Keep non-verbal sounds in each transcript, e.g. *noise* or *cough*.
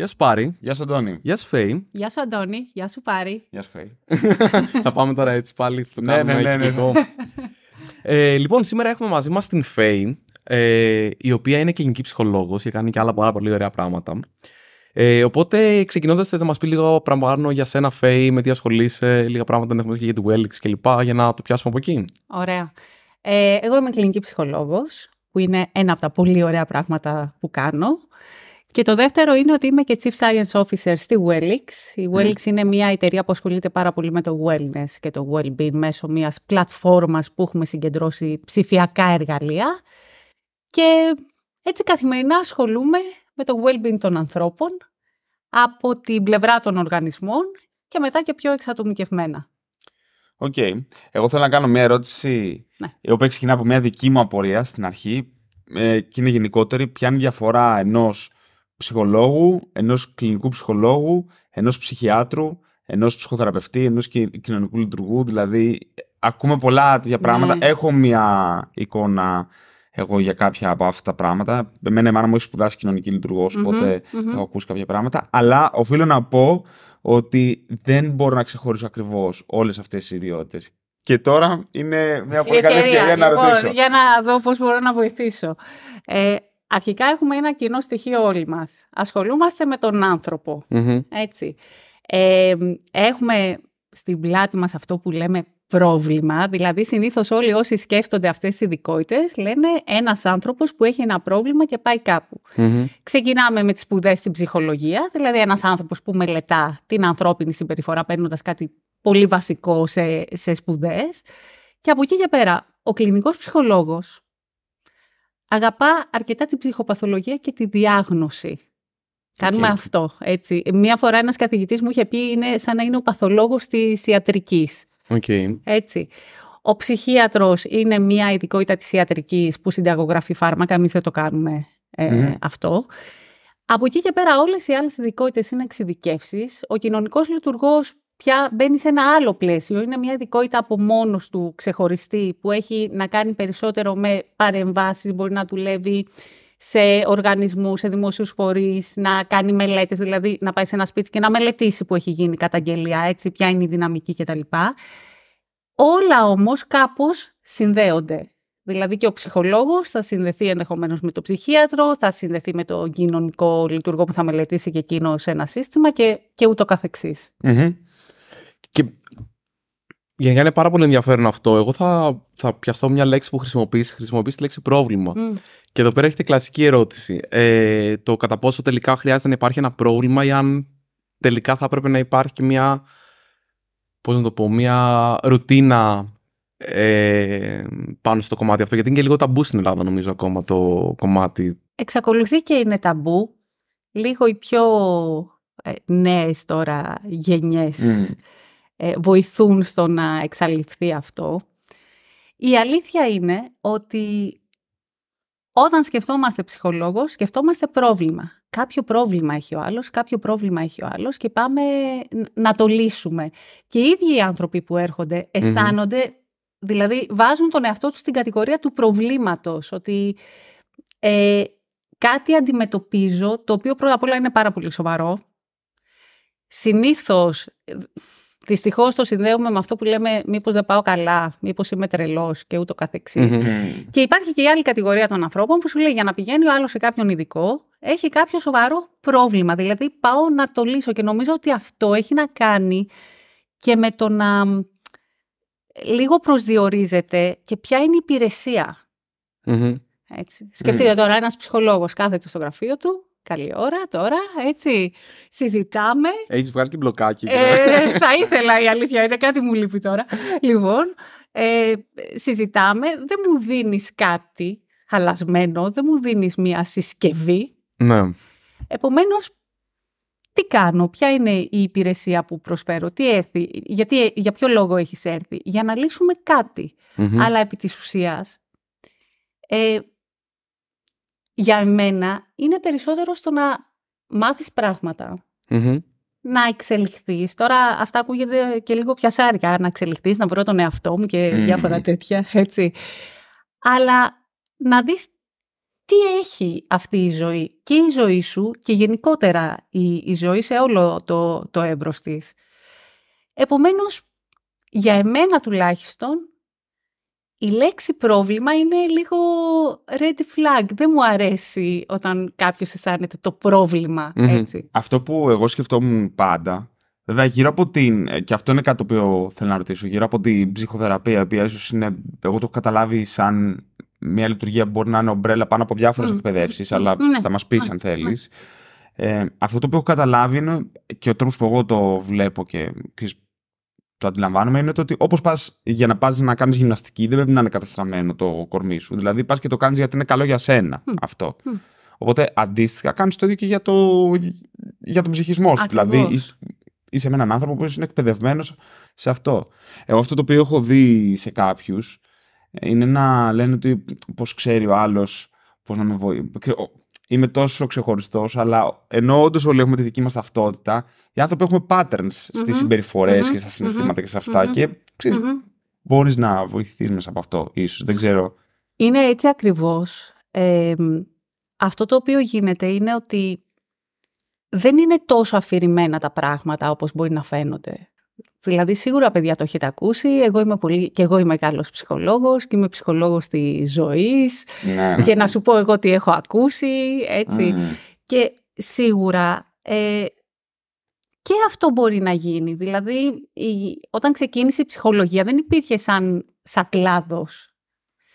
Γεια σου Πάρη. Γεια σου Αντώνη. Γεια σου Φέη. Γεια σου Αντώνη. Γεια σου Πάρη. Γεια σου Φέη. *laughs* Θα πάμε τώρα έτσι πάλι. Το ναι, ναι, ναι, ναι. ε, λοιπόν, σήμερα έχουμε μαζί μας την Φέη, ε, η οποία είναι κλινική ψυχολόγος και κάνει και άλλα πάρα πολύ ωραία πράγματα. Ε, οπότε, ξεκινώντας, θα να μας πει λίγο πράγμα για σένα, Φέη, με τι ασχολείσαι, λίγα πράγματα να έχουμε και για την Wellix κλπ. Για να το πιάσουμε από εκεί. Ωραία. Ε, εγώ είμαι κλινική ψυχολόγος, που είναι ένα από τα πολύ ωραία πράγματα που κάνω. Και το δεύτερο είναι ότι είμαι και Chief Science Officer στη Wellix. Η ναι. Wellix είναι μια εταιρεία που ασχολείται πάρα πολύ με το wellness και το well-being μέσω μιας πλατφόρμας που έχουμε συγκεντρώσει ψηφιακά εργαλεία. Και έτσι καθημερινά ασχολούμαι με το well-being των ανθρώπων από την πλευρά των οργανισμών και μετά και πιο εξατομικευμένα. Οκ. Okay. Εγώ θέλω να κάνω μια ερώτηση ναι. η οποία ξεκινά από μια δική μου απορία στην αρχή ε, και είναι γενικότερη. Ποια είναι η διαφορά ενός ψυχολόγου, ενός κλινικού ψυχολόγου, ενός ψυχιάτρου, ενός ψυχοθεραπευτή, ενός κοινωνικού λειτουργού, δηλαδή ακούμε πολλά τέτοια ναι. πράγματα. Έχω μια εικόνα εγώ για κάποια από αυτά τα πράγματα. Εμένα η μάνα μου έχει σπουδάσει λειτουργό, οπότε mm έχω ακούσει κάποια πράγματα. Αλλά οφείλω να πω ότι δεν μπορώ να ξεχωρίσω ακριβώς όλες αυτές τι ιδιότητες. Και τώρα είναι μια πολύ καλή ευκαιρία να λοιπόν, ρωτήσω. για να δω πώς μπορώ να βοηθήσω. Ε, Αρχικά έχουμε ένα κοινό στοιχείο όλοι μας. Ασχολούμαστε με τον ανθρωπο έτσι. Ε, έχουμε στην πλάτη μας αυτό που λέμε πρόβλημα, δηλαδή συνήθως όλοι όσοι σκέφτονται αυτές τις ειδικότητες λένε ένας άνθρωπος που έχει ένα πρόβλημα και πάει Ξεκινάμε με τις σπουδές στην ψυχολογία, δηλαδή ένας άνθρωπος που μελετά την ανθρώπινη συμπεριφορά παίρνοντας κάτι πολύ βασικό σε, σε σπουδές. Και από εκεί και πέρα, ο κλινικός ψυχολόγος αγαπά αρκετά την ψυχοπαθολογία και τη διάγνωση. Κάνουμε αυτό, έτσι. Μία φορά ένας καθηγητής μου είχε πει είναι σαν να είναι ο παθολόγος της ιατρικής. Okay. Έτσι. Ο ψυχίατρος είναι μία ειδικότητα της ιατρικής που συνταγογραφεί φάρμακα, εμείς δεν το κάνουμε ε, αυτό. Από εκεί και πέρα όλες οι άλλες ειδικότητες είναι εξειδικεύσεις. Ο κοινωνικός λειτουργός πια μπαίνει σε ένα άλλο πλαίσιο. Είναι μια ειδικότητα από μόνος του ξεχωριστή που έχει να κάνει περισσότερο με παρεμβάσεις, μπορεί να δουλεύει σε οργανισμούς, σε δημόσιους φορείς, να κάνει μελέτες, δηλαδή να πάει σε ένα σπίτι και να μελετήσει που έχει γίνει καταγγελία, έτσι, ποια είναι η δυναμική κτλ. Όλα όμως κάπως συνδέονται. Δηλαδή και ο ψυχολόγος, θα συνδεθεί ενδεχομένως με τον ψυχίατρο, θα συνδεθεί με το κοινωνικό λειτουργό που θα μελετήσει και εκείνο σε ένα σύστημα και, και ουτω καθεξη καθεξής. Και γενικά είναι πάρα πολύ ενδιαφέρον αυτό. Εγώ θα, θα πιαστώ μια λέξη που χρησιμοποιείς, χρησιμοποιείς τη λέξη πρόβλημα. Mm. Και εδώ πέρα έχετε κλασική ερώτηση. Ε, το κατά πόσο τελικά χρειάζεται να υπάρχει ένα πρόβλημα ή αν τελικά θα έπρεπε να υπάρχει μια, να το ρουτίνα ε, πάνω στο κομμάτι αυτό. Γιατί είναι και λίγο ταμπού στην Ελλάδα νομίζω ακόμα το κομμάτι. Εξακολουθεί και είναι ταμπού. Λίγο οι πιο ε, νέες τώρα γενιές ε, βοηθούν στο να εξαλειφθεί αυτό. Η αλήθεια είναι ότι όταν σκεφτόμαστε ψυχολόγος, σκεφτόμαστε πρόβλημα. Κάποιο πρόβλημα έχει ο άλλος, κάποιο πρόβλημα έχει ο άλλος και πάμε να το λύσουμε. Και οι ίδιοι οι άνθρωποι που έρχονται δηλαδή βάζουν τον εαυτό τους στην κατηγορία του προβλήματος, ότι ε, κάτι αντιμετωπίζω, το οποίο πρώτα απ' όλα είναι πάρα πολύ σοβαρό. Συνήθως ε, Δυστυχώς το συνδέουμε με αυτό που λέμε μήπως δεν πάω καλά, μήπως είμαι τρελός και ούτω Και υπάρχει και η άλλη κατηγορία των ανθρώπων που σου λέει για να πηγαίνει ο άλλος σε κάποιον ειδικό, έχει κάποιο σοβαρό πρόβλημα. Δηλαδή πάω να το λύσω και νομίζω ότι αυτό έχει να κάνει και με το να λίγο προσδιορίζεται και ποια είναι η υπηρεσια Έτσι. σκεφτειτε τώρα ένας ψυχολόγος κάθεται στο γραφείο του Καλή ώρα τώρα, έτσι. Συζητάμε. Έχεις βγάλει και μπλοκάκι. Ε, δηλαδή. θα ήθελα η αλήθεια, είναι κάτι μου λείπει τώρα. Λοιπόν, ε, συζητάμε. Δεν μου δίνεις κάτι χαλασμένο, δεν μου δίνεις μια συσκευή. Ναι. Επομένως, τι κάνω, ποια είναι η υπηρεσία που προσφέρω, τι έρθει, γιατί, ε, για ποιο λόγο έχεις έρθει, για να λύσουμε Αλλά επί της ουσίας, ε, για εμένα είναι περισσότερο στο να μάθεις να εξελιχθείς. Τώρα αυτά ακούγεται και λίγο πιασάρια, να εξελιχθείς, να βρω τον εαυτό μου και mm διάφορα τέτοια, έτσι. Αλλά να δεις τι έχει αυτή η ζωή και η ζωή σου και γενικότερα η, η ζωή σε όλο το, το έμπρος της. Επομένως, για εμένα τουλάχιστον, η λέξη πρόβλημα είναι λίγο red flag. Δεν μου αρέσει όταν κάποιος αισθάνεται το πρόβλημα. Αυτό που εγώ σκεφτόμουν πάντα, βέβαια γύρω από την. Ε, και αυτό είναι κάτι το οποίο θέλω να ρωτήσω, γύρω από την ψυχοθεραπεία, η οποία ίσως είναι. εγώ το έχω καταλάβει σαν μια λειτουργία που μπορεί να είναι ομπρέλα πάνω από διάφορες mm. εκπαιδεύσει, αλλά ναι. θα μας πεις ναι. αν θέλεις. Ναι. Ε, αυτό το που έχω καταλάβει είναι και ο τρόπος που εγώ το βλέπω και το αντιλαμβάνομαι είναι το ότι όπως πας για να πας να κάνεις γυμναστική, δεν πρέπει να είναι καταστραμμένο το κορμί σου. Δηλαδή, πας και το κάνεις γιατί είναι καλό για σένα αυτό. Mm. Οπότε αντίστοιχα κάνεις το ίδιο και για, το, για τον ψυχισμό σου. Δηλαδή, είσαι, είσαι με έναν άνθρωπο που είναι εκπαιδευμένος σε αυτό. Εγώ αυτό το οποίο έχω δει σε κάποιους είναι να λένε ότι πώς ξέρει ο άλλος. πώς να με βοηθήσει είμαι τόσο ξεχωριστός, αλλά ενώ όντως όλοι έχουμε τη δική μας ταυτότητα, οι άνθρωποι έχουμε patterns στις mm συμπεριφορε και στα συναισθηματα και σε αυτά. Και ξέρεις, μπορείς να βοηθηθεί μέσα από αυτό, ίσως. Δεν ξέρω. Είναι έτσι ακριβώς. Ε, αυτό το οποίο γίνεται είναι ότι δεν είναι τόσο αφηρημένα τα πράγματα όπως μπορεί να φαίνονται. Δηλαδή σίγουρα παιδιά το έχετε ακούσει, εγώ είμαι πολύ, και εγώ είμαι καλός ψυχολόγος και είμαι ψυχολόγος της ζωής ναι, ναι. και να σου πω εγώ τι έχω ακούσει, έτσι. Mm. Και σίγουρα ε, και αυτό μπορεί να γίνει. Δηλαδή όταν ξεκίνησε η ψυχολογία δεν υπήρχε σαν, σαν κλάδος,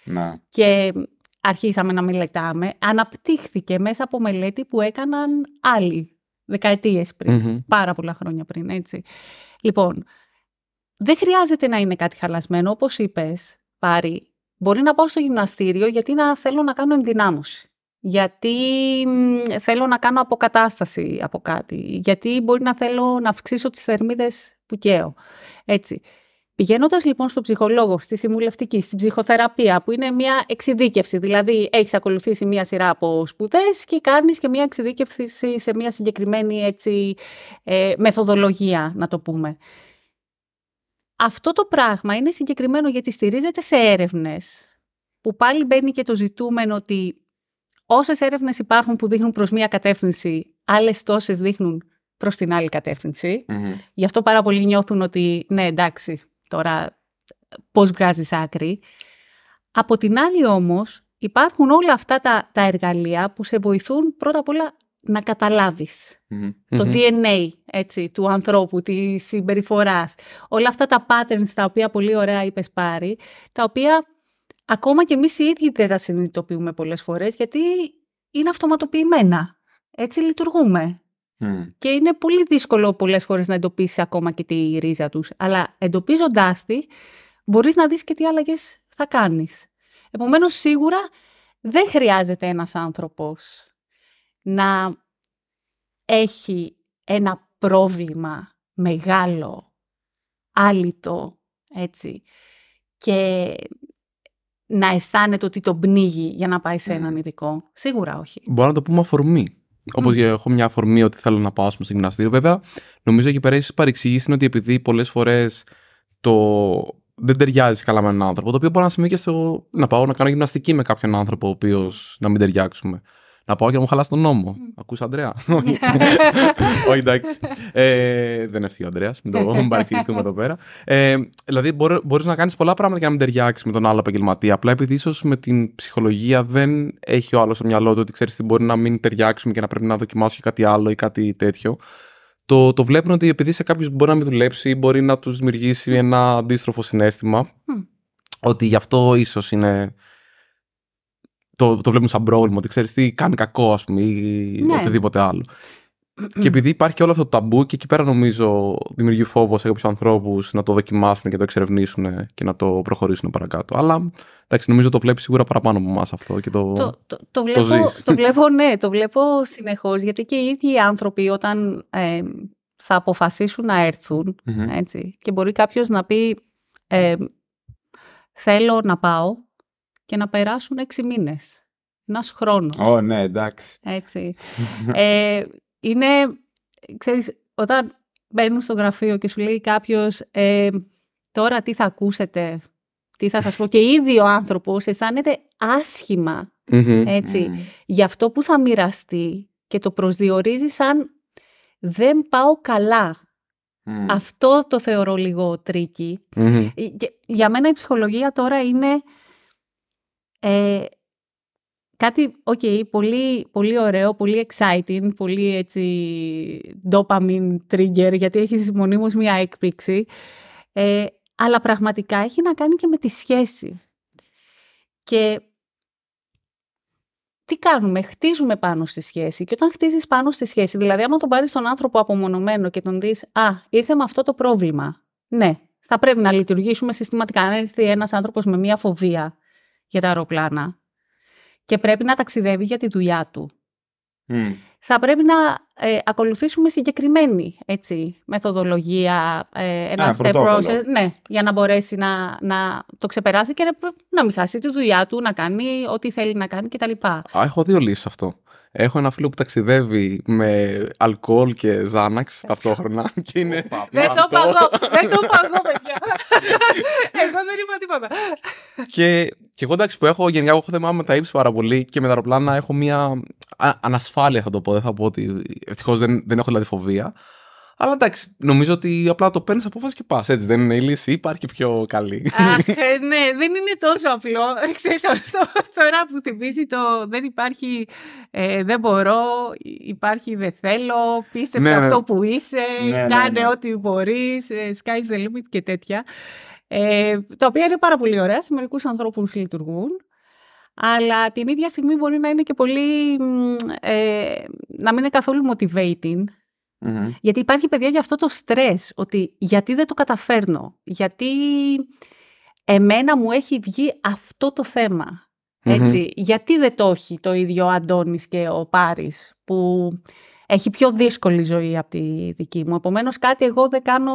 ναι. Και αρχίσαμε να μελετάμε, αναπτύχθηκε μέσα από μελέτη που έκαναν άλλοι δεκαετίες πριν, mm-hmm. πάρα πολλά χρόνια πριν, έτσι. Λοιπόν, δεν χρειάζεται να είναι κάτι χαλασμένο, όπως είπες, πάρει. Μπορεί να πάω στο γυμναστήριο γιατί να θέλω να κάνω ενδυνάμωση. Γιατί θέλω να κάνω αποκατάσταση από κάτι. Γιατί μπορεί να θέλω να αυξήσω τις θερμίδες που καίω. Έτσι. Πηγαίνοντας λοιπόν στον ψυχολόγο, στη συμβουλευτική, στην ψυχοθεραπεία, που είναι μια εξειδίκευση, δηλαδή έχεις ακολουθήσει μια σειρά από σπουδές και κάνεις και μια εξειδίκευση σε μια συγκεκριμένη έτσι, ε, μεθοδολογία, να το πούμε. Αυτό το πράγμα είναι συγκεκριμένο γιατί στηρίζεται σε έρευνες, που πάλι μπαίνει και το ζητούμενο ότι όσες έρευνες υπάρχουν που δείχνουν προς μια κατεύθυνση, άλλες τόσες δείχνουν προς την άλλη Γι' αυτό πάρα πολλοί νιώθουν ότι ναι, εντάξει, τώρα πώς βγάζεις άκρη. Από την άλλη όμως υπάρχουν όλα αυτά τα, τα εργαλεία που σε βοηθούν πρώτα απ' όλα να καταλαβεις mm-hmm. το mm-hmm. DNA έτσι, του ανθρώπου, τη συμπεριφοράς. όλα αυτά τα patterns τα οποία πολύ ωραία είπες πάρει, τα οποία ακόμα και εμείς οι ίδιοι δεν τα συνειδητοποιούμε πολλές φορές γιατί είναι αυτοματοποιημένα. Έτσι λειτουργούμε. Και είναι πολύ δύσκολο πολλές φορές να εντοπίσεις ακόμα και τη ρίζα τους. Αλλά εντοπίζοντάς τη, μπορείς να δεις και τι αλλαγέ θα κάνεις. Επομένως, σίγουρα δεν χρειάζεται ένας άνθρωπος να έχει ένα πρόβλημα μεγάλο, άλυτο, έτσι, και να αισθάνεται ότι τον πνίγει για να πάει σε έναν ειδικό. Σίγουρα όχι. Μπορώ να το πούμε αφορμή. Όπως έχω μια αφορμή ότι θέλω να πάω στο γυμναστήριο. Βέβαια, νομίζω εκεί πέρα ίσως παρεξηγήσει ότι επειδή πολλές φορές το δεν ταιριάζει καλά με έναν άνθρωπο. Το οποίο μπορεί να σημαίνει και στο να πάω να κάνω γυμναστική με κάποιον άνθρωπο ο οποίος να μην ταιριάξουμε να πάω και να μου χαλάσει τον νόμο. ακούσα Ακούς, Αντρέα. *laughs* *laughs* Όχι, εντάξει. Ε, δεν έφυγε ο Αντρέα. Μην το *laughs* παρεξηγηθούμε εδώ πέρα. Ε, δηλαδή, μπορείς να κάνεις πολλά πράγματα για να μην ταιριάξεις με τον άλλο επαγγελματία. Απλά επειδή ίσως με την ψυχολογία δεν έχει ο άλλος στο μυαλό του ότι ξέρεις τι μπορεί να μην ταιριάξουμε και να πρέπει να δοκιμάσει κάτι άλλο ή κάτι τέτοιο. Το, το βλέπουν ότι επειδή σε κάποιους μπορεί να μην δουλέψει μπορεί να τους δημιουργήσει ένα αντίστροφο συνέστημα. Ότι γι' αυτό ίσως είναι το, το βλέπουμε σαν πρόβλημα, ότι ξέρεις τι κάνει κακό, ας πούμε, ή ναι. οτιδήποτε άλλο. και επειδή υπάρχει όλο αυτό το ταμπού, και εκεί πέρα νομίζω δημιουργεί φόβο σε κάποιους ανθρώπους να το δοκιμάσουν και το εξερευνήσουν και να το προχωρήσουν παρακάτω. Αλλά εντάξει, νομίζω το βλέπεις σίγουρα παραπάνω από εμάς αυτό και το. Το, βλέπω, βλέπω, ναι, το βλέπω συνεχώς. Γιατί και οι ίδιοι άνθρωποι όταν θα αποφασίσουν να ερθουν και μπορεί κάποιος να πει. θέλω να πάω, και να περάσουν έξι μήνες. Ένας χρόνος. Ω, ναι, εντάξει. Έτσι. *laughs* Ε, είναι, ξέρεις, όταν μπαίνουν στο γραφείο και σου λέει κάποιος ε, τώρα τι θα ακούσετε, τι θα σας πω και ήδη ο άνθρωπος αισθάνεται άσχημα, mm-hmm. για αυτό που θα μοιραστεί και το προσδιορίζει σαν δεν πάω καλά. Αυτό το θεωρώ λίγο ε, Για μένα η ψυχολογία τώρα είναι ε, κάτι, οκ, πολύ, πολύ ωραίο, πολύ exciting, πολύ έτσι dopamine trigger, γιατί έχεις μονίμως μια έκπληξη. Ε, αλλά πραγματικά έχει να κάνει και με τη σχέση. Και τι κάνουμε, χτίζουμε πάνω στη σχέση. Και όταν χτίζεις πάνω στη σχέση, δηλαδή, άμα τον πάρεις τον άνθρωπο απομονωμένο και τον δεις, Α, ήρθε με αυτό το πρόβλημα. Ναι, θα πρέπει να λειτουργήσουμε συστηματικά. Αν έρθει ένας άνθρωπος με μία φοβία, για τα αεροπλάνα και πρέπει να ταξιδεύει για τη δουλειά του. Θα πρέπει να ε, ακολουθήσουμε συγκεκριμένη έτσι, μεθοδολογία, ε, ένα step process, ναι, για να μπορέσει να, να το ξεπεράσει και να, μην χάσει τη δουλειά του, να κάνει ό,τι θέλει να κάνει κτλ. έχω δύο λύσεις αυτό. Έχω ένα φίλο που ταξιδεύει με αλκοόλ και ζάναξ ταυτόχρονα *laughs* και είναι. Δεν το παγώ, δεν το παγώ, *laughs* παιδιά. Εγώ δεν είπα τίποτα. Και, και εγώ εντάξει που έχω γενικά έχω θέμα με τα ύψη πάρα πολύ και με τα αεροπλάνα έχω μία ανασφάλεια θα το πω. Δεν θα πω ότι ευτυχώς δεν, δεν έχω δηλαδή φοβία. Αλλά εντάξει, νομίζω ότι απλά το παίρνεις απόφαση και πας. Έτσι δεν είναι η λύση, υπάρχει πιο καλή. Αχ, *laughs* ναι, δεν είναι τόσο απλό. *laughs* Ξέρεις, τώρα που θυμίζει το δεν υπάρχει, ε, δεν μπορώ, υπάρχει, δεν θέλω, πίστεψε ναι, ναι. αυτό που είσαι, ναι, ναι κάνε ό,τι μπορείς, ε, sky's the limit και τέτοια. Ε, τα οποία είναι πάρα πολύ ωραία, σε μερικούς ανθρώπους λειτουργούν. Αλλά την ίδια στιγμή μπορεί να είναι και πολύ. Ε, να μην είναι καθόλου motivating γιατί υπάρχει παιδιά για αυτό το στρες, ότι γιατί δεν το καταφέρνω, γιατί εμένα μου έχει βγει αυτό το θέμα, Γιατί δεν το έχει το ίδιο ο Αντώνης και ο Πάρης που έχει πιο δύσκολη ζωή από τη δική μου. Επομένως κάτι εγώ δεν κάνω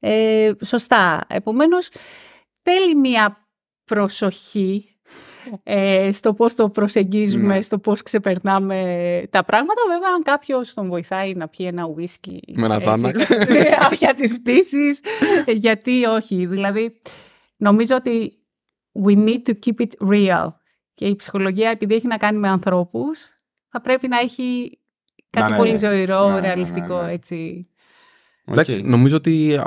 ε, σωστά. Επομένως θέλει μια προσοχή ε, στο πώς το προσεγγίζουμε, ναι. στο πώς ξεπερνάμε τα πράγματα. Βέβαια, αν κάποιος τον βοηθάει να πιει ένα ουίσκι... Με ένα θάναξ. *laughs* Ναι, για τις πτήσεις, γιατί όχι. Δηλαδή, νομίζω ότι we need to keep it real. Και η ψυχολογία, επειδή έχει να κάνει με ανθρώπους, θα πρέπει να έχει κάτι ναι, πολύ ζωηρό, ρεαλιστικό, έτσι. Εντάξει, νομίζω ότι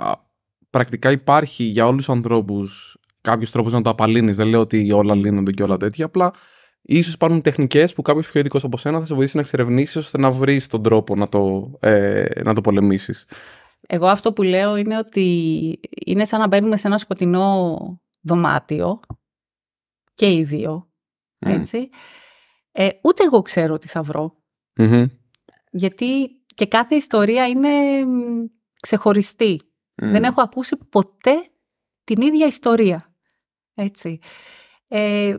πρακτικά υπάρχει για όλους τους ανθρώπους κάποιου τρόπου να το απαλύνεις. Δεν λέω ότι όλα λύνονται και όλα τέτοια. Απλά ίσως υπάρχουν τεχνικές που κάποιος πιο ειδικός από σένα θα σε βοηθήσει να εξερευνήσεις ώστε να βρεις τον τρόπο να το, ε, να το πολεμήσεις. Εγώ αυτό που λέω είναι ότι είναι σαν να μπαίνουμε σε ένα σκοτεινό δωμάτιο και οι δύο. Έτσι. Ε, ούτε εγώ ξέρω τι θα βρω. Γιατί και κάθε ιστορία είναι ξεχωριστή. Δεν έχω ακούσει ποτέ την ίδια ιστορία έτσι. Ε,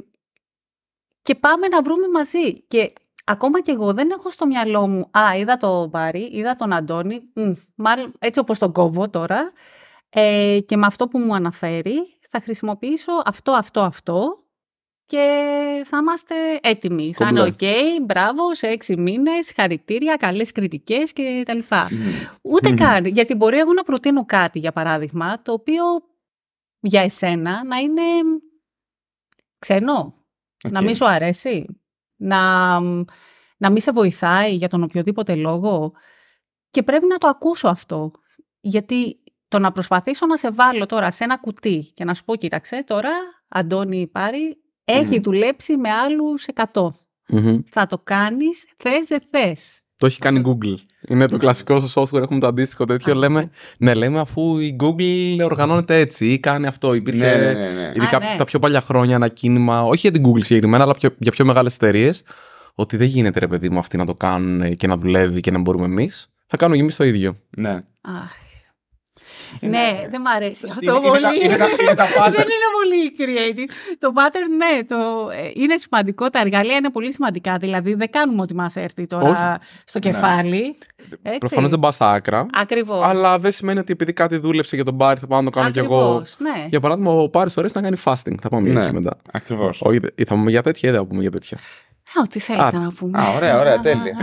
και πάμε να βρούμε μαζί. Και ακόμα και εγώ δεν έχω στο μυαλό μου, α, είδα το Μπάρι, είδα τον Αντώνη, μάλλον έτσι όπως τον κόβω τώρα, ε, και με αυτό που μου αναφέρει, θα χρησιμοποιήσω αυτό, αυτό, αυτό και θα είμαστε έτοιμοι. Θα είναι οκ, μπράβο, σε έξι μήνες, χαρητήρια, καλές κριτικές κτλ. Ούτε mm. καν. Γιατί μπορεί εγώ να προτείνω κάτι, για παράδειγμα, το οποίο για εσένα να είναι ξενό. Να μην σου αρέσει. Να, να μην σε βοηθάει για τον οποιοδήποτε λόγο. Και πρέπει να το ακούσω αυτό. Γιατί το να προσπαθήσω να σε βάλω τώρα σε ένα κουτί και να σου πω κοίταξε τώρα Αντώνη Πάρη έχει δουλέψει με άλλους 100. mm Θα το κάνεις θες δεν θες. Το έχει κάνει Google. Είναι το ναι. κλασικό στο software, έχουμε το αντίστοιχο τέτοιο. Ναι. Λέμε, ναι, λέμε αφού η Google οργανώνεται έτσι ή κάνει αυτό. Υπήρχε, ναι, ναι, ναι. ναι. ειδικά τα πιο παλιά χρόνια, ένα κίνημα, όχι για την Google συγκεκριμένα, αλλά για πιο μεγάλες εταιρείες, ότι δεν γίνεται ρε παιδί μου αυτή να το κάνουν και να δουλεύει και να μπορούμε εμείς. Θα κάνουμε και εμείς το ίδιο. Ναι. Αχ, ναι, δεν μ' αρέσει αυτό πολύ. *laughs* δεν είναι πολύ creative. Το pattern, ναι, ε, είναι σημαντικό. Τα εργαλεία είναι πολύ σημαντικά. Δηλαδή, δεν κάνουμε ότι μας έρθει τώρα στο ναι, ναι. κεφάλι. Προφανώς δεν πας στα άκρα. Ακριβώς. Αλλά δεν σημαίνει ότι επειδή κάτι δούλεψε για τον Πάρη, θα πάω να το κάνω κι εγώ. Ναι. Για παράδειγμα, ο Πάρης αρέσει να κάνει fasting. Θα πάμε ναι. μετά. Ακριβώς. Θα πούμε για τέτοια ή δεν θα πούμε για τέτοια. Α, ε, ό,τι θέλετε να πούμε. Α, ωραία, ωραία, τέλεια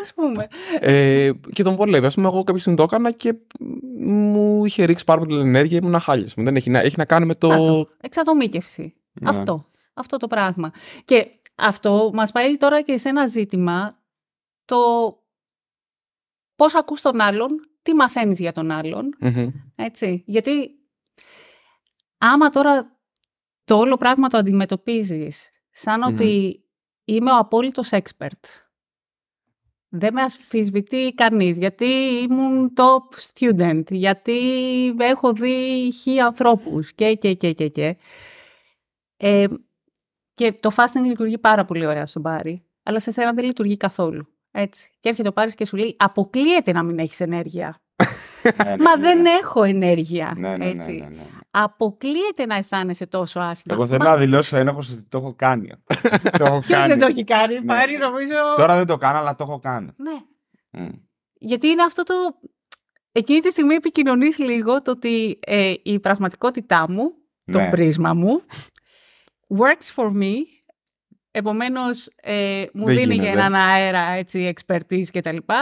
α πούμε. Ε, και τον βολεύει. Ας πούμε, εγώ κάποια στιγμή το έκανα και μου είχε ρίξει πάρα πολύ ενέργεια, ήμουν μου Δεν έχει, έχει να κάνει με το. Ναι. Αυτό. Αυτό το πράγμα. Και αυτό μας πάει τώρα και σε ένα ζήτημα το πώς ακούς τον άλλον, τι μαθαίνεις για τον αλλον Έτσι. Γιατί άμα τώρα το όλο πράγμα το αντιμετωπίζεις, σαν ότι είμαι ο απόλυτος expert δεν με ασφισβητεί κανείς, γιατί ήμουν top student, γιατί έχω δει χι ανθρώπους και και και και και. Ε, και το fasting λειτουργεί πάρα πολύ ωραία στο πάρη, αλλά σε σένα δεν λειτουργεί καθόλου. Έτσι. Και έρχεται ο Πάρης και σου λέει, αποκλείεται να μην έχεις ενέργεια. Ναι, ναι, Μα ναι, δεν έχω ενέργεια. έτσι. αποκλείεται να αισθάνεσαι τόσο άσχημα. Εγώ θέλω να δηλώσω ένοχος ότι το έχω κάνει. *laughs* το κάνει. δεν το έχει κάνει, Πάρη, νομίζω. Τώρα δεν το κάνω, αλλά το έχω κάνει. Ναι. Γιατί είναι αυτό το... Εκείνη τη στιγμή επικοινωνείς λίγο το ότι ε, η πραγματικότητά μου, το πρίσμα μου, works for me Επομένως, ε, μου δίνει γίνεται. για έναν αέρα έτσι, εξπερτής και τα λοιπά.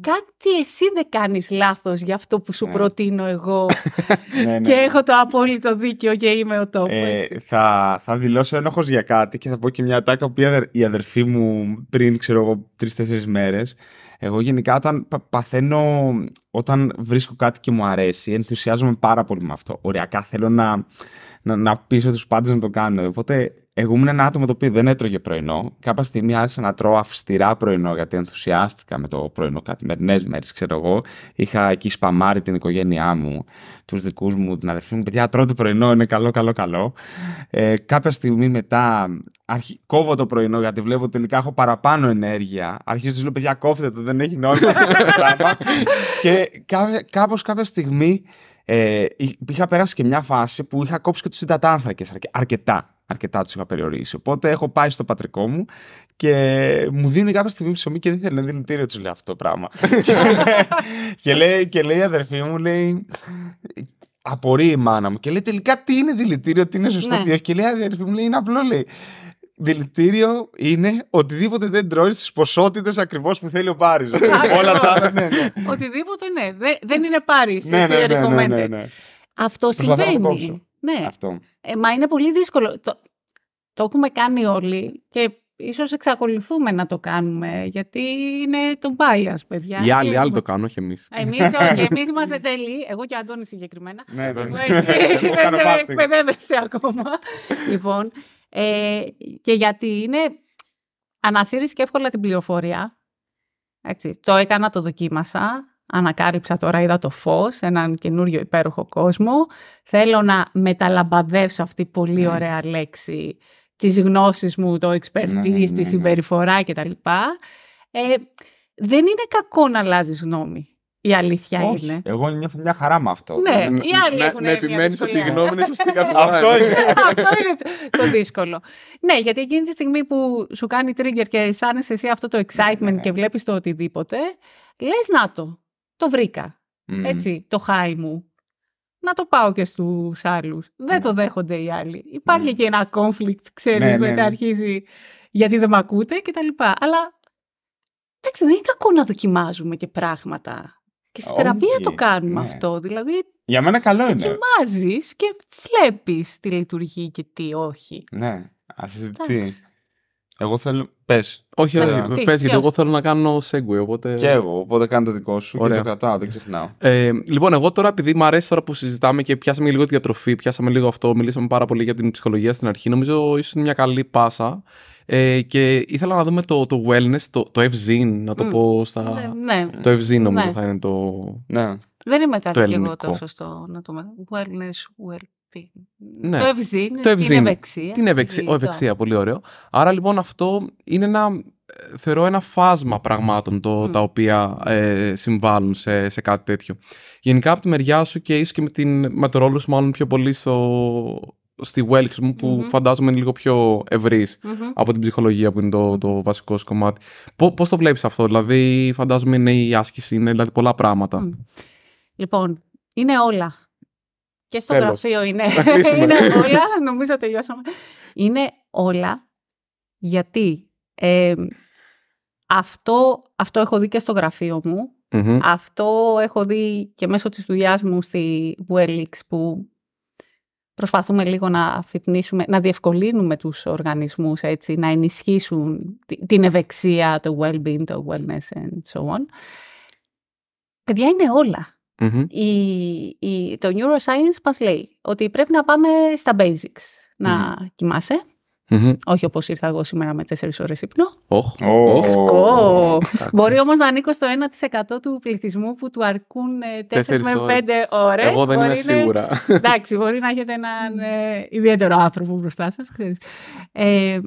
Κάτι εσύ δεν κάνεις λάθος για αυτό που σου ε. προτείνω εγώ *laughs* ναι, ναι, και ναι. έχω το απόλυτο δίκιο και είμαι ο τόπος. Ε, θα, θα δηλώσω ένοχος για κάτι και θα πω και μια τάκα που η αδερφή μου πριν, ξέρω εγώ τρει-τέσσερι μέρες. Εγώ γενικά όταν παθαίνω, όταν βρίσκω κάτι και μου αρέσει, ενθουσιάζομαι πάρα πολύ με αυτό. Οριακά, θέλω να, να, να πείσω τους πάντες να το κάνω. Οπότε εγώ ήμουν ένα άτομο το οποίο δεν έτρωγε πρωινό. Κάποια στιγμή άρχισα να τρώω αυστηρά πρωινό γιατί ενθουσιάστηκα με το πρωινό καθημερινές μέρες, ξέρω εγώ. Είχα εκεί σπαμάρει την οικογένειά μου, τους δικούς μου, την αδερφή μου. Παιδιά, τρώω το πρωινό, είναι καλό, καλό, καλό. Ε, κάποια στιγμή μετά αρχι... κόβω το πρωινό γιατί βλέπω ότι τελικά έχω παραπάνω ενέργεια. Αρχίζω να λέω, παιδιά, κόφτε το, δεν έχει νόημα και κάπως κάποια στιγμή ε, είχα περάσει και μια φάση που είχα κόψει και τους συντατάνθρακες αρκετά αρκετά τους είχα περιορίσει. Οπότε έχω πάει στο πατρικό μου και μου δίνει κάποια στιγμή ψωμί και δεν θέλει να δηλητήριο του λέει αυτό το πράγμα. και, λέει, και λέει η αδερφή μου, λέει. Απορεί η μάνα μου και λέει τελικά τι είναι δηλητήριο, τι είναι σωστό, ναι. τι Και λέει η αδερφή μου, λέει είναι απλό, λέει. Δηλητήριο είναι οτιδήποτε δεν τρώεις στι ποσότητες ακριβώς που θέλει ο Πάρης. Όλα τα άλλα. Ναι, ναι. Οτιδήποτε ναι. Δεν είναι Πάρης. Ναι, ναι, ναι, Αυτό συμβαίνει. Ναι. Αυτό. Ε, μα είναι πολύ δύσκολο. Το, το έχουμε κάνει όλοι και ίσως εξακολουθούμε να το κάνουμε, γιατί είναι το bias, παιδιά. Οι άλλοι, άλλοι το κάνουν, όχι εμείς. Εμείς όχι, *laughs* εμείς είμαστε τέλειοι. Εγώ και ο Αντώνης συγκεκριμένα. Ναι, δεν σε *laughs* εκπαιδεύεσαι ακόμα. λοιπόν, ε, και γιατί είναι... Ανασύρεις και εύκολα την πληροφορία. Έτσι, το έκανα, το δοκίμασα. Ανακάλυψα τώρα, είδα το φως, έναν καινούριο υπέροχο κόσμο. Θέλω να μεταλαμπαδεύσω αυτή πολύ ναι. ωραία λέξη τη γνώση μου, το ναι, expertise, ναι, τη συμπεριφορά κτλ. Ε, δεν είναι κακό να αλλάζεις γνώμη. Η αλήθεια είναι. Εγώ νιώθω μια χαρά με αυτό. Ναι, να, δηλαδή, οι άλλοι έχουν Να, επιμένεις ότι η γνώμη είναι σωστή αυτό είναι. *laughs* αυτό είναι το δύσκολο. ναι, γιατί εκείνη τη στιγμή που σου κάνει trigger και αισθάνεσαι εσύ αυτό το excitement και βλέπεις το οτιδήποτε, λες να το το βρήκα. Έτσι, το χάι μου. Να το πάω και στους άλλους. Δεν το ναι. δέχονται οι άλλοι. Υπάρχει ναι. και ένα conflict, ξέρεις, ναι, μετά ναι, αρχίζει γιατί δεν με ακούτε κτλ. Αλλά δεν είναι κακό να δοκιμάζουμε και πράγματα. Και στη θεραπεία το κάνουμε αυτό. Δηλαδή. Για μένα καλό είναι. Δοκιμάζεις και βλέπεις τι λειτουργεί και τι όχι. Ναι, ας Εγώ θέλω. Πες. Όχι, όχι. Πε, γιατί εγώ θέλω να κάνω segue. Οπότε... Και εγώ. Οπότε κάνω το δικό σου Ωραία. και το κρατάω, δεν ξεχνάω. Ε, λοιπόν, εγώ τώρα, επειδή μου αρέσει τώρα που συζητάμε και πιάσαμε λίγο τη διατροφή, πιάσαμε λίγο αυτό, μιλήσαμε πάρα πολύ για την ψυχολογία στην αρχή, νομίζω ίσως είναι μια καλή πάσα. Ε, και ήθελα να δούμε το, το wellness, το, το να το mm. πω στα. Ναι, ναι. Το ευζήν, νομίζω ναι. θα είναι το. Ναι. Δεν είμαι κάτι και εγώ τόσο στο να το Wellness, well. Ναι. Το ευζή, το την ευεξία. Την ευεξία, ο, ευεξία, πολύ ωραίο. Άρα λοιπόν αυτό είναι ένα, ε, θεωρώ ένα φάσμα πραγμάτων το, mm. τα οποία ε, συμβάλλουν σε, σε κάτι τέτοιο. Γενικά από τη μεριά σου και ίσως και με, την, με το ρόλο σου μάλλον πιο πολύ στο, στη Welch's μου που mm-hmm. φαντάζομαι είναι λίγο πιο ευρύς mm-hmm. από την ψυχολογία που είναι το, το βασικό σου κομμάτι. Πώς, πώς το βλέπεις αυτό, δηλαδή φαντάζομαι είναι η άσκηση, είναι δηλαδή πολλά πράγματα. Mm. Λοιπόν, είναι όλα και στο γραφείο είναι. όλα, νομίζω τελειώσαμε. Είναι όλα γιατί αυτό, αυτό έχω δει και στο γραφείο μου. Αυτό έχω δει και μέσω της δουλειάς μου στη Wellix που προσπαθούμε λίγο να φυπνίσουμε, να διευκολύνουμε τους οργανισμούς έτσι, να ενισχύσουν την ευεξία, το well-being, το wellness and so on. Παιδιά είναι όλα. Mm-hmm. Η, η, το neuroscience μας λέει ότι πρέπει να πάμε στα basics. Να κοιμασαι mm Όχι όπως ήρθα εγώ σήμερα με 4 ώρες ύπνο. Oh. Oh. Oh. Μπορεί όμως να ανήκω στο 1% του πληθυσμού που του αρκούν 4, ε, με 5 ώρες. Εγώ δεν είμαι σίγουρα. *laughs* Εντάξει, μπορεί να έχετε έναν ε, ιδιαίτερο άνθρωπο μπροστά σας. Ε,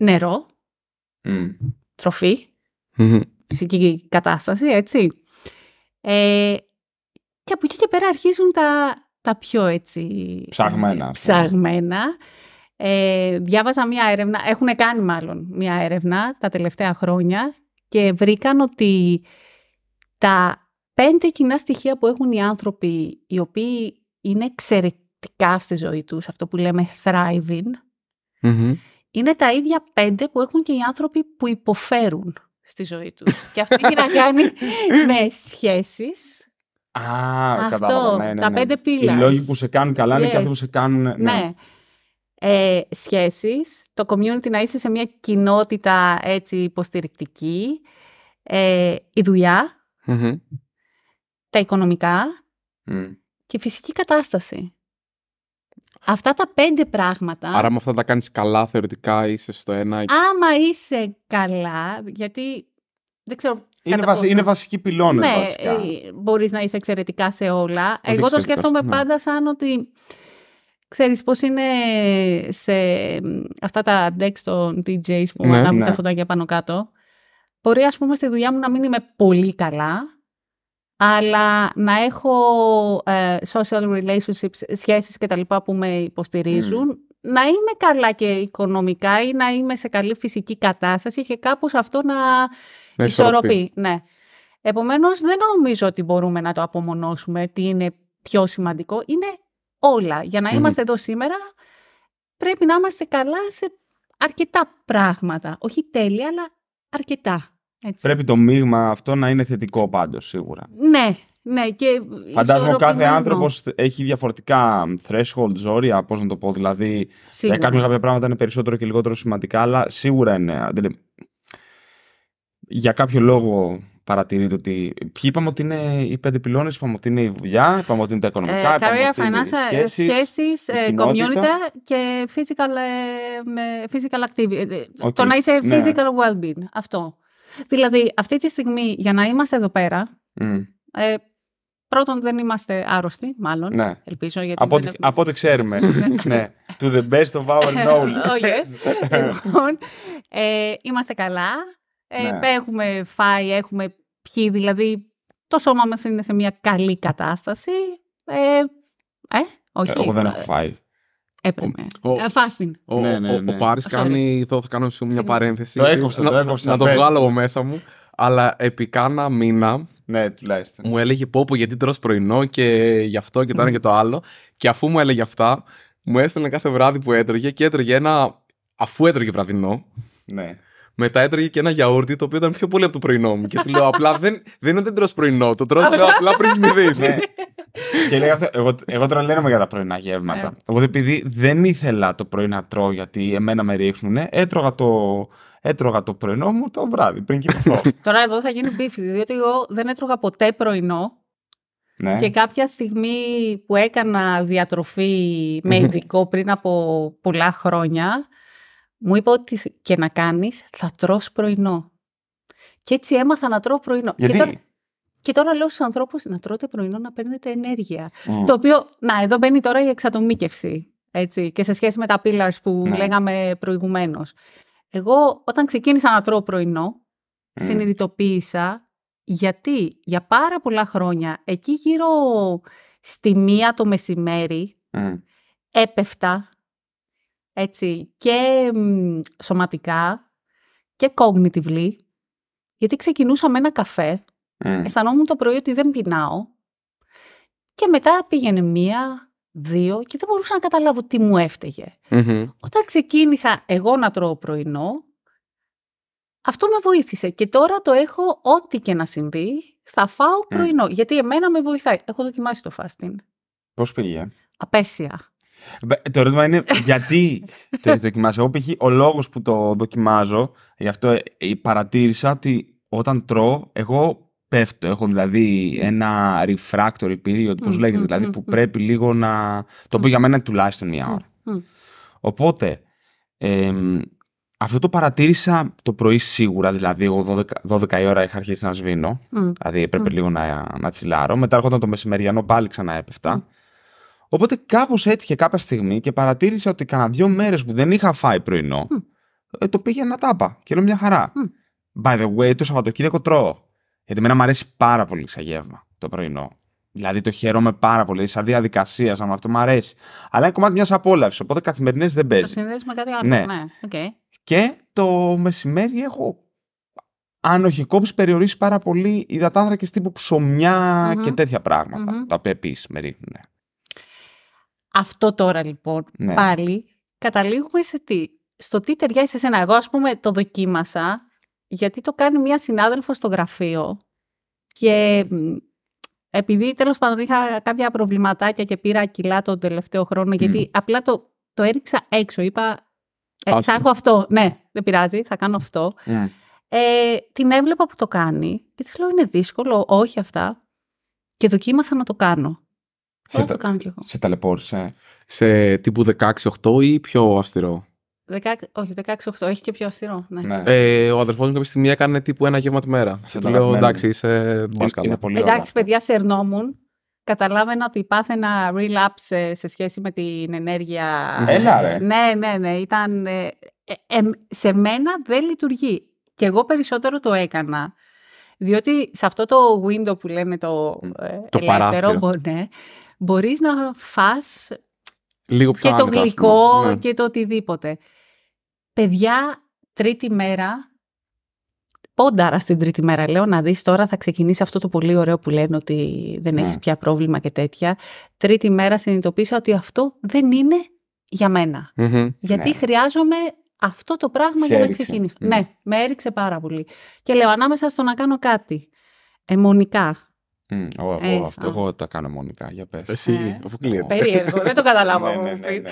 νερό, mm. τροφή, φυσική κατάσταση, έτσι. Ε, και από εκεί και πέρα αρχίζουν τα, τα πιο έτσι... Ψαγμένα. Ψαγμένα. Ε, διάβαζα μια έρευνα, έχουν κάνει μάλλον μια έρευνα τα τελευταία χρόνια και βρήκαν ότι τα πέντε κοινά στοιχεία που έχουν οι άνθρωποι οι οποίοι είναι εξαιρετικά στη ζωή τους, αυτό που λέμε thriving, είναι τα ίδια πέντε που έχουν και οι άνθρωποι που υποφέρουν στη ζωή τους. και αυτό έχει να κάνει *laughs* με σχέσεις, Α, κατάλαβα. Ναι, ναι, τα πέντε πύλα. Οι λόγοι που σε κάνουν καλά είναι και αυτοί που σε κάνουν. Ναι. ναι. Ε, σχέσεις, το community να είσαι σε μια κοινότητα έτσι υποστηρικτική, ε, η δουλεια τα οικονομικά και η φυσική κατάσταση. Αυτά τα πέντε πράγματα... Άρα με αυτά τα κάνεις καλά θεωρητικά είσαι στο ένα... Άμα είσαι καλά, γιατί δεν ξέρω, είναι, πόσο... είναι βασική πυλώνα. Ναι, ε, μπορείς να είσαι εξαιρετικά σε όλα. Εγώ το σκέφτομαι ναι. πάντα σαν ότι... Ξέρεις πώς είναι σε αυτά τα decks των DJs που ναι, ανάβουν ναι. τα φωτάκια πάνω κάτω. Μπορεί ας πούμε στη δουλειά μου να μην είμαι πολύ καλά, αλλά να έχω ε, social relationships, σχέσεις και τα λοιπά που με υποστηρίζουν, mm. να είμαι καλά και οικονομικά ή να είμαι σε καλή φυσική κατάσταση και κάπως αυτό να ισορροπή. Ναι. Επομένως δεν νομίζω ότι μπορούμε να το απομονώσουμε τι είναι πιο σημαντικό. Είναι όλα. Για να είμαστε εδώ σήμερα πρέπει να είμαστε καλά σε αρκετά πράγματα. Όχι τέλεια, αλλά αρκετά. Έτσι. Πρέπει το μείγμα αυτό να είναι θετικό πάντως σίγουρα. Ναι, ναι. Και Φαντάζομαι κάθε άνθρωπος έχει διαφορετικά threshold όρια, πώς να το πω. Δηλαδή, για κάποιον κάποια πράγματα είναι περισσότερο και λιγότερο σημαντικά, αλλά σίγουρα είναι για κάποιο λόγο παρατηρείτε ότι. Ποιοι είπαμε ότι είναι οι πέντε πυλώνες, είπαμε ότι είναι η δουλειά, είπαμε ότι είναι τα οικονομικά. Ε, career, finance, ε, σχέσεις, ε, community και physical, ε, physical activity. Okay. Το να είσαι ναι. physical well-being. Αυτό. Δηλαδή, αυτή τη στιγμή για να είμαστε εδώ πέρα. Πρώτον, δεν είμαστε άρρωστοι, μάλλον. Ναι. Ελπίζω γιατί. Από, δεν... ό,τι ξέρουμε. *laughs* Ναι. ναι. To the best of our *laughs* oh, knowledge. oh, yes. *laughs* Λοιπόν, είμαστε καλά. Ε, ναι. Έχουμε φάει, έχουμε πιει, δηλαδή το σώμα μας είναι σε μια καλή κατάσταση. Ε, ε όχι. Εγώ δεν έχω ε, φάει. Έπρεπε. Ε, Φάστιν. Ο, ναι, ναι, ναι. ο Πάρης κάνει, εδώ θα κάνω μια παρένθεση. Το έκοψε, το έκοψε. Να το βγάλω εγώ μέσα μου. Αλλά επί κάνα μήνα ναι, τουλάχιστον. Μου έλεγε πω, πω γιατί τρως πρωινό και γι' αυτό και το ένα και το άλλο. Και αφού μου έλεγε αυτά, μου έστελνε κάθε βράδυ που έτρωγε και έτρωγε ένα. Αφού έτρωγε βραδινό. Ναι. Μετά έτρωγε και ένα γιαούρτι το οποίο ήταν πιο πολύ από το πρωινό μου. Και του λέω απλά δεν, δεν είναι ότι τρώω πρωινό, το τρώω απλά πριν κοιμηθεί. *laughs* ναι. και λέει αυτό, εγώ, εγώ λένε για τα πρωινά γεύματα. Οπότε ναι. επειδή δεν ήθελα το πρωί να τρώω γιατί εμένα με ρίχνουνε, έτρωγα το, έτρωγα το πρωινό μου το βράδυ πριν κοιμηθώ. *laughs* Τώρα εδώ θα γίνει μπίφι, διότι εγώ δεν έτρωγα ποτέ πρωινό. Ναι. Και κάποια στιγμή που έκανα διατροφή με *laughs* ειδικό πριν από πολλά χρόνια, μου είπε ότι και να κάνεις θα τρως πρωινό. Και έτσι έμαθα να τρώω πρωινό. Γιατί? Και τώρα, λέω στους ανθρώπους να τρώτε πρωινό να παίρνετε ενέργεια. Το οποίο, να, εδώ μπαίνει τώρα η εξατομίκευση. Έτσι, και σε σχέση με τα pillars που ναι. λέγαμε προηγουμένως. Εγώ όταν ξεκίνησα να τρώω πρωινό, συνειδητοποίησα γιατί για πάρα πολλά χρόνια, εκεί γύρω στη μία το μεσημέρι, έπεφτα έτσι, και σωματικά και cognitively, γιατί ξεκινούσα με ένα καφέ, mm. αισθανόμουν το πρωί ότι δεν πεινάω και μετά πήγαινε μία, δύο και δεν μπορούσα να καταλάβω τι μου εφταιγε Όταν ξεκίνησα εγώ να τρώω πρωινό, αυτό με βοήθησε και τώρα το έχω ό,τι και να συμβεί, θα φάω πρωινό, γιατί εμένα με βοηθάει. Έχω δοκιμάσει το fasting. Πώς πήγε? Απέσια. Το ερώτημα είναι γιατί το έχεις δοκιμάσει. Εγώ ο λόγος που το δοκιμάζω, γι' αυτό ε, ε, παρατήρησα ότι όταν τρώω, εγώ πέφτω. Έχω δηλαδή ένα refractory period, όπω λέγεται, δηλαδή που πρέπει λίγο να. Το οποίο για μένα είναι τουλάχιστον μία ώρα. Οπότε, ε, αυτό το παρατήρησα το πρωί σίγουρα, δηλαδή εγώ 12, 12 η ώρα είχα αρχίσει να σβήνω, δηλαδή έπρεπε λίγο να, να τσιλάρω. Μετά έρχονταν το μεσημεριανό πάλι ξανά έπεφτα. Οπότε κάπως έτυχε κάποια στιγμή και παρατήρησα ότι κανένα δύο μέρες που δεν είχα φάει πρωινό, mm. το πήγαινα τάπα και λέω μια χαρά. Mm. By the way, το Σαββατοκύριακο τρώω. Γιατί εμένα μου αρέσει πάρα πολύ σαν γεύμα το πρωινό. Δηλαδή το χαίρομαι πάρα πολύ. Σαν διαδικασία, σαν αυτό μου αρέσει. Αλλά είναι κομμάτι μιας απόλαυσης. Οπότε καθημερινές δεν παίζει. Το συνδέεις με κάτι άλλο. Ναι. ναι. Okay. Και το μεσημέρι έχω. Αν όχι κόψει, περιορίσει πάρα πολύ υδατάνθρακε τύπου ψωμιά mm-hmm. και τέτοια πράγματα, mm-hmm. Τα οποία επίσης με ρίχνουν. Ναι. Αυτό τώρα λοιπόν ναι. πάλι καταλήγουμε σε τι. Στο τι ταιριάζει σε εσένα. Εγώ ας πούμε το δοκίμασα γιατί το κάνει μια συνάδελφος στο γραφείο και επειδή τέλος πάντων είχα κάποια προβληματάκια και πήρα κιλά τον τελευταίο χρόνο γιατί απλά το, το έριξα έξω. Είπα «Ε, θα έχω αυτό. Ναι, δεν πειράζει, θα κάνω αυτό. Ε, την έβλεπα που το κάνει και της λέω είναι δύσκολο, όχι αυτά. Και δοκίμασα να το κάνω. Σε, τα... σε ταλαιπώρησε. Σε τύπου 16-8 ή πιο αυστηρό. 16, όχι, 16-8, έχει και πιο αυστηρό. Ναι. ναι. Ε, ο αδερφό μου κάποια στιγμή έκανε τύπου ένα γεύμα τη μέρα. Σε του λέω εντάξει, είσαι Είναι, Είναι, εντάξει, παιδιά, σε ερνόμουν. Καταλάβαινα ότι πάθαινα relapse ε, σε σχέση με την ενέργεια. Ε, έλα, ρε. Ναι, ναι, ναι. Ήταν, ε, σε μένα δεν λειτουργεί. Και εγώ περισσότερο το έκανα. Διότι σε αυτό το window που λέμε το, το ελεύθερο, ναι, μπορείς να φας και το γλυκό ναι. και το οτιδήποτε. Παιδιά, τρίτη μέρα, πόνταρα στην τρίτη μέρα λέω, να δεις τώρα θα ξεκινήσει αυτό το πολύ ωραίο που λένε ότι δεν ναι. έχεις πια πρόβλημα και τέτοια. Τρίτη μέρα συνειδητοποίησα ότι αυτό δεν είναι για μενα Γιατί ναι. χρειάζομαι αυτό το πράγμα για να ξεκινήσω. Ναι. ναι, με έριξε πάρα πολύ. Και λέω ανάμεσα στο να κάνω κάτι Εμονικά. Mm, εγώ, ε, αυτό, τα κάνω μόνικα. Για πες. Εσύ, ε, Περίεργο, δεν το καταλάβαμε *laughs* ναι, ναι, ναι, ναι.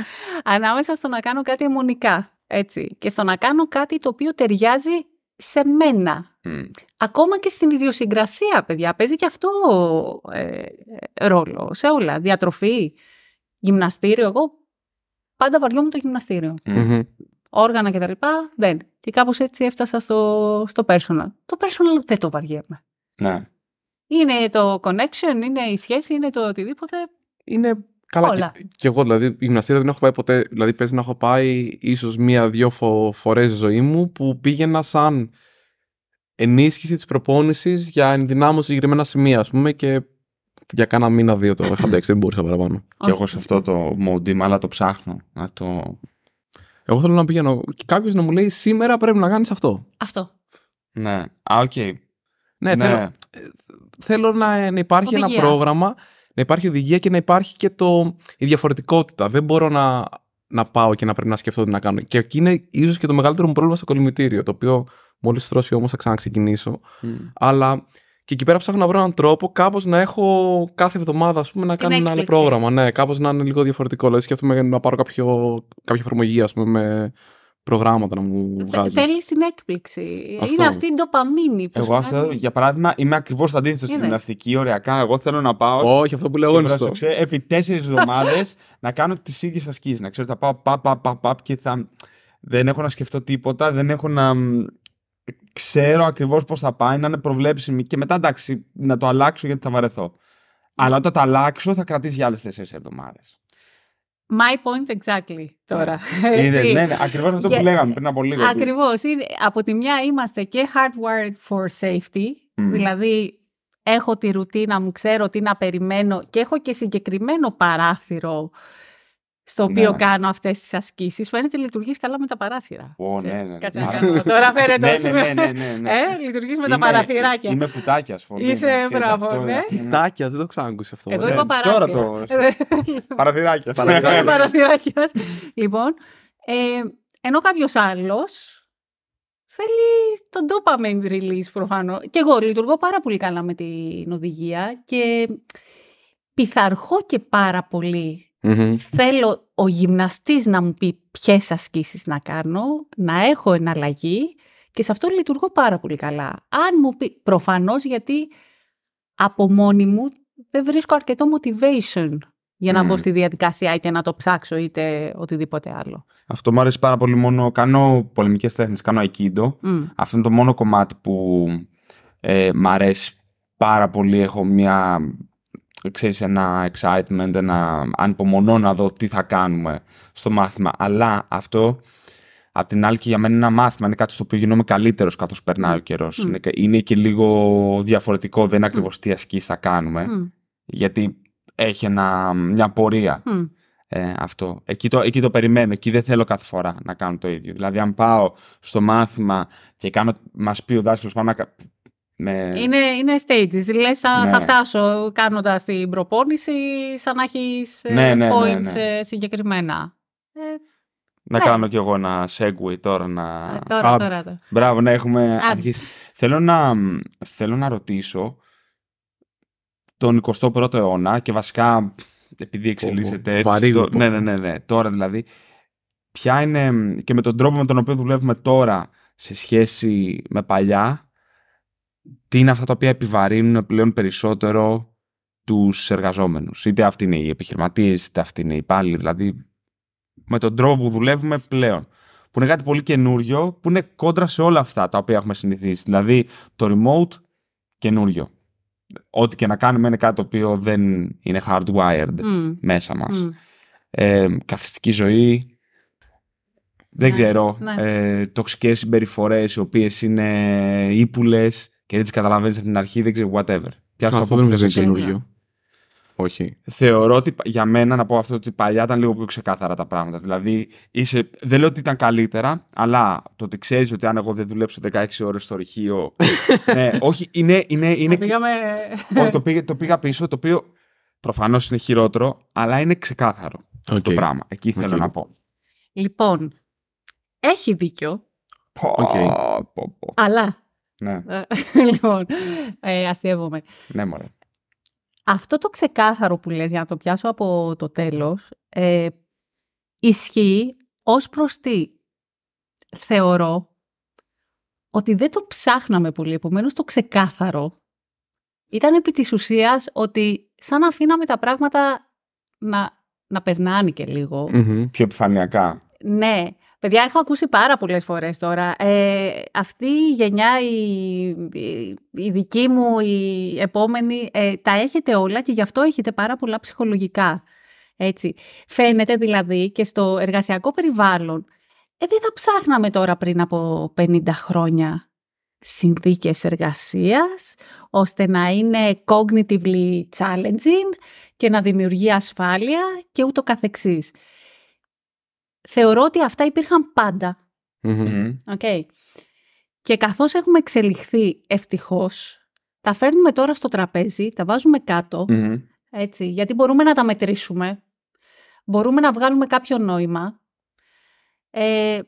*laughs* Ανάμεσα στο να κάνω κάτι μόνικα, έτσι, και στο να κάνω κάτι το οποίο ταιριάζει σε μένα. Ακόμα και στην ιδιοσυγκρασία, παιδιά, παίζει και αυτό ε, ρόλο σε όλα. Διατροφή, γυμναστήριο, εγώ πάντα βαριόμουν το γυμναστηριο Όργανα κτλ. Δεν. Και κάπως έτσι έφτασα στο, στο personal. Το personal δεν το βαριέμαι. Ναι. Είναι το connection, είναι η σχέση, είναι το οτιδήποτε. Είναι Καλά, Και, και, εγώ δηλαδή γυμναστήρα δεν έχω πάει ποτέ. Δηλαδή παίζει να έχω πάει ίσως μία-δύο φορέ φορές στη ζωή μου που πήγαινα σαν ενίσχυση της προπόνησης για ενδυνάμωση συγκεκριμένα σημεία ας πούμε και για κάνα μήνα-δύο το είχα αντέξει, δεν μπορούσα παραπάνω. Και εγώ σε αυτό το μοντί, αλλά το ψάχνω. Να το... Εγώ θέλω να πηγαίνω και κάποιος να μου λέει σήμερα πρέπει να κάνεις αυτό. Αυτό. Ναι, α, οκ. Ναι, ναι. Ε, θέλω να, να υπάρχει ένα πρόγραμμα, να υπάρχει οδηγία και να υπάρχει και το, η διαφορετικότητα. Δεν μπορώ να, να πάω και να πρέπει να σκεφτώ τι να κάνω. Και εκεί είναι ίσως και το μεγαλύτερο μου πρόβλημα στο κολλημητήριο, το οποίο μόλις στρώσει όμω θα ξαναξεκινήσω. Αλλά και εκεί πέρα ψάχνω να βρω έναν τρόπο κάπως να έχω κάθε εβδομάδα ας πούμε, να κάνω ένα άλλο πρόγραμμα. Ναι, κάπως να είναι λίγο διαφορετικό. Δηλαδή, σκέφτομαι να πάρω κάποιο, κάποια εφαρμογή ας πούμε, με προγράμματα να μου ε, βγάζεις. Θέλεις την έκπληξη. Αυτό. Είναι αυτή η ντοπαμίνη που Εγώ αυτό, για παράδειγμα, είμαι ακριβώς αντίθετος ε, στην ναι. γυμναστική. Ωριακά, εγώ θέλω να πάω. Όχι, αυτό που λέω είναι Επί τέσσερις εβδομάδες *laughs* να κάνω τις ίδιες ασκήσεις. Να ξέρω, θα πάω πα πα πα παπ και θα. Δεν έχω να σκεφτώ τίποτα, δεν έχω να. Ξέρω ακριβώς πώς θα πάει, να είναι προβλέψιμη και μετά εντάξει, να το αλλάξω γιατί θα βαρεθώ. Ναι. Αλλά όταν τα αλλάξω θα κρατήσει για άλλες τέσσερις εβδομάδες. My point exactly τώρα. Ναι. Είναι, ναι, ναι, ακριβώς αυτό που λέγαμε πριν από λίγο. Ακριβώς. Από τη μια είμαστε και hardwired for safety, δηλαδή έχω τη ρουτίνα μου, ξέρω τι να περιμένω και έχω και συγκεκριμένο παράθυρο στο ναι, οποίο ναι. κάνω αυτές τις ασκήσεις, φαίνεται λειτουργείς καλά με τα παράθυρα. Ω, ναι, ναι, ναι, Κάτσε ναι, Τώρα φαίνεται ναι, ναι, ναι, ναι, Ε, λειτουργείς με τα παραθυράκια. Είμαι κουτάκια. ας πούμε. Είσαι μπράβο, ναι. δεν το ξάγκουσε αυτό. Εγώ ε, είπα παράθυρα. Τώρα το. *laughs* παραθυράκια. παραθυράκια. *laughs* λοιπόν, ε, ενώ κάποιος άλλος θέλει τον dopamine release προφανώς. Και εγώ λειτουργώ πάρα πολύ καλά με την οδηγία και πειθαρχώ και πάρα πολύ Θέλω ο γυμναστής να μου πει ποιες ασκήσεις να κάνω, να έχω εναλλαγή και σε αυτό λειτουργώ πάρα πολύ καλά. Αν μου πει, προφανώς γιατί από μόνη μου δεν βρίσκω αρκετό motivation για να mm. μπω στη διαδικασία είτε να το ψάξω είτε οτιδήποτε άλλο. Αυτό μου αρέσει πάρα πολύ μόνο. Κάνω πολεμικές τέχνες, κάνω aikido. Αυτό είναι το μόνο κομμάτι που ε, μ' αρέσει πάρα πολύ. Έχω μια ξέρεις, ένα excitement, ένα ανυπομονώ να δω τι θα κάνουμε στο μάθημα. Αλλά αυτό, απ' την άλλη και για μένα είναι ένα μάθημα, είναι κάτι στο οποίο γινόμαι καλύτερος καθώς περνάει ο καιρός. Είναι και λίγο διαφορετικό, δεν είναι ακριβώς τι ασκήσεις θα κάνουμε, γιατί έχει ένα, μια πορεία. Ε, αυτό. Εκεί το, εκεί το περιμένω. Εκεί δεν θέλω κάθε φορά να κάνω το ίδιο. Δηλαδή, αν πάω στο μάθημα και κάνω, μας πει ο δάσκαλος πάνω να ναι. Είναι, είναι stages. Λες, θα, ναι. θα φτάσω κάνοντας την προπόνηση, σαν να έχεις ε, ναι, ναι, ναι, points ε, συγκεκριμένα. Ε, να κάνω κι εγώ ένα segue τώρα να. Ε, τώρα, τώρα, Μπράβο, να έχουμε αρχίσει. Θέλω να, θέλω να ρωτήσω τον 21ο αιώνα και βασικά επειδή εξελίσσεται έτσι. Βαρύ το, ναι, ναι, ναι, ναι. Τώρα δηλαδή. Ποια είναι και με τον τρόπο με τον οποίο δουλεύουμε τώρα σε σχέση με παλιά, τι είναι αυτά τα οποία επιβαρύνουν πλέον περισσότερο τους εργαζόμενους. Είτε αυτοί είναι οι επιχειρηματίες, είτε αυτοί είναι οι υπάλληλοι. Δηλαδή, με τον τρόπο που δουλεύουμε πλέον. Που είναι κάτι πολύ καινούριο, που είναι κόντρα σε όλα αυτά τα οποία έχουμε συνηθίσει. Δηλαδή, το remote καινούριο. Ό,τι και να κάνουμε είναι κάτι το οποίο δεν είναι hardwired μέσα μας. Ε, καθιστική ζωή. Δεν ναι. ξέρω. Ναι. Ε, τοξικές συμπεριφορές οι οποίες είναι ύπουλες και δεν τις καταλαβαίνεις από την αρχή, δεν ξέρει, whatever. Τι αυτό δεν είναι καινούργιο. Όχι. Θεωρώ ότι για μένα να πω αυτό ότι παλιά ήταν λίγο πιο ξεκάθαρα τα πράγματα. Δηλαδή, είσαι, δεν λέω ότι ήταν καλύτερα, αλλά το ότι ξέρεις ότι αν εγώ δεν δουλέψω 16 ώρες στο αρχείο. *laughs* ναι, όχι, είναι. είναι, είναι το, πήγαμε... ό, το, πήγα, το πήγα πίσω, το οποίο προφανώς είναι χειρότερο, αλλά είναι ξεκάθαρο okay. αυτό το πράγμα. Εκεί θέλω okay. να πω. Λοιπόν, έχει δίκιο. Okay. Αλλά ναι. Ε, *laughs* λοιπόν, ε, αστείευομαι. Ναι, μωρέ. Αυτό το ξεκάθαρο που λες, για να το πιάσω από το τέλος, ε, ισχύει ως προς τι θεωρώ ότι δεν το ψάχναμε πολύ, επομένως το ξεκάθαρο ήταν επί της ουσίας ότι σαν αφήναμε τα πράγματα να, να περνάνε και λιγο Πιο επιφανειακά. Ναι, Παιδιά, έχω ακούσει πάρα πολλές φορές τώρα. Ε, αυτή η γενιά, η, δική μου, η επόμενη, ε, τα έχετε όλα και γι' αυτό έχετε πάρα πολλά ψυχολογικά. Έτσι. Φαίνεται δηλαδή και στο εργασιακό περιβάλλον. Ε, δεν θα ψάχναμε τώρα πριν από 50 χρόνια συνθήκες εργασίας, ώστε να είναι cognitively challenging και να δημιουργεί ασφάλεια και ούτω καθεξής θεωρώ ότι αυτά υπήρχαν πάντα. Και καθώς έχουμε εξελιχθεί ευτυχώς, τα φέρνουμε τώρα στο τραπέζι, τα βάζουμε έτσι, γιατί μπορούμε να τα μετρήσουμε, μπορούμε να βγάλουμε κάποιο νόημα. Ε,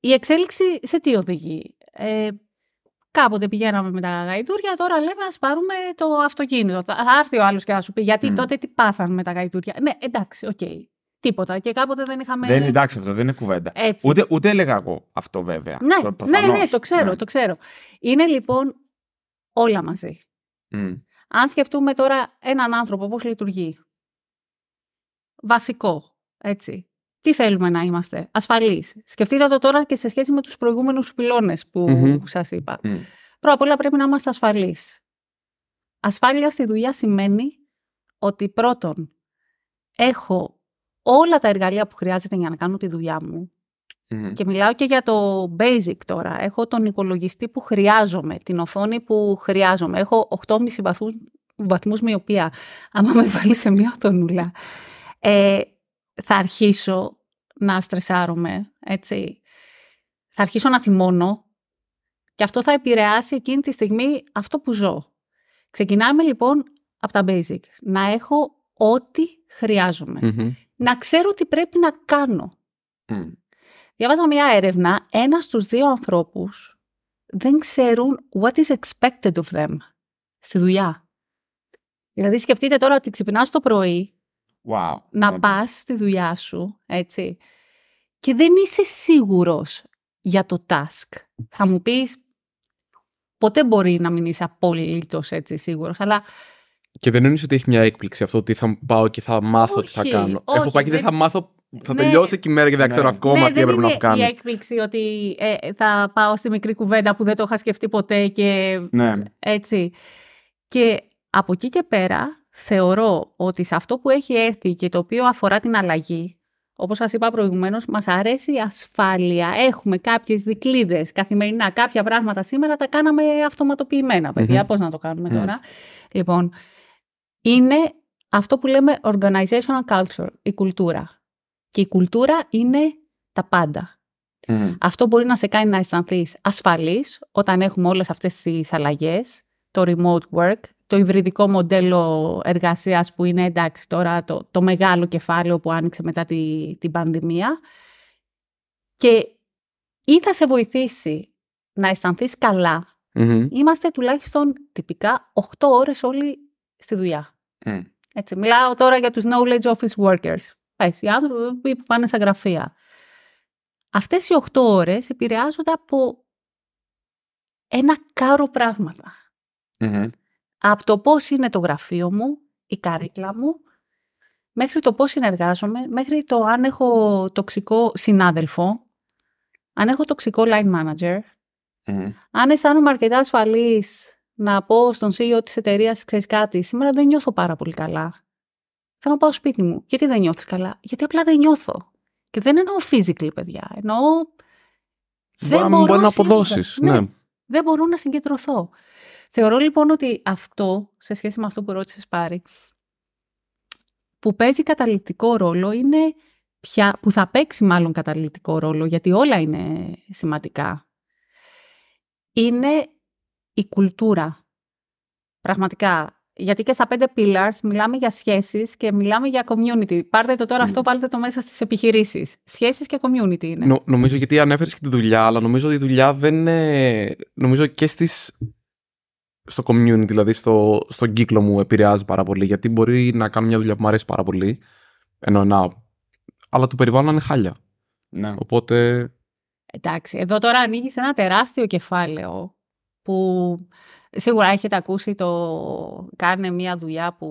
η εξέλιξη σε τι οδηγεί. Ε, κάποτε πηγαίναμε με τα γαϊτούρια, τώρα λέμε ας πάρουμε το αυτοκίνητο. Θα έρθει ο άλλος και θα σου πει γιατι τότε τι πάθαν με τα γαϊτούρια. Ναι, εντάξει, οκ. Τίποτα. Και κάποτε δεν είχαμε. Δεν εντάξει αυτό, δεν είναι κουβέντα. Ούτε, ούτε έλεγα εγώ αυτό βέβαια. Ναι, το, ναι, ναι, το ξέρω, ναι. το ξέρω. Είναι λοιπόν όλα μαζί. Αν σκεφτούμε τώρα έναν άνθρωπο πώς λειτουργεί. Βασικό, έτσι. Τι θέλουμε να είμαστε, ασφαλείς. Σκεφτείτε το τώρα και σε σχέση με τους προηγούμενους πυλώνες που mm-hmm. σας είπα. Mm. σας ειπα πρωτα απ' όλα πρέπει να είμαστε ασφαλείς. Ασφάλεια στη δουλειά σημαίνει ότι πρώτον έχω όλα τα εργαλεία που χρειάζεται για να κάνω τη δουλειά μου. Και μιλάω και για το basic τώρα. Έχω τον οικολογιστή που χρειάζομαι, την οθόνη που χρειάζομαι. Έχω 8,5 βαθμούς, με οποία... άμα με βάλει σε μια οθονούλα. Ε, θα αρχίσω να στρεσάρομαι, έτσι. Θα αρχίσω να θυμώνω και αυτό θα επηρεάσει εκείνη τη στιγμή αυτό που ζω. Ξεκινάμε λοιπόν από τα basic. Να έχω ό,τι να ξέρω τι πρέπει να κάνω. Mm. Διαβάζα μια έρευνα, ένα στους δύο ανθρώπους δεν ξέρουν what is expected of them στη δουλειά. Δηλαδή σκεφτείτε τώρα ότι ξυπνάς το πρωί, wow. να πας στη δουλειά σου, έτσι, και δεν είσαι σίγουρος για το task. Θα μου πεις, ποτέ μπορεί να μην είσαι απόλυτος έτσι σίγουρος, αλλά και δεν εννοείς ότι έχει μια έκπληξη αυτό ότι θα πάω και θα μάθω τι θα κάνω. Όχι, πάει και δεν θα μάθω. Θα ναι, τελειώσει εκεί η μέρα και δεν ναι. ξέρω ακόμα ναι, τι έπρεπε να κάνω. Δεν είναι η έκπληξη ότι ε, θα πάω στη μικρή κουβέντα που δεν το είχα σκεφτεί ποτέ και ναι. έτσι. Και από εκεί και πέρα θεωρώ ότι σε αυτό που έχει έρθει και το οποίο αφορά την αλλαγή, όπως σας είπα προηγουμένως, μας αρέσει η ασφάλεια. Έχουμε κάποιες δικλίδες καθημερινά, κάποια πράγματα σήμερα τα κάναμε αυτοματοποιημένα, παιδιά, να το κανουμε τώρα. Λοιπόν, είναι αυτό που λέμε organizational culture, η κουλτούρα. Και η κουλτούρα είναι τα πάντα. Αυτό μπορεί να σε κάνει να αισθανθείς ασφαλής όταν έχουμε όλες αυτές τις αλλαγές, το remote work, το υβριδικό μοντέλο εργασίας που είναι εντάξει τώρα το, το μεγάλο κεφάλαιο που άνοιξε μετά τη, την πανδημία. Και ή θα σε βοηθήσει να αισθανθείς Είμαστε τουλάχιστον τυπικά 8 ώρες όλοι στη δουλειά. Έτσι, μιλάω τώρα για τους knowledge office workers. Έτσι, οι άνθρωποι που πάνε στα γραφεία. Αυτές οι 8 ώρες επηρεάζονται από ένα κάρο Από το πώς είναι το γραφείο μου, η καρύκλα μου, μέχρι το πώς συνεργάζομαι, μέχρι το αν έχω τοξικό συνάδελφο, αν έχω τοξικό line manager, αν αισθάνομαι αρκετά ασφαλής να πω στον CEO της εταιρείας, ξέρεις κάτι, σήμερα δεν νιώθω πάρα πολύ καλά. Θέλω να πάω σπίτι μου. Γιατί δεν νιώθεις καλά, Γιατί απλά δεν νιώθω. Και δεν εννοώ physical, παιδιά. Εννοώ. Δεν μπορώ να αποδώσει. Ναι. ναι. Δεν μπορώ να συγκεντρωθώ. Θεωρώ λοιπόν ότι αυτό, σε σχέση με αυτό που ρώτησες Πάρη, που παίζει καταληκτικό ρόλο είναι που θα παίξει μάλλον καταλητικό ρόλο, γιατί όλα είναι σημαντικά, είναι η κουλτούρα. Πραγματικά. Γιατί και στα πέντε pillars μιλάμε για σχέσεις και μιλάμε για community. Πάρτε το τώρα mm. αυτό, βάλτε το μέσα στις επιχειρήσεις. Σχέσεις και community είναι. νομίζω γιατί ανέφερες και τη δουλειά, αλλά νομίζω ότι η δουλειά δεν είναι. Νομίζω και στις, στο community, δηλαδή στο, στον κύκλο μου, επηρεάζει πάρα πολύ. Γιατί μπορεί να κάνω μια δουλειά που μου αρέσει πάρα πολύ, ενώ αλλά το περιβάλλον είναι χάλια. Ναι. Οπότε. Εντάξει, εδώ τώρα ανοίγεις ένα τεράστιο κεφάλαιο που Σίγουρα έχετε ακούσει το «κάνε μία δουλειά που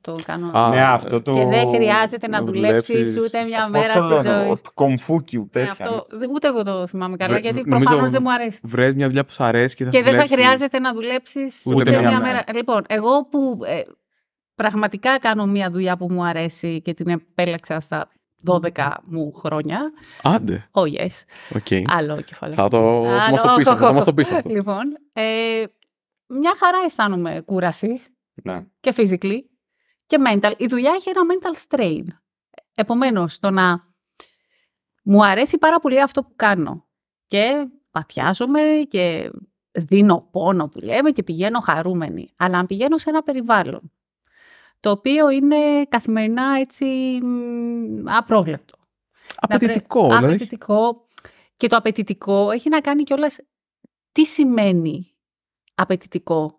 το κάνω ναι, αυτό το... και δεν χρειάζεται να, δουλέψεις ούτε μια μέρα στη ζωή». Το κομφούκι ναι, τέτοια. Αυτό, ούτε εγώ το θυμάμαι καλά γιατί προφανώς δεν μου αρέσει. Βρες μια δουλειά που σου αρέσει και, θα και δεν θα χρειάζεται να δουλέψεις ούτε, μια, μέρα. Λοιπόν, εγώ που ε, πραγματικά κάνω μια δουλειά που μου αρέσει και την επέλεξα στα 12 μου χρόνια. Άντε. Oh yes. Okay. Άλλο κεφαλαίο. Θα το μας το πεις αυτό. Θα το πεις αυτό. Λοιπόν, ε, μια χαρά αισθάνομαι κούραση. Ναι. Και physically. Και mental. Η δουλειά έχει ένα mental strain. Επομένως, το να μου αρέσει πάρα πολύ αυτό που κάνω. Και παθιάζομαι και δίνω πόνο που λέμε και πηγαίνω χαρούμενη. Αλλά αν πηγαίνω σε ένα περιβάλλον το οποίο είναι καθημερινά έτσι απρόβλεπτο. Απαιτητικό. πρέ... Δηλαδή. Και το απαιτητικό έχει να κάνει κιόλας τι σημαίνει απαιτητικό,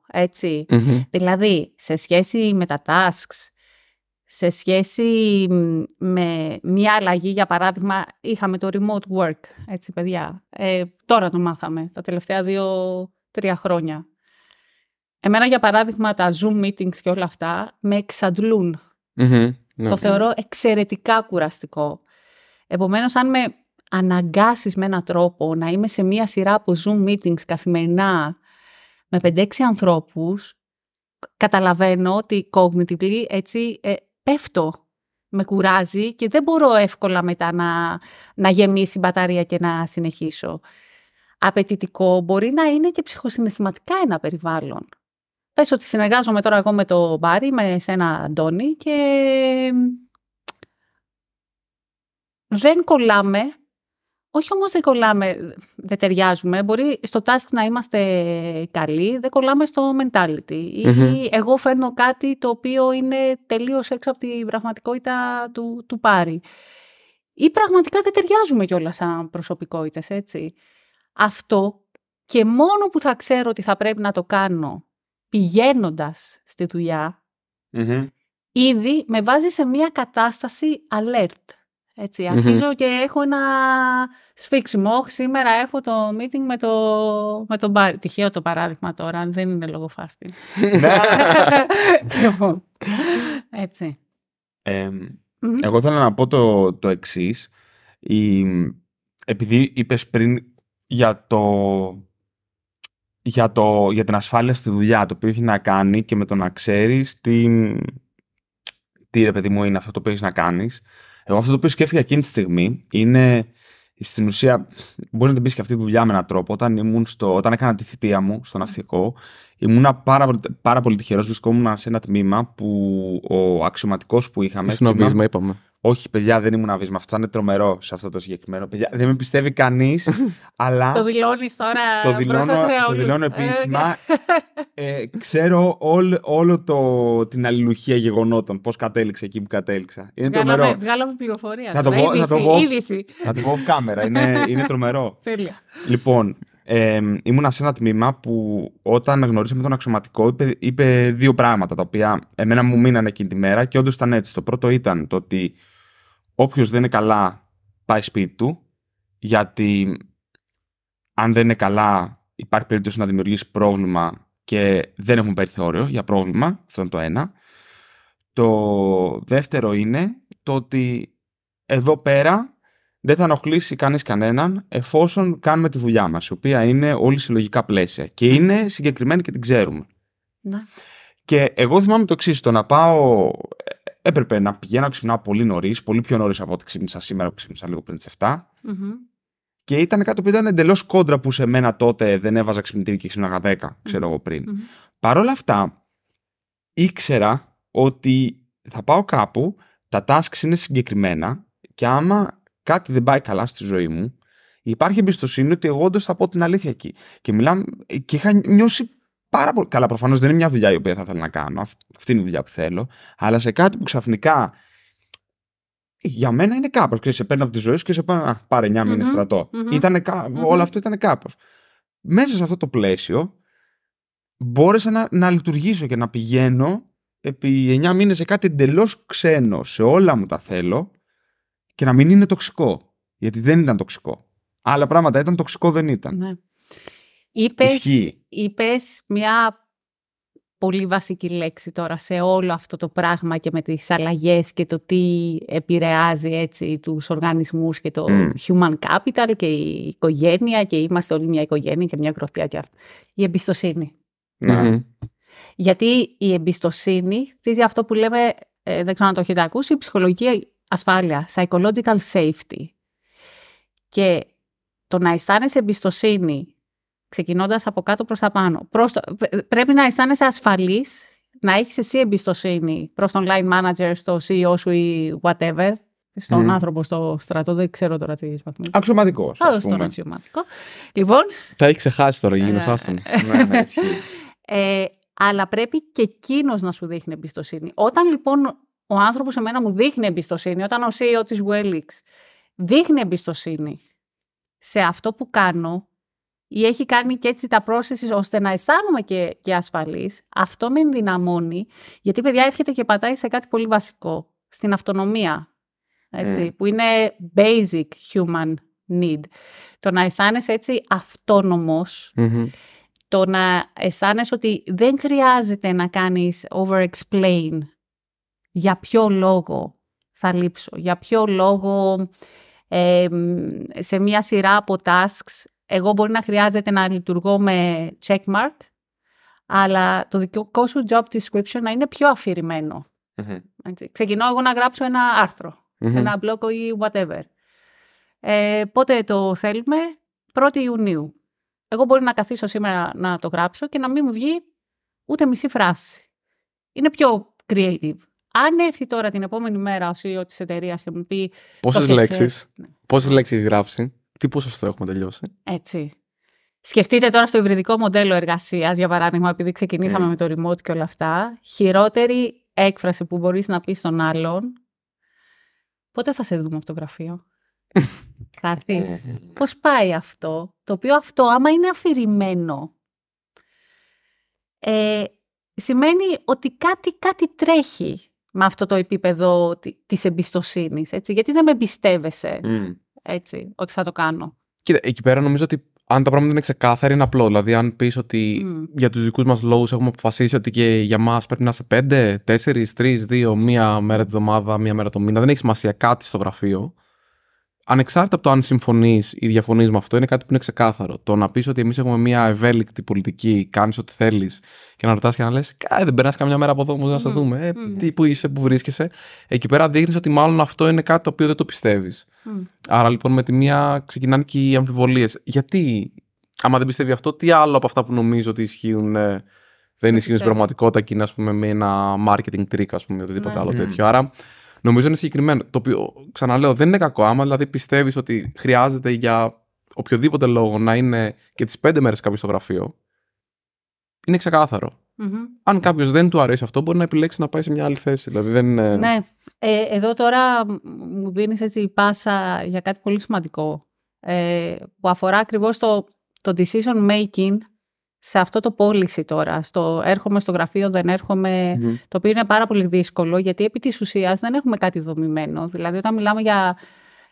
Δηλαδή, σε σχέση με τα tasks, σε σχέση με μια αλλαγή, για παράδειγμα, είχαμε το remote work, έτσι παιδιά. Ε, τώρα το μάθαμε, τα τελευταία δύο-τρία χρόνια. Εμένα, για παράδειγμα, τα Zoom meetings και όλα αυτά με εξαντλουν ναι. Το θεωρώ εξαιρετικά κουραστικό. Επομένως, αν με αναγκάσεις με έναν τρόπο να είμαι σε μία σειρά από Zoom meetings καθημερινά με 5-6 ανθρώπους, καταλαβαίνω ότι cognitively έτσι ε, πέφτω. Με κουράζει και δεν μπορώ εύκολα μετά να, να γεμίσει η μπαταρία και να συνεχίσω. Απαιτητικό μπορεί να είναι και ψυχοσυναισθηματικά ένα περιβάλλον. Πες ότι συνεργάζομαι τώρα εγώ με το Μπάρι, με σένα Αντώνη και δεν κολλάμε, όχι όμως δεν κολλάμε, δεν ταιριάζουμε, μπορεί στο task να είμαστε καλοί, δεν κολλάμε στο mentality. Ή εγώ φέρνω κάτι το οποίο είναι τελείως έξω από την πραγματικότητα του, του Ή πραγματικά δεν ταιριάζουμε κιόλα σαν προσωπικότητες, έτσι. Αυτό και μόνο που θα ξέρω ότι θα πρέπει να το κάνω πηγαίνοντας στη δουλεια ήδη με βάζει σε μια κατάσταση alert. ετσι αρχίζω και έχω ένα σφίξιμο. Όχι, σήμερα έχω το meeting με, το, με τον Τυχαίο το παράδειγμα τώρα, δεν είναι λογοφάστη ναι. *laughs* λοιπόν, έτσι. Εγώ θέλω να πω το, το εξής. Επειδή είπες πριν για το για, το, για την ασφάλεια στη δουλειά, το οποίο έχει να κάνει και με το να ξέρεις τι, τι ρε παιδί μου είναι αυτό το οποίο έχεις να κάνεις. Εγώ αυτό το οποίο σκέφτηκα εκείνη τη στιγμή είναι στην ουσία, μπορεί να την πεις και αυτή τη δουλειά με έναν τρόπο. Όταν, στο, όταν έκανα τη θητεία μου στον ναυτικό, ήμουνα πάρα, πάρα πολύ τυχερός. Βρισκόμουν σε ένα τμήμα που ο αξιωματικός που είχαμε. Στην είπαμε. Όχι, παιδιά, δεν ήμουν αβίσμα. Αυτό είναι τρομερό σε αυτό το συγκεκριμένο. Παιδιά, δεν με πιστεύει κανείς, *laughs* αλλά. Το δηλώνεις τώρα. Το δηλώνω, το δηλώνω ε, επίσημα. ε, ξέρω όλο, όλο το, την αλληλουχία γεγονότων. Πώς κατέληξε εκεί που κατέληξα. Είναι βγάλαμε, τρομερό. Βγάλαμε πληροφορία. Θα το πω. Θα το πω, θα το πω κάμερα. Είναι, *laughs* είναι τρομερό. Τέλεια. Λοιπόν, ε, ήμουνα σε ένα τμήμα που όταν γνωρίσαμε τον αξιωματικό είπε, είπε δύο πράγματα τα οποία εμένα μου μείνανε εκείνη τη μέρα και όντως ήταν έτσι. Το πρώτο ήταν το ότι όποιος δεν είναι καλά πάει σπίτι του, γιατί αν δεν είναι καλά υπάρχει περίπτωση να δημιουργήσει πρόβλημα και δεν έχουμε περιθώριο για πρόβλημα, αυτό είναι το ένα. Το δεύτερο είναι το ότι εδώ πέρα δεν θα ενοχλήσει κανείς κανέναν εφόσον κάνουμε τη δουλειά μας, η οποία είναι όλη συλλογικά πλαίσια. Και είναι συγκεκριμένη και την ξέρουμε. Ναι. Και εγώ θυμάμαι το εξής: το να πάω έπρεπε να πηγαίνω να ξυπνάω πολύ νωρίς, πολύ πιο νωρίς από ό,τι ξύπνησα σήμερα που ξύπνησα λίγο πριν τις 7. Και ήταν κάτι που ήταν εντελώς κόντρα που σε μένα τότε δεν έβαζα ξυπνητήρι και ξύπναγα 10, ξέρω εγώ πριν. mm Παρ' όλα αυτά, ήξερα ότι θα πάω κάπου, τα tasks είναι συγκεκριμένα και άμα κάτι δεν πάει καλά στη ζωή μου, υπάρχει εμπιστοσύνη ότι εγώ όντως θα πω την αλήθεια εκεί. Και μιλάμε, και είχα νιώσει πάρα πολύ. Καλά, προφανώς δεν είναι μια δουλειά η οποία θα θέλω να κάνω. Αυτή είναι η δουλειά που θέλω. Αλλά σε κάτι που ξαφνικά για μένα είναι κάπως. Και σε παίρνει από τη ζωή σου και σε πάνω. πάρε 9 mm μήνε στρατό. ήτανε κα... Όλο αυτό ήταν κάπως. Μέσα σε αυτό το πλαίσιο μπόρεσα να, να λειτουργήσω και να πηγαίνω επί 9 μήνες σε κάτι εντελώς ξένο, σε όλα μου τα θέλω και να μην είναι τοξικό. Γιατί δεν ήταν τοξικό. Άλλα πράγματα ήταν, τοξικό δεν ήταν. ναι Είπες, μια πολύ βασική λέξη τώρα σε όλο αυτό το πράγμα και με τις αλλαγές και το τι επηρεάζει έτσι τους οργανισμούς και το human capital και η οικογένεια και είμαστε όλοι μια οικογένεια και μια κροθιά και αυτά. Η εμπιστοσυνη ναι. Γιατί η εμπιστοσύνη χτίζει αυτό που λέμε, ε, δεν ξέρω αν το έχετε ακούσει, η ψυχολογική ασφάλεια, psychological safety. Και το να αισθάνεσαι εμπιστοσύνη ξεκινώντας από κάτω προς τα πάνω. πρέπει να αισθάνεσαι ασφαλής, να έχεις εσύ εμπιστοσύνη προς τον line manager, στο CEO σου ή whatever, στον άνθρωπο στο στρατό, δεν ξέρω τώρα τι βαθμό. Αξιωματικό. Άλλο στον αξιωματικό. Λοιπόν. Τα έχει ξεχάσει τώρα, ε, ε, ναι, άστον. Ναι, ε, αλλά πρέπει και εκείνος να σου δείχνει εμπιστοσύνη. Όταν λοιπόν ο άνθρωπος σε μένα μου δείχνει εμπιστοσύνη, όταν ο CEO της Wellix δείχνει εμπιστοσύνη σε αυτό που κάνω, ή έχει κάνει και έτσι τα πρόσθεση ώστε να αισθάνομαι και, και ασφαλής, αυτό με ενδυναμώνει, γιατί παιδιά έρχεται και πατάει σε κάτι πολύ βασικό, στην αυτονομία, έτσι, ναι. που είναι basic human need. Το να αισθάνεσαι έτσι το να αισθάνεσαι ότι δεν χρειάζεται να κάνεις over-explain για ποιο λόγο θα λείψω, για ποιο λόγο σε μία σειρά από tasks εγώ μπορεί να χρειάζεται να λειτουργώ με checkmark, αλλά το δικό σου job description να είναι πιο αφηρημενο mm Ξεκινώ εγώ να γράψω ένα ένα blog ή whatever. Ε, πότε το θέλουμε, 1η Ιουνίου. Εγώ μπορεί να καθίσω σήμερα να το γράψω και να μην μου βγει ούτε μισή φράση. Είναι πιο creative. Αν έρθει τώρα την επόμενη μέρα ο CEO της εταιρείας και μου πει. Πόσες λέξεις ναι. λέξεις γράψει, τι ποσοστό έχουμε τελειώσει. Έτσι. Σκεφτείτε τώρα στο υβριδικό μοντέλο εργασίας, για παράδειγμα, επειδή ξεκινήσαμε ναι. με το remote και όλα αυτά. Χειρότερη έκφραση που μπορείς να πεις στον άλλον. Πότε θα σε δούμε από το γραφείο. θα έρθει. Πώς πάει αυτό, το οποίο αυτό, άμα είναι αφηρημένο, ε, σημαίνει ότι κάτι, κάτι τρέχει με αυτό το επίπεδο της εμπιστοσύνης, έτσι, γιατί δεν με εμπιστεύεσαι έτσι, ότι θα το κάνω. Κοίτα, εκεί πέρα νομίζω ότι αν τα πράγματα είναι ξεκάθαρα, είναι απλό. Δηλαδή, αν πεις ότι για τους δικούς μας λόγους έχουμε αποφασίσει ότι και για μας πρέπει να είσαι πέντε, τέσσερις, τρεις, δύο, μία μέρα τη βδομάδα, μία μέρα το μήνα, δεν έχει σημασία κάτι στο γραφείο. Ανεξάρτητα από το αν συμφωνείς ή διαφωνείς με αυτό, είναι κάτι που είναι ξεκάθαρο. Το να πεις ότι εμείς έχουμε μια ευέλικτη πολιτική, κάνεις ό,τι θέλεις και να ρωτάς και να λες: δεν περνάς καμιά μέρα από εδώ, όμως να mm. σε δούμε. Ε, mm. τι, πού είσαι, πού βρίσκεσαι. Εκεί πέρα δείχνεις ότι μάλλον αυτό είναι κάτι το οποίο δεν το πιστεύεις. Mm. Άρα λοιπόν με τη μία ξεκινάνε και οι αμφιβολίες. Γιατί, άμα δεν πιστεύει αυτό, τι άλλο από αυτά που νομίζω ότι ισχύουν ε, δεν ισχύουν στην πραγματικότητα και είναι πούμε, με ένα marketing trick, ας πούμε, οτιδήποτε ναι. άλλο τέτοιο. Άρα Νομίζω είναι συγκεκριμένο. Το οποίο, ξαναλέω, δεν είναι κακό. Άμα δηλαδή πιστεύεις ότι χρειάζεται για οποιοδήποτε λόγο να είναι και τις πέντε μέρες κάποιος στο γραφείο, είναι Αν κάποιος δεν του αρέσει αυτό, μπορεί να επιλέξει να πάει σε μια άλλη θέση. Δηλαδή δεν Ναι. Ε, εδώ τώρα μου δίνεις έτσι πάσα για κάτι πολύ σημαντικό ε, που αφορά ακριβώς το, το decision making σε αυτό το πώληση τώρα, στο έρχομαι στο γραφείο, δεν έρχομαι, το οποίο είναι πάρα πολύ δύσκολο, γιατί επί της ουσίας δεν έχουμε κάτι δομημένο. Δηλαδή, όταν μιλάμε για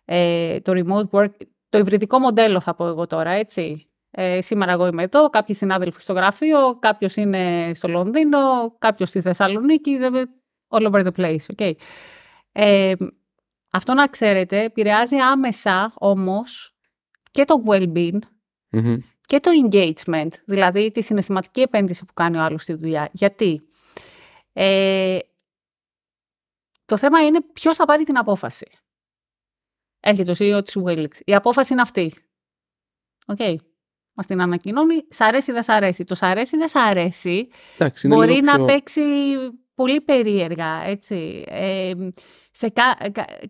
ε, το remote work, το υβριδικό μοντέλο θα πω εγώ τώρα, έτσι. Ε, σήμερα εγώ είμαι εδώ, κάποιοι συνάδελφοι στο γραφείο, κάποιος είναι στο Λονδίνο, κάποιος στη Θεσσαλονίκη, all over the place, okay. Ε, αυτό να ξέρετε, επηρεάζει άμεσα όμως και το well-being, και το engagement, δηλαδή τη συναισθηματική επένδυση που κάνει ο άλλος στη δουλειά. Γιατί ε, το θέμα είναι ποιος θα πάρει την απόφαση. Έρχεται ο CEO της Wellix. Η απόφαση είναι αυτή. Οκ. Okay. Μας την ανακοινώνει. Σ' αρέσει, δεν σ' αρέσει. Το σ' αρέσει, δεν σ' αρέσει. μπορεί να παίξει πολύ περίεργα, έτσι. Ε, σε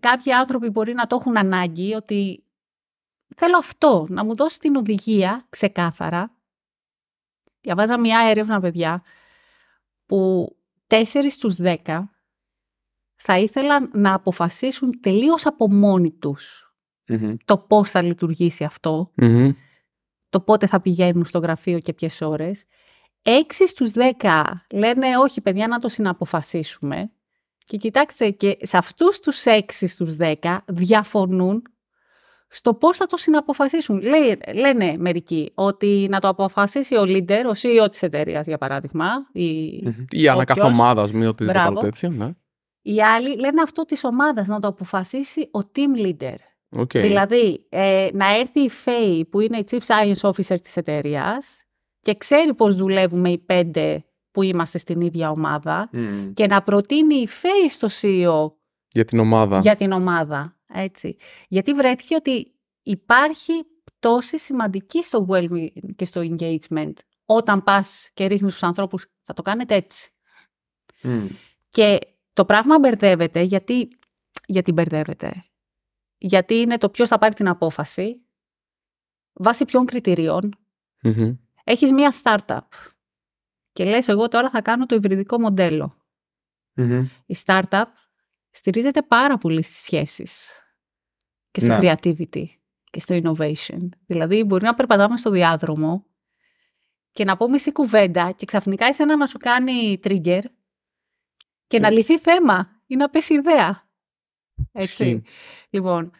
κάποιοι άνθρωποι μπορεί να το έχουν ανάγκη ότι Θέλω αυτό, να μου δώσει την οδηγία ξεκάθαρα. Διαβάζα μια έρευνα, παιδιά, που 4 στους 10 θα ήθελαν να αποφασίσουν τελείως από μόνοι τους το πώς θα λειτουργήσει το πότε θα πηγαίνουν στο γραφείο και ποιες ώρες. 6 στους 10 λένε όχι παιδιά να το συναποφασίσουμε. Και κοιτάξτε και σε αυτούς τους 6 στους 10 διαφωνούν στο πώς θα το συναποφασίσουν. λένε μερικοί ότι να το αποφασίσει ο leader, ο CEO της εταιρείας, για παράδειγμα. Ή, ή ομάδας μη οτιδήποτε άλλο τέτοιο. Ναι. Οι άλλοι λένε αυτό της ομάδας να το αποφασίσει ο team leader. Okay. Δηλαδή, ε, να έρθει η ΦΕΗ που είναι η Chief Science Officer της εταιρείας και ξέρει πώς δουλεύουμε οι πέντε που είμαστε στην ίδια ομάδα και να προτείνει η ΦΕΗ στο CEO για την ομάδα. Για την ομάδα. Έτσι. Γιατί βρέθηκε ότι υπάρχει πτώση σημαντική στο well-being και στο engagement. Όταν πας και ρίχνεις τους ανθρώπους, θα το κάνετε έτσι. Και το πράγμα μπερδεύεται γιατί, γιατί μπερδεύεται. Γιατί είναι το ποιος θα πάρει την απόφαση, βάσει ποιων κριτηριων mm Έχεις μία startup και λες εγώ τώρα θα κάνω το υβριδικό μοντέλο. Mm-hmm. Η startup στηρίζεται πάρα πολύ στις σχέσεις και στο ναι. creativity και στο innovation. Δηλαδή μπορεί να περπατάμε στο διάδρομο και να πούμε μισή κουβέντα και ξαφνικά εσένα να σου κάνει trigger και να ναι. λυθεί θέμα ή να πέσει ιδέα. Έτσι. Λοιπόν,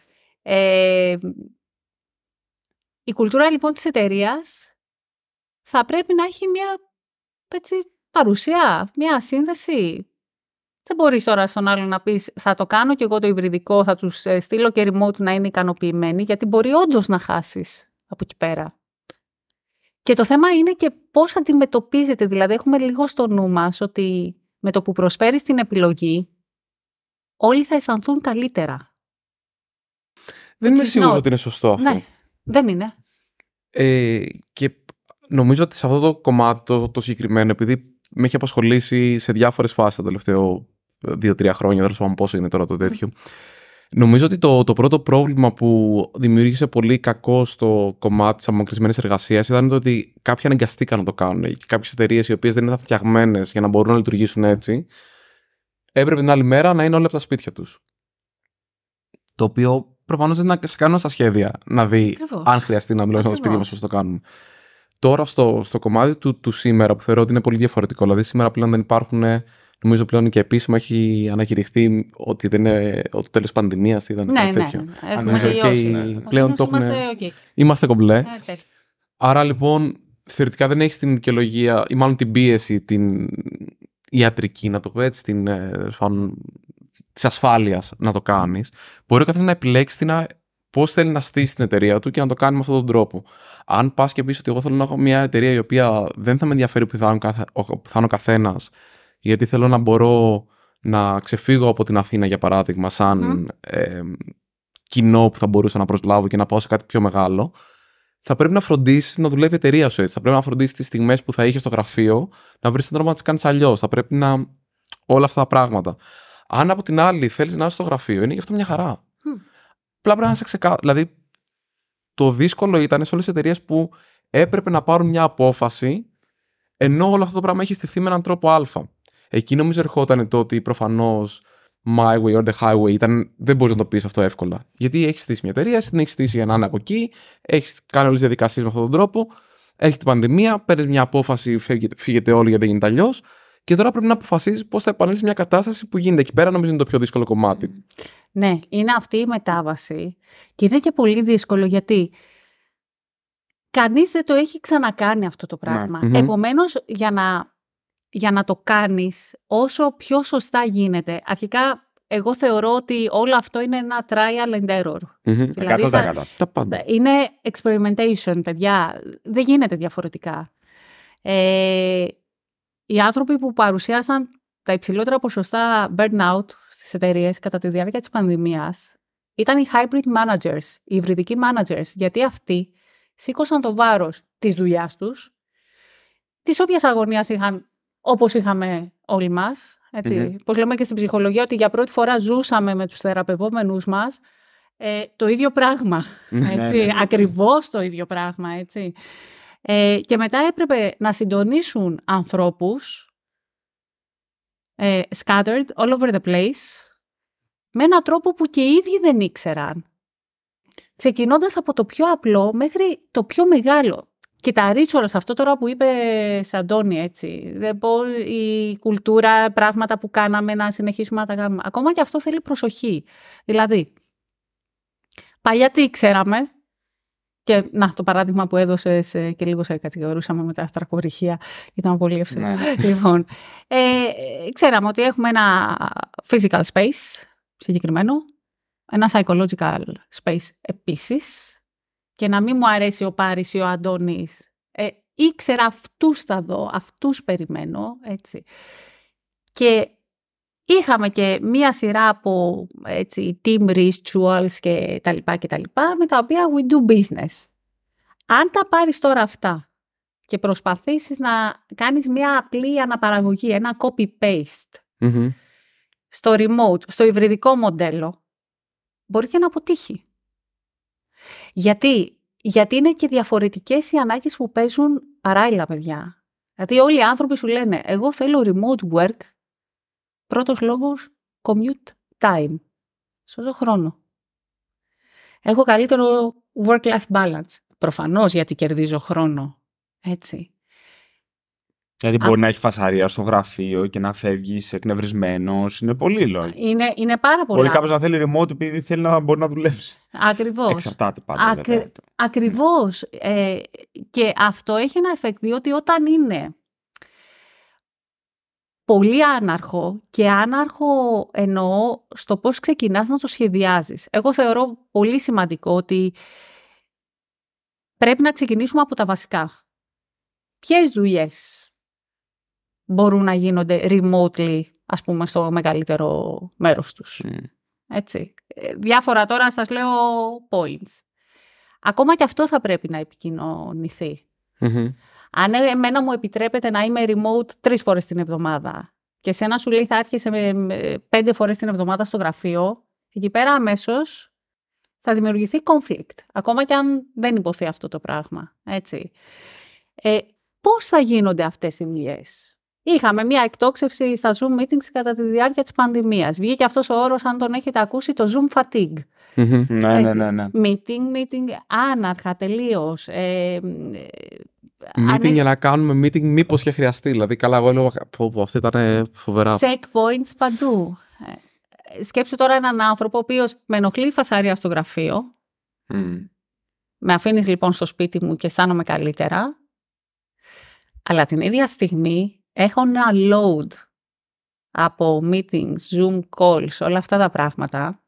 ε, η κουλτούρα λοιπόν της εταιρείας θα πρέπει να έχει μια έτσι, παρουσία, μια σύνδεση δεν μπορείς τώρα στον άλλον να πεις: Θα το κάνω και εγώ το υβριδικό, θα τους ε, στείλω και remote να είναι ικανοποιημένοι, γιατί μπορεί όντως να χάσεις από εκεί πέρα. Και το θέμα είναι και πώς αντιμετωπίζεται. Δηλαδή, έχουμε λίγο στο νου μας ότι με το που προσφέρεις την επιλογή, όλοι θα αισθανθούν καλύτερα. Δεν Έτσι, είμαι σίγουρο ότι είναι σωστό αυτό. Ναι, δεν είναι. Ε, και νομίζω ότι σε αυτό το κομμάτι το, το συγκεκριμένο, επειδή με έχει απασχολήσει σε διάφορες φάσεις το τελευταίο δύο-τρία χρόνια, δεν ξέρω πόσο είναι τώρα το τέτοιο. Νομίζω ότι το, το πρώτο πρόβλημα που δημιούργησε πολύ κακό στο κομμάτι της απομακρυσμένης εργασίας ήταν το ότι κάποιοι αναγκαστήκαν να το κάνουν. Κάποιες εταιρείες οι οποίες δεν ήταν φτιαγμένε για να μπορούν να λειτουργήσουν έτσι, έπρεπε την άλλη μέρα να είναι όλα από τα σπίτια τους. Το οποίο προφανώς δεν είναι σε κανένα στα σχέδια να δει αν χρειαστεί να μιλώσει στο τα σπίτια μας πώς το κάνουμε. Τώρα στο, στο κομμάτι του, του σήμερα που θεωρώ ότι είναι πολύ διαφορετικό. Δηλαδή σήμερα πλέον δεν υπάρχουν Νομίζω πλέον και επίσημα έχει ανακηρυχθεί ότι δεν είναι το τέλος πανδημίας ή ήταν ναι, ναι, τέτοιο. Ναι, Έχουμε Πλέον το έχουμε. Είμαστε κομπλέ. Okay. Ε, Άρα λοιπόν θεωρητικά δεν έχεις την δικαιολογία ή μάλλον την πίεση την ιατρική, να το πω έτσι, την, ε, της ασφάλειας να το κάνεις. Μπορεί ο καθένας να επιλέξει να πώς θέλει να στήσει την εταιρεία του και να το κάνει με αυτόν τον τρόπο. Αν πας και πεις ότι εγώ θέλω να έχω μια εταιρεία η οποία δεν θα με ενδιαφέρει που θα είναι ο καθένας, γιατί θέλω να μπορώ να ξεφύγω από την Αθήνα, για παράδειγμα, σαν mm. ε, κοινό που θα μπορούσα να προσλάβω και να πάω σε κάτι πιο μεγάλο, θα πρέπει να φροντίσεις να δουλεύει η εταιρεία σου έτσι. Θα πρέπει να φροντίσεις τις στιγμές που θα είχες στο γραφείο, να βρεις τον τρόπο να τις κάνεις αλλιώς. Θα πρέπει να. όλα αυτά τα πράγματα. Αν από την άλλη θέλεις να είσαι στο γραφείο, είναι γι' αυτό μια χαρά. Mm. Απλά πρέπει να είσαι ξεκάθαρο. Δηλαδή, το δύσκολο ήταν σε όλες τις εταιρείες που έπρεπε να πάρουν μια απόφαση, ενώ όλο αυτό το πράγμα έχει στηθεί με έναν τρόπο Α. Εκεί νομίζω ερχόταν το ότι προφανώς my way or the highway ήταν, δεν μπορείς να το πεις αυτό εύκολα. Γιατί έχεις στήσει μια εταιρεία, την έχεις στήσει για να είναι από εκεί, έχεις κάνει όλες τις διαδικασίες με αυτόν τον τρόπο, έχει την πανδημία, παίρνεις μια απόφαση, φύγετε, φύγετε όλοι γιατί δεν γίνεται αλλιώς. Και τώρα πρέπει να αποφασίζεις πώς θα επανέλθεις μια κατάσταση που γίνεται εκεί πέρα, νομίζω είναι το πιο δύσκολο κομμάτι. Mm. Ναι, είναι αυτή η μετάβαση. Και είναι και πολύ δύσκολο γιατί κανείς δεν το έχει ξανακάνει αυτό το πράγμα. Ναι. Mm-hmm. Επομένως, για να για να το κάνεις όσο πιο σωστά γίνεται. Αρχικά εγώ θεωρώ ότι όλο αυτό είναι ένα trial and error. mm Τα πάντα. Είναι experimentation, παιδιά. Δεν γίνεται διαφορετικά. Ε, οι άνθρωποι που παρουσίασαν τα υψηλότερα ποσοστά burnout στις εταιρείες κατά τη διάρκεια της πανδημίας ήταν οι hybrid managers, οι υβριδικοί managers, γιατί αυτοί σήκωσαν το βάρος της δουλειάς τους, της όποιας αγωνίας είχαν όπως είχαμε όλοι μας. Mm-hmm. Πώς λέμε και στην ψυχολογία, ότι για πρώτη φορά ζούσαμε με τους θεραπευόμενους μας ε, το ίδιο πράγμα. Ναι, ναι, έτσι, ναι. ακριβώς το ίδιο πράγμα. Έτσι. Ε, και μετά έπρεπε να συντονίσουν ανθρώπους ε, scattered all over the place με έναν τρόπο που και οι ίδιοι δεν ήξεραν. Ξεκινώντας από το πιο απλό μέχρι το πιο μεγάλο. Και τα σε αυτό τώρα που είπε Αντώνη, έτσι, η κουλτούρα, πράγματα που κάναμε να συνεχίσουμε να τα κάνουμε. Ακόμα και αυτό θέλει προσοχή. Δηλαδή, παλιά τι ξέραμε, και να, το παράδειγμα που έδωσες ε, και λίγο σε κατηγορούσαμε με τα αστρακοριχεία, ήταν πολύ εύστοχο. Ναι, ναι. λοιπόν, ε, ξέραμε ότι έχουμε ένα physical space συγκεκριμένο, ένα psychological space επίσης, και να μην μου αρέσει ο Πάρης ή ο Αντώνης. Ε, ήξερα αυτούς θα δω, αυτούς περιμένω, έτσι. Και είχαμε και μία σειρά από έτσι, team rituals και τα λοιπά και τα λοιπά, με τα οποία we do business. Αν τα πάρεις τώρα αυτά και προσπαθήσεις να κάνεις μία απλή αναπαραγωγή, ένα στο remote, στο υβριδικό μοντέλο, μπορεί και να αποτύχει. Γιατί, γιατί είναι και διαφορετικές οι ανάγκες που παίζουν παράλληλα παιδιά. Δηλαδή όλοι οι άνθρωποι σου λένε εγώ θέλω remote work, πρώτος λόγος commute time, σώζω χρόνο. Έχω καλύτερο work-life balance, Προφανώς γιατί κερδίζω χρόνο, έτσι. Δηλαδή, μπορεί να έχει φασαρία στο γραφείο και να φεύγεις εκνευρισμένος. Είναι πολύ λόγοι. Είναι, είναι πάρα πολλά. Μπορεί κάποιος να θέλει remote επειδή θέλει να μπορεί να δουλέψει. Ακριβώς. Εξαρτάται πάντα. Ακριβώς. Ε, και αυτό έχει ένα εφεκτ, διότι όταν είναι πολύ άναρχο και άναρχο εννοώ στο πώς ξεκινάς να το σχεδιάζεις. Εγώ θεωρώ πολύ σημαντικό ότι πρέπει να ξεκινήσουμε από τα βασικά. Ποιες δουλειές μπορούν να γίνονται remotely, ας πούμε, στο μεγαλύτερο μέρος τους. Ναι. Έτσι. Ε, διάφορα τώρα σας λέω points. Ακόμα και αυτό θα πρέπει να επικοινωνηθει Αν εμένα μου επιτρέπεται να είμαι remote τρεις φορές την εβδομάδα και σένα σου λέει θα άρχισε πέντε φορές την εβδομάδα στο γραφείο, εκεί πέρα αμέσως θα δημιουργηθεί conflict. Ακόμα και αν δεν υποθεί αυτό το πράγμα. Έτσι. Ε, πώς θα γίνονται αυτές οι μιλιές. Είχαμε μια εκτόξευση στα Zoom meetings κατά τη διάρκεια της πανδημίας. Βγήκε αυτός ο όρος, αν τον έχετε ακούσει, το Zoom fatigue. Mm-hmm. Ναι, ναι, ναι, ναι. Meeting, meeting, άναρχα, τελείως. Ε, ε, meeting για να κάνουμε meeting μήπως και χρειαστεί. Δηλαδή, καλά, εγώ έλεγα, πω, πω, αυτή ήταν ε, φοβερά. Checkpoints παντού. Ε, σκέψου τώρα έναν άνθρωπο ο οποίος με ενοχλεί φασαρία στο γραφείο. Mm. Με αφήνεις λοιπόν στο σπίτι μου και αισθάνομαι καλύτερα. Αλλά την ίδια στιγμή έχω ένα load από meetings, zoom calls, όλα αυτά τα πράγματα,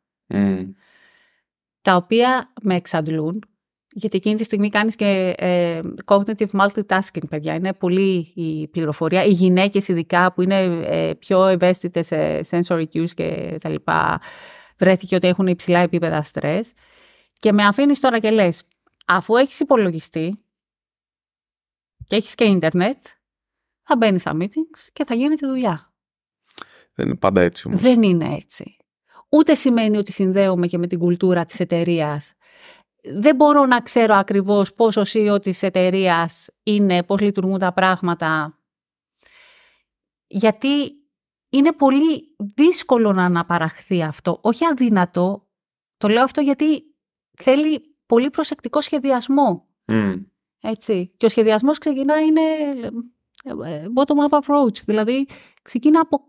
τα οποία με εξαντλούν, γιατί εκείνη τη στιγμή κάνεις και ε, cognitive multitasking, παιδιά. Είναι πολύ η πληροφορία. Οι γυναίκες ειδικά που είναι ε, πιο ευαίσθητες σε sensory cues και τα λοιπά, βρέθηκε ότι έχουν υψηλά επίπεδα στρες. Και με αφήνεις τώρα και λες, αφού έχεις υπολογιστή και έχεις και ίντερνετ, θα μπαίνεις στα meetings και θα γίνεται δουλειά. Δεν είναι πάντα έτσι όμως. Δεν είναι έτσι. Ούτε σημαίνει ότι συνδέομαι και με την κουλτούρα της εταιρείας. Δεν μπορώ να ξέρω ακριβώς πόσο CEO της εταιρείας είναι, πώς λειτουργούν τα πράγματα. Γιατί είναι πολύ δύσκολο να αναπαραχθεί αυτό. Όχι αδύνατο. Το λέω αυτό γιατί θέλει πολύ προσεκτικό σχεδιασμό. Έτσι. Και ο σχεδιασμός ξεκινάει... Ε, bottom-up approach. Δηλαδή, ξεκινά από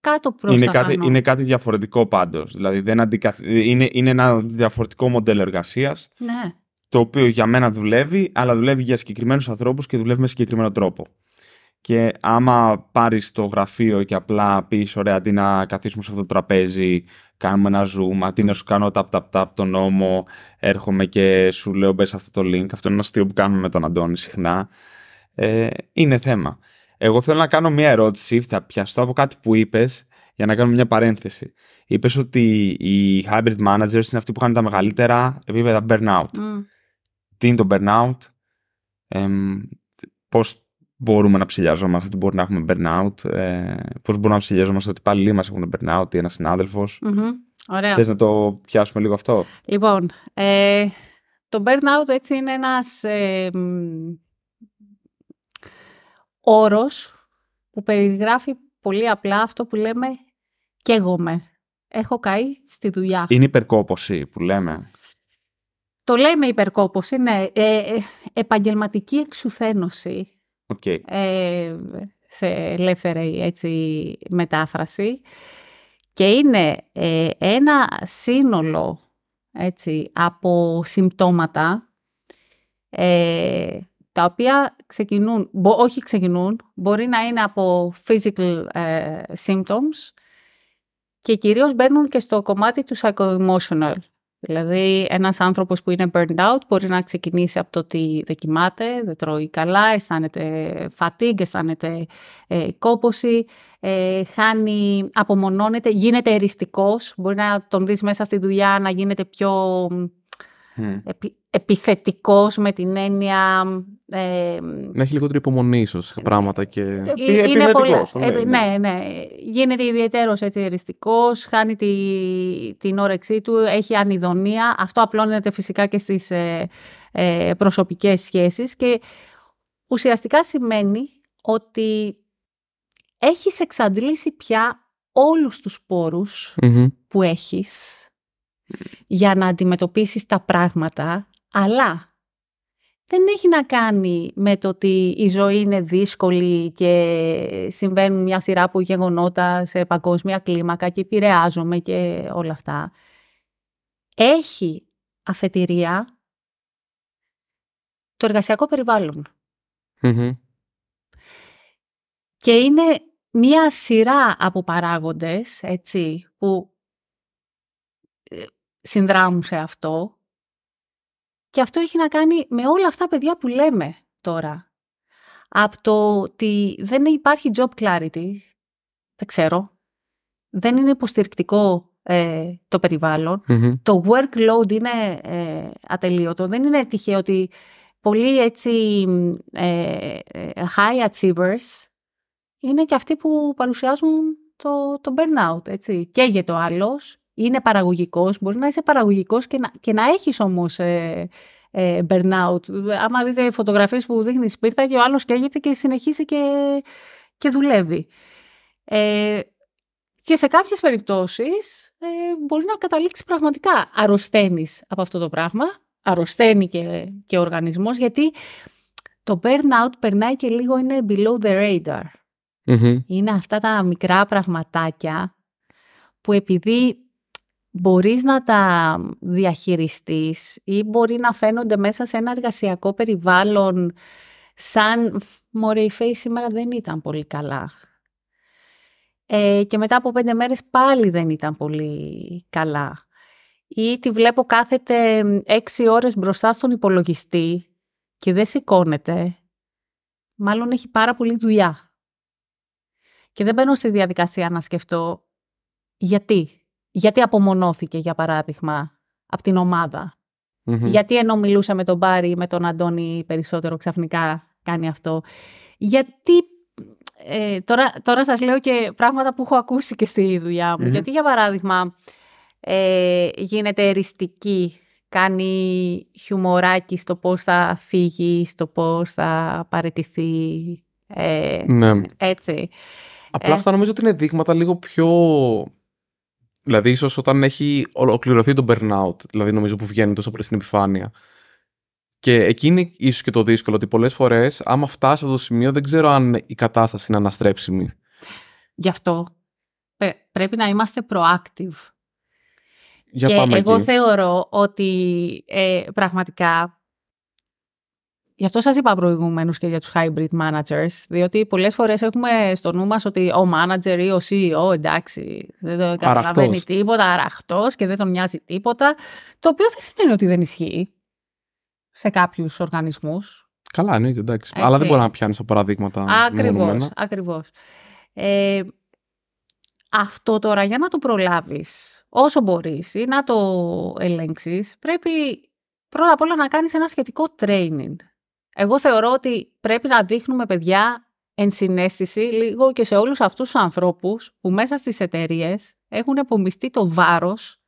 κάτω προς είναι τα κάτι, Είναι κάτι διαφορετικό πάντως. Δηλαδή, αντικαθ... είναι, είναι ένα διαφορετικό μοντέλο εργασίας. Ναι. Το οποίο για μένα δουλεύει, αλλά δουλεύει για συγκεκριμένους ανθρώπους και δουλεύει με συγκεκριμένο τρόπο. Και άμα πάρεις το γραφείο και απλά πεις: Ωραία, αντί να καθίσουμε σε αυτό το τραπέζι, κάνουμε ένα zoom. Αντί να σου κάνω tap tap tap τον νόμο, έρχομαι και σου λέω: Μπες αυτό το link. Αυτό είναι ένα αστείο που κάνουμε με τον Αντώνη συχνά ε, είναι θέμα. Εγώ θέλω να κάνω μια ερώτηση, θα πιαστώ από κάτι που είπες για να κάνω μια παρένθεση. Είπες ότι οι hybrid managers είναι αυτοί που κάνουν τα μεγαλύτερα επίπεδα burnout. Τι είναι το burnout, εμ, πώς μπορούμε να ψηλιαζόμαστε ότι μπορεί να έχουμε burnout, ε, πώς μπορούμε να ψηλιαζόμαστε ότι πάλι μας έχουν burnout ή ένας συνάδελφος. Θες να το πιάσουμε λίγο αυτό. Λοιπόν, ε, το burnout έτσι είναι ένας όρος που περιγράφει πολύ απλά αυτό που λέμε καίγομαι. Έχω καεί στη δουλειά. Είναι υπερκόπωση που λέμε. Το λέμε υπερκόπωση, ναι. Ε, ε, επαγγελματική εξουθένωση. Okay. Ε, σε ελεύθερη έτσι, μετάφραση. Και είναι ένα σύνολο έτσι, από συμπτώματα τα οποία ξεκινούν, μπο, όχι ξεκινούν, μπορεί να είναι από physical ε, symptoms και κυρίως μπαίνουν και στο κομμάτι του psycho-emotional. Δηλαδή ένας άνθρωπος που είναι burned out μπορεί να ξεκινήσει από το ότι δεν κοιμάται, δεν τρώει καλά, αισθάνεται fatigue, αισθάνεται ε, κόποση, ε, χάνει, απομονώνεται, γίνεται εριστικός, μπορεί να τον δεις μέσα στη δουλειά να γίνεται πιο επιθετικός με την έννοια... Ε, να έχει λιγότερη υπομονή ίσως πράγματα και... Ε, επιθετικός. Ε, ναι, ναι, ναι. Γίνεται ιδιαίτερος έτσι εριστικός, χάνει την όρεξή του, έχει ανιδονία. Αυτό απλώνεται φυσικά και στις προσωπικέ σχέσει. προσωπικές σχέσεις και ουσιαστικά σημαίνει ότι έχεις εξαντλήσει πια όλους τους πορους που έχεις για να αντιμετωπίσεις τα πράγματα, αλλά δεν έχει να κάνει με το ότι η ζωή είναι δύσκολη και συμβαίνουν μια σειρά που γεγονότα σε παγκόσμια κλίμακα και επηρεάζομαι και όλα αυτά. Έχει αφετηρία το εργασιακό Και είναι μια σειρά από παράγοντες, έτσι, που συνδράμουν σε αυτό. Και αυτό έχει να κάνει με όλα αυτά παιδιά που λέμε τώρα. Από το ότι δεν υπάρχει job clarity, δεν ξέρω, δεν είναι υποστηρικτικό ε, το περιβαλλον το workload είναι ε, ατελείωτο, δεν είναι τυχαίο ότι πολλοί έτσι ε, ε, high achievers είναι και αυτοί που παρουσιάζουν το, το burnout, έτσι. Καίγεται το άλλος, είναι παραγωγικός, μπορείς να είσαι παραγωγικός και να, και να έχεις όμως ε, ε, burnout. Άμα δείτε φωτογραφίες που δείχνεις σπίρτα και ο άλλος καίγεται και συνεχίζει και, και δουλεύει. Ε, και σε κάποιες περιπτώσεις ε, μπορεί να καταλήξεις πραγματικά αρρωσταίνεις από αυτό το πράγμα, αρρωσταίνει και, και ο οργανισμός, γιατί το burnout περνάει και λίγο, είναι below the radar. Είναι αυτά τα μικρά πραγματάκια που επειδή μπορείς να τα διαχειριστείς ή μπορεί να φαίνονται μέσα σε ένα εργασιακό περιβάλλον σαν «Μωρέ, η Φέη σήμερα δεν ήταν πολύ καλά». Ε, και μετά από πέντε μέρες πάλι δεν ήταν πολύ καλά. Ή τη βλέπω κάθεται έξι ώρες μπροστά στον υπολογιστή και δεν σηκώνεται. Μάλλον έχει πάρα πολύ δουλειά. Και δεν μπαίνω στη διαδικασία να σκεφτώ γιατί γιατί απομονώθηκε, για παράδειγμα, από την ομαδα Γιατί ενώ μιλούσα με τον Μπάρι, με τον Αντώνη περισσότερο, ξαφνικά κάνει αυτό. Γιατί ε, τώρα, τώρα σας λέω και πράγματα που έχω ακούσει και στη δουλειά μου. Γιατί, για παράδειγμα, ε, γίνεται εριστική, κάνει χιουμοράκι στο πώς θα φύγει, στο πώς θα παραιτηθεί, ε, ναι. έτσι. Απλά ε, αυτά νομίζω ότι είναι δείγματα λίγο πιο Δηλαδή, ίσως όταν έχει ολοκληρωθεί το burnout, δηλαδή νομίζω που βγαίνει τόσο πολύ στην επιφάνεια. Και εκεί είναι ίσως και το δύσκολο, ότι πολλές φορές, άμα φτάσει στο αυτό το σημείο, δεν ξέρω αν η κατάσταση είναι αναστρέψιμη. Γι' αυτό ε, πρέπει να είμαστε proactive. Για και εγώ εκεί. θεωρώ ότι ε, πραγματικά Γι' αυτό σας είπα προηγουμένως και για τους hybrid managers, διότι πολλές φορές έχουμε στο νου μας ότι ο manager ή ο CEO, εντάξει, δεν το καταλαβαίνει τίποτα, αραχτός και δεν τον νοιάζει τίποτα, το οποίο δεν σημαίνει ότι δεν ισχύει σε κάποιους οργανισμούς. Καλά, εννοείται, εντάξει. Αλλά δεν μπορεί να πιάνει τα παραδείγματα. Ακριβώ, ακριβώς. Ε, αυτό τώρα για να το προλάβεις, όσο μπορείς, ή να το ελέγξεις. πρέπει πρώτα απ' όλα να κάνεις ένα σχετικό training εγώ θεωρώ ότι πρέπει να δείχνουμε παιδιά ενσυναίσθηση λίγο και σε όλους αυτούς τους ανθρώπους που μέσα στις εταιρείες έχουν επομιστεί το βάρος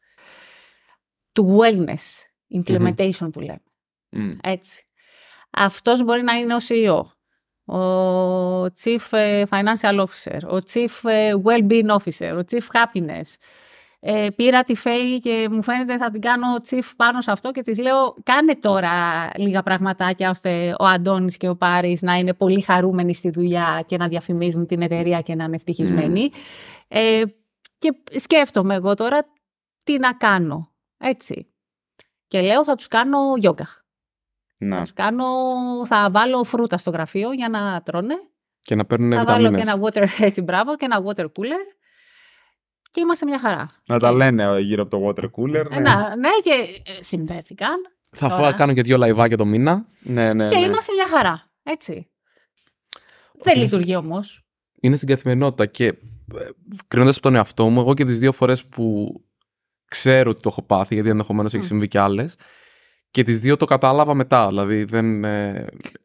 του wellness implementation mm-hmm. που λέμε. Mm. που λεμε ετσι μπορεί να είναι ο CEO, ο Chief ε, Financial Officer, ο Chief ε, Well-Being Officer, ο Chief Happiness, ε, πήρα τη Φέη και μου φαίνεται θα την κάνω τσιφ πάνω σε αυτό και της λέω κάνε τώρα λίγα πραγματάκια ώστε ο Αντώνης και ο Πάρης να είναι πολύ χαρούμενοι στη δουλειά και να διαφημίζουν την εταιρεία και να είναι ευτυχισμένοι. Ε, και σκέφτομαι εγώ τώρα τι να κάνω, έτσι. Και λέω θα τους κάνω γιόγκα. Να. Θα κάνω, θα βάλω φρούτα στο γραφείο για να τρώνε. Και να παίρνουν θα βάλω και ένα water, *laughs* και ένα water cooler και είμαστε μια χαρά. Να τα λένε γύρω από το water cooler. Ε, ναι, ναι και ε, συνδέθηκαν. Θα φάω, κάνω και δύο λαϊβάκια το μήνα. Ναι, ναι, και ναι. είμαστε μια χαρά. Έτσι. Ο Δεν λειτουργεί όμως. Είναι στην καθημερινότητα και ε, κρίνοντας από τον εαυτό μου, εγώ και τις δύο φορές που ξέρω ότι το έχω πάθει, γιατί ενδεχομένως mm. έχει συμβεί και άλλες. Και τις δύο το κατάλαβα μετά. Δηλαδή, δεν,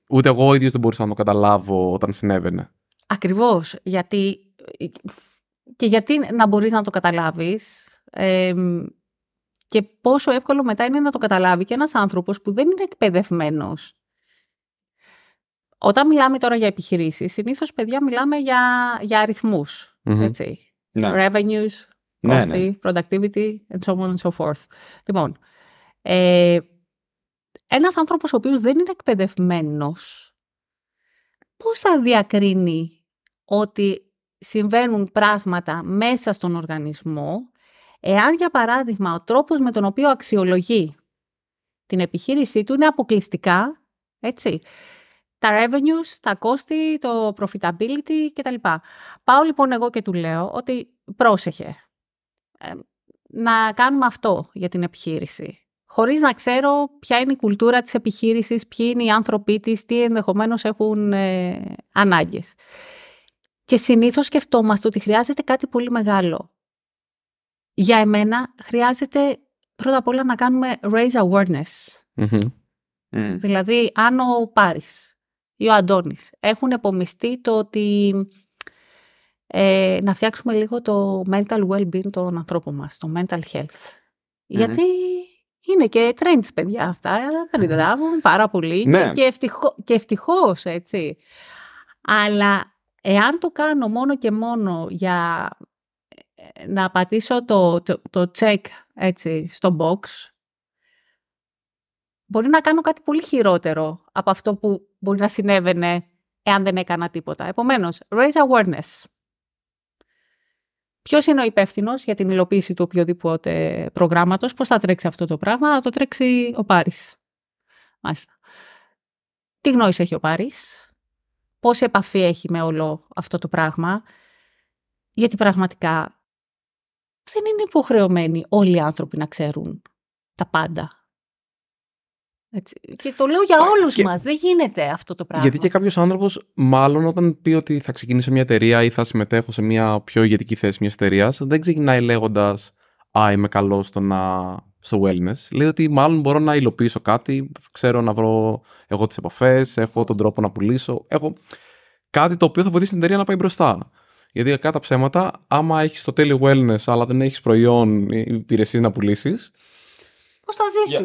ούτε εγώ ίδιος δεν μπορούσα να το καταλάβω όταν συνέβαινε. Ακριβώς. Γιατί και γιατί να μπορείς να το καταλάβεις ε, και πόσο εύκολο μετά είναι να το καταλάβει και ένας άνθρωπος που δεν είναι εκπαιδευμένος. Όταν μιλάμε τώρα για επιχειρήσεις, συνήθως παιδιά μιλάμε για, για αριθμους έτσι. Ναι. Revenues, ναι, ναι. cost, productivity, and so on and so forth. Λοιπόν, ε, ένας άνθρωπος ο οποίος δεν είναι εκπαιδευμένος, πώς θα διακρίνει ότι συμβαίνουν πράγματα μέσα στον οργανισμό, εάν για παράδειγμα ο τρόπος με τον οποίο αξιολογεί την επιχείρησή του είναι αποκλειστικά, έτσι, τα revenues, τα κόστη, το profitability κτλ. Πάω λοιπόν εγώ και του λέω ότι πρόσεχε ε, να κάνουμε αυτό για την επιχείρηση. Χωρίς να ξέρω ποια είναι η κουλτούρα της επιχείρησης, ποιοι είναι οι άνθρωποι της, τι ενδεχομένως έχουν ε, ανάγκες. Και συνήθως σκεφτόμαστε ότι χρειάζεται κάτι πολύ μεγάλο. Για εμένα χρειάζεται πρώτα απ' όλα να κάνουμε raise awareness. Mm-hmm. δηλαδη αν ο Πάρης ή ο Αντώνης έχουν επομιστεί το ότι ε, να φτιάξουμε λίγο το mental well-being των ανθρώπων μας, το mental health. Γιατί είναι και trends, παιδιά, αυτά τα διδάγουν πάρα πολύ και, ευτυχώ, ναι. και έτσι. Αλλά Εάν το κάνω μόνο και μόνο για ε, να πατήσω το, το, check έτσι, στο box, μπορεί να κάνω κάτι πολύ χειρότερο από αυτό που μπορεί να συνέβαινε εάν δεν έκανα τίποτα. Επομένως, raise awareness. Ποιος είναι ο υπεύθυνος για την υλοποίηση του οποιοδήποτε προγράμματος, πώς θα τρέξει αυτό το πράγμα, θα το τρέξει ο Πάρης. Μάλιστα. Τι γνώση έχει ο Πάρης, πόση επαφή έχει με όλο αυτό το πράγμα. Γιατί πραγματικά δεν είναι υποχρεωμένοι όλοι οι άνθρωποι να ξέρουν τα πάντα. Και το λέω για όλου μας. Δεν γίνεται αυτό το πράγμα. Γιατί και κάποιος άνθρωπος, μάλλον όταν πει ότι θα ξεκινήσω μια εταιρεία ή θα συμμετέχω σε μια πιο ηγετική θέση μιας εταιρείας, δεν ξεκινάει λέγοντας Α, είμαι καλός στο να στο wellness. Λέει ότι μάλλον μπορώ να υλοποιήσω κάτι, ξέρω να βρω εγώ τις επαφές, έχω τον τρόπο να πουλήσω, έχω κάτι το οποίο θα βοηθήσει την εταιρεία να πάει μπροστά. Γιατί κατά κάτω ψέματα, άμα έχεις το τέλειο wellness, αλλά δεν έχεις προϊόν ή υπηρεσίες να πουλήσεις. Πώς θα ζήσει.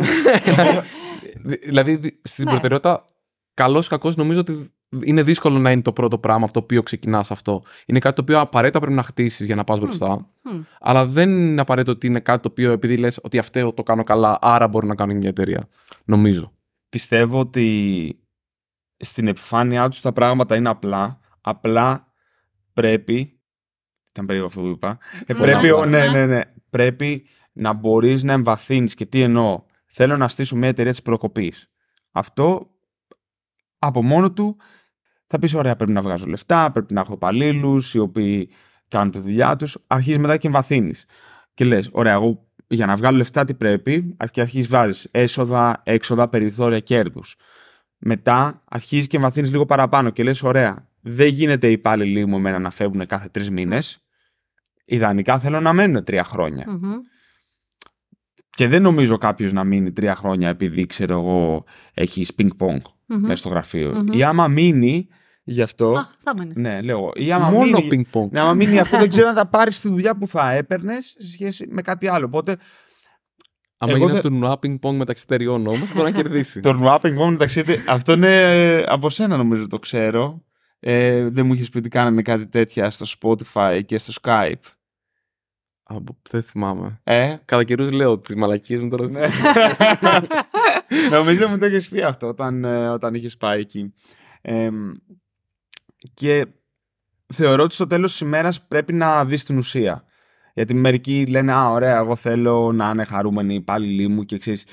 *laughs* δηλαδή, στην ναι. προτεραιότητα, καλός ή κακός, νομίζω ότι είναι δύσκολο να είναι το πρώτο πράγμα από το οποίο ξεκινάς αυτό. Είναι κάτι το οποίο απαραίτητα πρέπει να χτίσεις για να πας μπροστά. Αλλά δεν είναι απαραίτητο ότι είναι κάτι το οποίο επειδή λες ότι αυτό το κάνω καλά, άρα μπορώ να κάνω μια εταιρεία. Νομίζω. Πιστεύω ότι στην επιφάνειά τους τα πράγματα είναι απλά. Απλά πρέπει. Ήταν περίεργο αυτό που είπα. Ε, πρέπει, ναι, ναι, ναι. πρέπει να μπορείς να εμβαθύνεις. Και τι εννοώ. Θέλω να στήσω μια εταιρεία της προκοπής. Αυτό από μόνο του θα πεις: Ωραία, πρέπει να βγάζω λεφτά, πρέπει να έχω υπαλλήλους οι οποίοι κάνουν τη δουλειά τους. Αρχίζεις μετά και εμβαθύνεις. Και λες: Ωραία, εγώ για να βγάλω λεφτά τι πρέπει, και αρχίζεις βάζεις έσοδα, έξοδα, περιθώρια, κέρδους. Μετά αρχίζεις και εμβαθύνεις λίγο παραπάνω και λες: Ωραία, δεν γίνεται οι υπάλληλοι μου εμένα να φεύγουν κάθε τρεις μήνες. Ιδανικά θέλω να μένουν τρία Και δεν νομίζω κάποιος να μείνει τρία χρόνια επειδή ξέρω εγώ έχει ping-pong μέσα στο γραφειο mm-hmm. Ή άμα μείνει, Γι' αυτό. Α, θα Ναι, λέω. Ή άμα Μόνο μείνει, ναι, μείνει αυτό, δεν ξέρω αν θα πάρεις τη δουλειά που θα έπαιρνες σε σχέση με κάτι άλλο. Οπότε. Αν γίνει θα... τουρνουά ping-pong μεταξύ τεριών όμως, μπορεί να κερδίσει. *laughs* τουρνουά ping-pong μεταξύ. Αυτό είναι ε, από σένα νομίζω το ξέρω. Ε, δεν μου είχες πει ότι κάναμε κάτι τέτοια στο Spotify και στο Skype. Από, δεν θυμάμαι. Ε? Κατά καιρούς λέω τις μαλακίες μου τώρα. Ναι. *laughs* Νομίζω μου το έχεις πει αυτό όταν, ε, όταν είχες πάει εκεί και θεωρώ ότι στο τέλος της ημέρας πρέπει να δεις την ουσία. Γιατί μερικοί λένε «Α, ωραία, εγώ θέλω να είναι χαρούμενοι οι υπάλληλοι μου» και ξέρεις,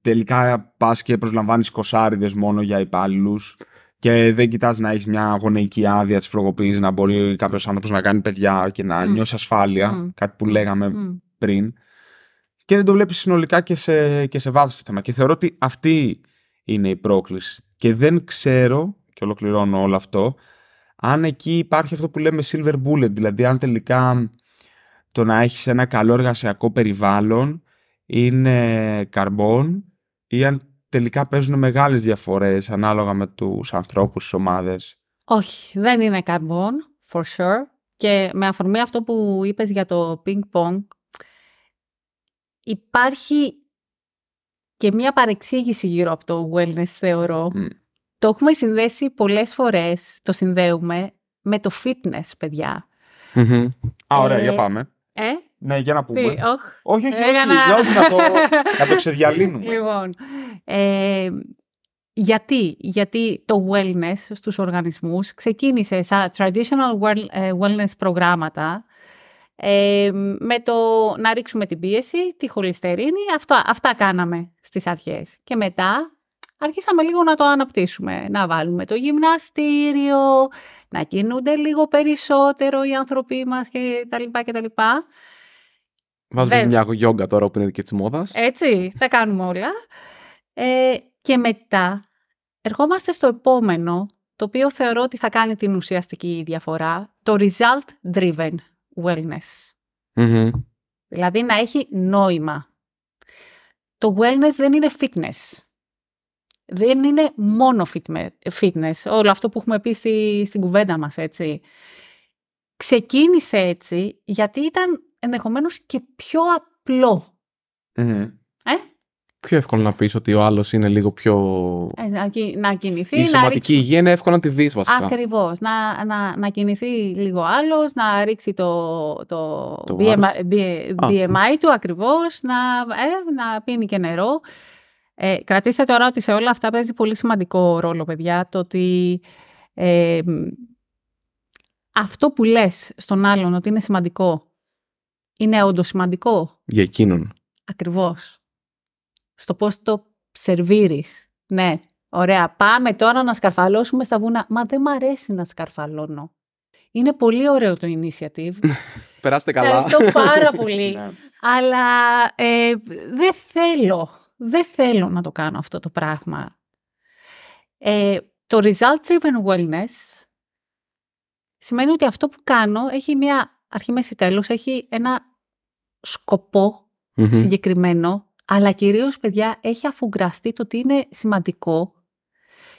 τελικά πας και προσλαμβάνεις κοσάριδες μόνο για υπάλληλους. Και δεν κοιτάς να έχεις μια γονεϊκή άδεια της προκοπής, να μπορεί κάποιος άνθρωπος να κάνει παιδιά και να νιώσει ασφάλεια. Κάτι που λέγαμε πριν. Και δεν το βλέπεις συνολικά και σε, και σε βάθος το θέμα. Και θεωρώ ότι αυτή είναι η πρόκληση. Και δεν ξέρω, και ολοκληρώνω όλο αυτό, αν εκεί υπάρχει αυτό που λέμε silver bullet, δηλαδή αν τελικά το να έχεις ένα καλό εργασιακό περιβάλλον είναι καρμπών ή αν τελικά παίζουν μεγάλες διαφορές ανάλογα με τους ανθρώπους, τις ομάδες. Όχι, δεν είναι καρμπών, for sure. Και με αφορμή αυτό που είπες για το ping-pong, υπάρχει και μια παρεξήγηση γύρω από το wellness, θεωρώ. Το έχουμε συνδέσει πολλές φορές, το συνδέουμε, με το fitness, παιδια Α, ωραία, για ε, πάμε. Ε? Ναι, για να πούμε. Τι, όχι, όχι, όχι, ε, να... όχι, να το, *laughs* να το ξεδιαλύνουμε. Λοιπόν, ε, γιατί, γιατί το wellness στους οργανισμούς ξεκίνησε σαν traditional ε, wellness προγράμματα ε, με το να ρίξουμε την πίεση, τη χολυστερίνη, αυτά, αυτά κάναμε στις αρχές. Και μετά αρχίσαμε λίγο να το αναπτύσσουμε, να βάλουμε το γυμναστήριο, να κινούνται λίγο περισσότερο οι άνθρωποι μας και τα λοιπά και τα λοιπά. Βάζουμε μια γιόγκα τώρα που είναι και της μόδας. Έτσι, τα κάνουμε όλα. Ε, και μετά ερχόμαστε στο επόμενο, το οποίο θεωρώ ότι θα κάνει την ουσιαστική διαφορά, το result-driven wellness. Δηλαδή να έχει νόημα. Το wellness δεν είναι fitness δεν είναι μόνο fitness, όλο αυτό που έχουμε πει στη, στην κουβέντα μας, έτσι. Ξεκίνησε έτσι γιατί ήταν ενδεχομένως και πιο απλο Ε? Πιο εύκολο να πεις ότι ο άλλος είναι λίγο πιο... Ε, να κινηθεί. Η σωματική υγεία είναι εύκολο να τη δεις βασικά. Ακριβώς. Να, να, να κινηθεί λίγο άλλος, να ρίξει το, το, BMI, του ακριβώς, να, ε, να πίνει και νερό. Ε, κρατήστε τώρα ότι σε όλα αυτά παίζει πολύ σημαντικό ρόλο, παιδιά, το ότι αυτό που λες στον άλλον ότι είναι σημαντικό, είναι όντως σημαντικό. Για εκείνον. Ακριβώς. Στο πώς το σερβίρεις. Ναι, ωραία. Πάμε τώρα να σκαρφαλώσουμε στα βουνά. Μα δεν μ' αρέσει να σκαρφαλώνω. Είναι πολύ ωραίο το initiative. *laughs* Περάστε καλά. Ευχαριστώ πάρα *laughs* πολύ. Ναι. αλλά ε, δεν θέλω δεν θέλω να το κάνω αυτό το πράγμα. Ε, το result-driven wellness σημαίνει ότι αυτό που κάνω έχει μια αρχή, μέση, τέλος, έχει ένα συγκεκριμένο, αλλά κυρίως, παιδιά, έχει αφουγκραστεί το τι είναι σημαντικό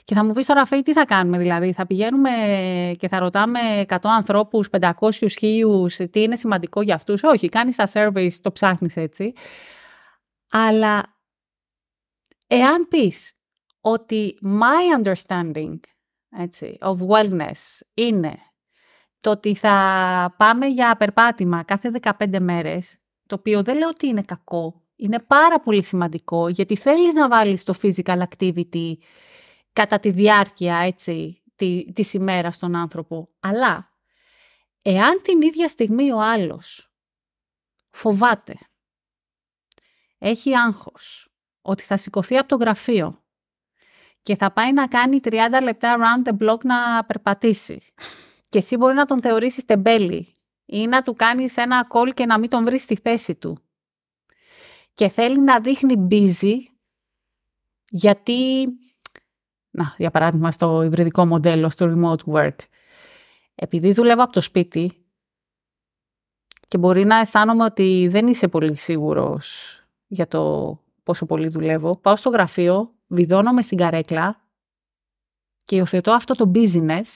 και θα μου πεις τώρα, Φέη, τι θα κάνουμε, δηλαδή. Θα πηγαίνουμε και θα ρωτάμε 100 ανθρώπους, 500, 1000, τι είναι σημαντικό για αυτούς. Όχι, κάνεις τα surveys, το ψάχνεις έτσι. Αλλά Εάν πεις ότι my understanding έτσι, of wellness είναι το ότι θα πάμε για περπάτημα κάθε 15 μέρες, το οποίο δεν λέω ότι είναι κακό, είναι πάρα πολύ σημαντικό γιατί θέλεις να βάλεις το physical activity κατά τη διάρκεια έτσι, τη, της ημέρας στον άνθρωπο. Αλλά εάν την ίδια στιγμή ο άλλος φοβάται, έχει άγχος, ότι θα σηκωθεί από το γραφείο και θα πάει να κάνει 30 λεπτά round the block να περπατήσει. Και εσύ μπορεί να τον θεωρήσεις τεμπέλη ή να του κάνεις ένα call και να μην τον βρεις στη θέση του. Και θέλει να δείχνει busy γιατί, να, για παράδειγμα στο υβριδικό μοντέλο, στο remote work, επειδή δουλεύω από το σπίτι και μπορεί να αισθάνομαι ότι δεν είσαι πολύ σίγουρος για το πόσο πολύ δουλεύω. Πάω στο γραφείο, βιδώνομαι στην καρέκλα και υιοθετώ αυτό το business.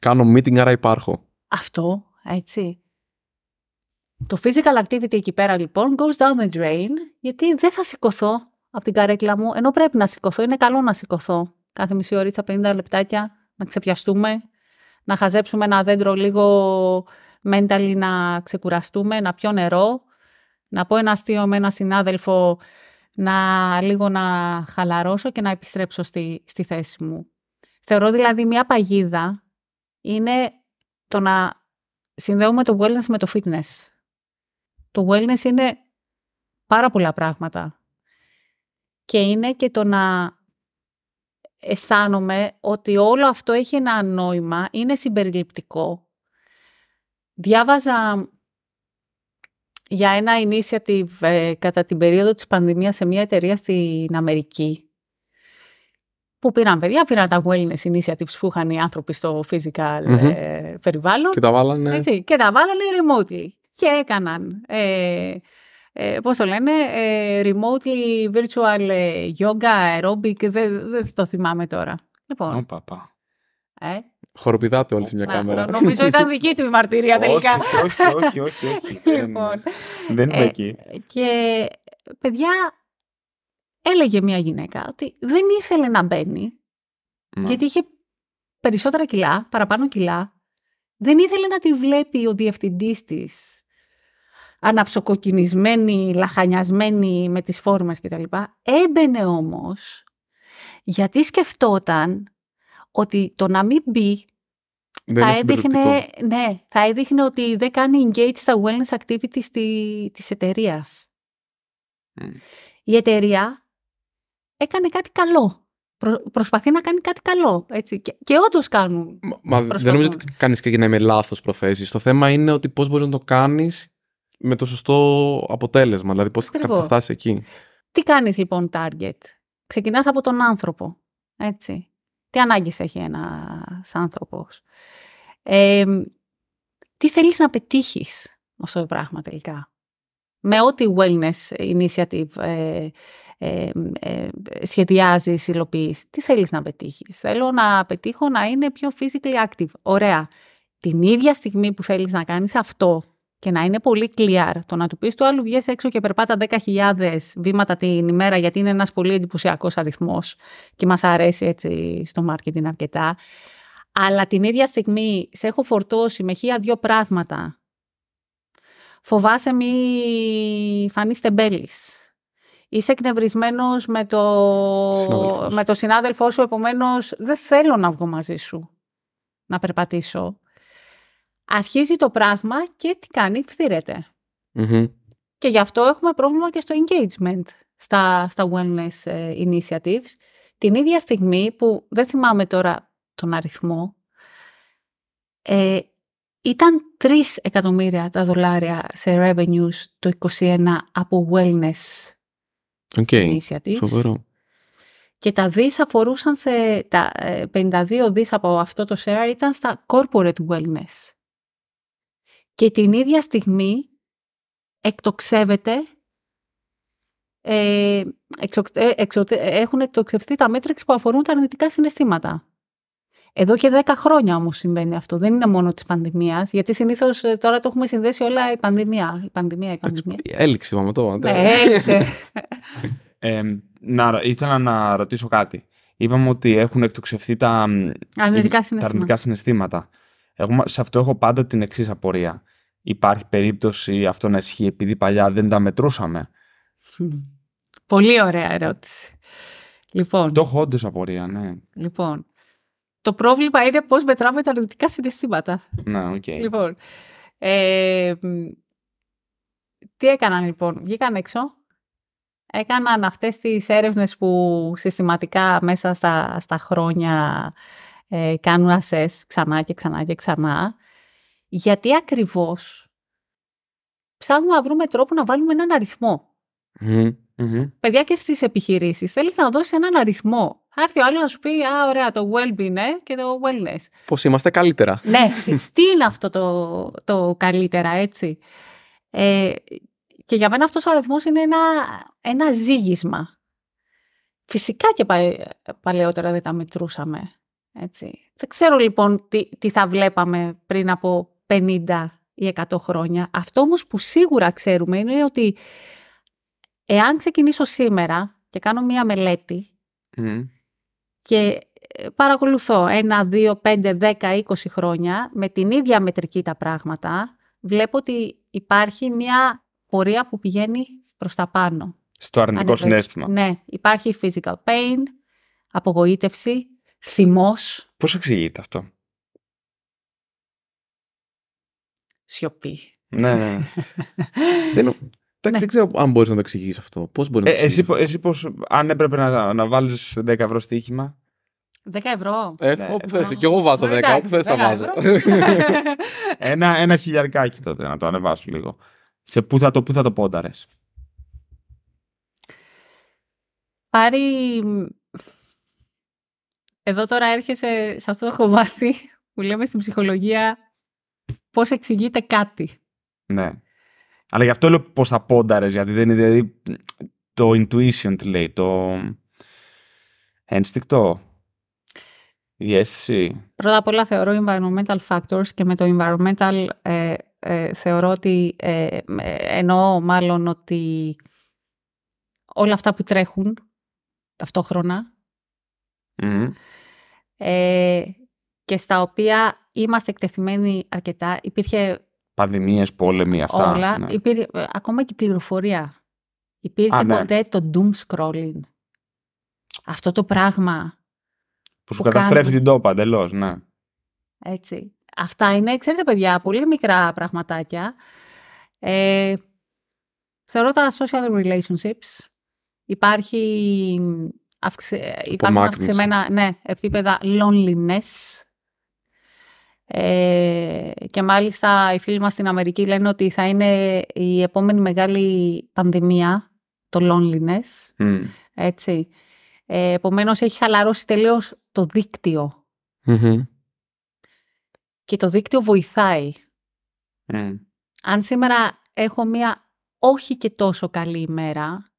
Κάνω meeting, άρα υπάρχω. Αυτό, έτσι. Το physical activity εκεί πέρα λοιπόν goes down the drain, γιατί δεν θα σηκωθώ από την καρέκλα μου, ενώ πρέπει να σηκωθώ, είναι καλό να σηκωθώ. Κάθε μισή ώρα 50 λεπτάκια, να ξεπιαστούμε, να χαζέψουμε ένα δέντρο λίγο mentally, να ξεκουραστούμε, να πιω νερό, να πω ένα αστείο με ένα συνάδελφο, να λίγο να χαλαρώσω και να επιστρέψω στη, στη θέση μου. Θεωρώ δηλαδή μια παγίδα είναι το να συνδέουμε το wellness με το fitness. Το wellness είναι πάρα πολλά πράγματα. Και είναι και το να αισθάνομαι ότι όλο αυτό έχει ένα νόημα, είναι συμπεριληπτικό. Διάβαζα για ένα initiative ε, κατά την περίοδο της πανδημίας σε μια εταιρεία στην Αμερική που πήραν παιδιά, πήραν τα wellness initiatives που είχαν οι άνθρωποι στο physical ε, περιβάλλον και τα βάλανε, έτσι, και τα βάλανε remotely και έκαναν ε, ε, πώς το λένε, ε, remotely virtual ε, yoga, aerobic, δεν το θυμάμαι τώρα. Λοιπόν, oh, Χοροπηδάτε όλοι σε μια κάμερα. Νομίζω ήταν δική του η μαρτυρία τελικά. Όχι, όχι, όχι. όχι, *laughs* λοιπόν, δεν είμαι ε, εκεί. Και παιδιά, έλεγε μια γυναίκα ότι δεν ήθελε να μπαίνει, ναι. γιατί είχε περισσότερα κιλά, παραπάνω κιλά. Δεν ήθελε να τη βλέπει ο διευθυντής της, αναψοκοκκινισμένη, λαχανιασμένη με τις φόρμες κτλ. Έμπαινε όμως γιατί σκεφτόταν ότι το να μην μπει θα έδειχνε, ναι, θα έδειχνε ότι δεν κάνει engage στα wellness activities τη, της εταιρείας. Ναι. Η εταιρεία έκανε κάτι καλό. προσπαθεί να κάνει κάτι καλό. Έτσι. Και, και όντως κάνουν. Μα, δεν νομίζω ότι κάνεις και να με λάθος προθέσεις. Το θέμα είναι ότι πώς μπορείς να το κάνεις με το σωστό αποτέλεσμα. Δηλαδή, πώς θα φτάσεις εκεί. Τι κάνεις λοιπόν, target. Ξεκινάς από τον άνθρωπο. Έτσι. Τι ανάγκες έχει ένας άνθρωπος. τι θέλεις να πετύχεις ως το πράγμα τελικά. Με ό,τι wellness initiative ε, ε, ε, σχεδιάζεις, υλοποιείς. Τι θέλεις να πετύχεις. Θέλω να πετύχω να είναι πιο physically active. Ωραία. Την ίδια στιγμή που θέλεις να κάνεις αυτό, και να είναι πολύ clear. Το να του πεις του άλλου βγες έξω και περπάτα 10.000 βήματα την ημέρα γιατί είναι ένας πολύ εντυπωσιακός αριθμός και μας αρέσει έτσι στο marketing αρκετά. Αλλά την ίδια στιγμή σε έχω φορτώσει με χίλια δύο πράγματα. Φοβάσαι μη φανείς τεμπέλης. Είσαι εκνευρισμένος με, το... με το συνάδελφό σου, επομένως δεν θέλω να βγω μαζί σου να περπατήσω αρχίζει το πράγμα και τι κάνει, Και γι' αυτό έχουμε πρόβλημα και στο engagement στα, στα wellness ε, initiatives. Την ίδια στιγμή που δεν θυμάμαι τώρα τον αριθμό, ε, ήταν 3 εκατομμύρια τα δολάρια σε revenues το 2021 από wellness initiatives. Φοβερό. Και τα δις αφορούσαν σε, τα 52 ε, δις από αυτό το share ήταν στα corporate wellness και την ίδια στιγμή εκτοξεύεται ε, ε, ε, έχουν εκτοξευθεί τα μέτρηξ που αφορούν τα αρνητικά συναισθήματα. Εδώ και 10 χρόνια όμως συμβαίνει αυτό. Δεν είναι μόνο της πανδημίας, Γιατί συνήθως ε, τώρα το έχουμε συνδέσει όλα η πανδημία. Η πανδημία, η πανδημία. Έληξε, είπαμε το. ε, *laughs* να, ήθελα να ρωτήσω κάτι. Είπαμε ότι έχουν εκτοξευθεί τα αρνητικά Τα αρνητικά συναισθήματα. Εγώ σε αυτό έχω πάντα την εξής απορία. Υπάρχει περίπτωση αυτό να ισχύει επειδή παλιά δεν τα μετρούσαμε. Πολύ ωραία ερώτηση. Λοιπόν, το έχω όντως απορία, ναι. Λοιπόν, το πρόβλημα είναι πώς μετράμε τα αρνητικά συναισθήματα. Να, οκ. Okay. Λοιπόν, ε, τι έκαναν λοιπόν, βγήκαν έξω, έκαναν αυτές τις έρευνες που συστηματικά μέσα στα, στα χρόνια ε, κάνουν ασές ξανά και ξανά και ξανά, γιατί ακριβώς ψάχνουμε να βρούμε τρόπο να βάλουμε έναν αριθμό. Mm-hmm. Παιδιά και στις επιχειρήσεις θέλεις να δώσεις έναν αριθμό. Άρθει ο άλλος να σου πει «Α, ωραία, το well-being ε, και το wellness». Πώς είμαστε καλύτερα. ναι, τι είναι αυτό το, το καλύτερα, έτσι. Ε, και για μένα αυτός ο αριθμός είναι ένα, ένα ζήγισμα. Φυσικά και παλαιότερα δεν τα μετρούσαμε. Έτσι. Δεν ξέρω λοιπόν τι, θα βλέπαμε πριν από 50 ή 100 χρόνια. Αυτό όμως που σίγουρα ξέρουμε είναι ότι εάν ξεκινήσω σήμερα και κάνω μία μελέτη και ε, παρακολουθώ ένα, δύο, πέντε, δέκα, είκοσι χρόνια με την ίδια μετρική τα πράγματα, βλέπω ότι υπάρχει μία πορεία που πηγαίνει προς τα πάνω. Στο αρνητικό συνέστημα. Ναι, υπάρχει physical pain, απογοήτευση, θυμός. Πώς εξηγείται αυτό? Σιωπή. Ναι, ναι. *laughs* δεν, Εντάξει, ναι. δεν ξέρω αν μπορείς να το ε, εξηγήσει αυτό. Πώς μπορεί να το εξηγήσει. Ε, εσύ, πώς, αν έπρεπε να, να βάλεις 10 ευρώ στοίχημα. 10 ευρώ. Ε, ναι, όπου θες. Και εγώ βάζω 10, όπου θες τα βάζω. *laughs* ένα, ένα χιλιαρκάκι τότε, να το ανεβάσω λίγο. Σε πού θα το, πού θα το πόνταρες. Πάρει εδώ τώρα έρχεσαι σε αυτό το κομμάτι που λέμε στην ψυχολογία πώς εξηγείται κάτι. Ναι. Αλλά γι' αυτό λέω πώς θα πόνταρες, γιατί δεν είναι δηλαδή, το intuition τι λέει, το ένστικτο, η αίσθηση. Πρώτα απ' όλα θεωρώ environmental factors και με το environmental ε, ε θεωρώ ότι ε, ε, εννοώ μάλλον ότι όλα αυτά που τρέχουν ταυτόχρονα ε, και στα οποία είμαστε εκτεθειμένοι αρκετά. Υπήρχε... Πανδημίες, πόλεμοι, αυτά. Όλα. Ναι. Ε, ακόμα και η πληροφορία. Υπήρχε ναι. ποτέ το doom scrolling. Αυτό το πράγμα. Που σου καταστρέφει την τόπα εντελώς, ναι. Έτσι. Αυτά είναι, ξέρετε παιδιά, πολύ μικρά πραγματάκια. Ε, θεωρώ τα social relationships. Υπάρχει αυξη... Ε, υπάρχουν αυξημένα ναι, επίπεδα loneliness. Ε, και μάλιστα οι φίλοι μας στην Αμερική λένε ότι θα είναι η επόμενη μεγάλη πανδημία, το loneliness. Mm. Έτσι. Ε, επομένως έχει χαλαρώσει τελείως το δικτυο Και το δίκτυο βοηθάει. Ναι. Αν σήμερα έχω μία όχι και τόσο καλή ημέρα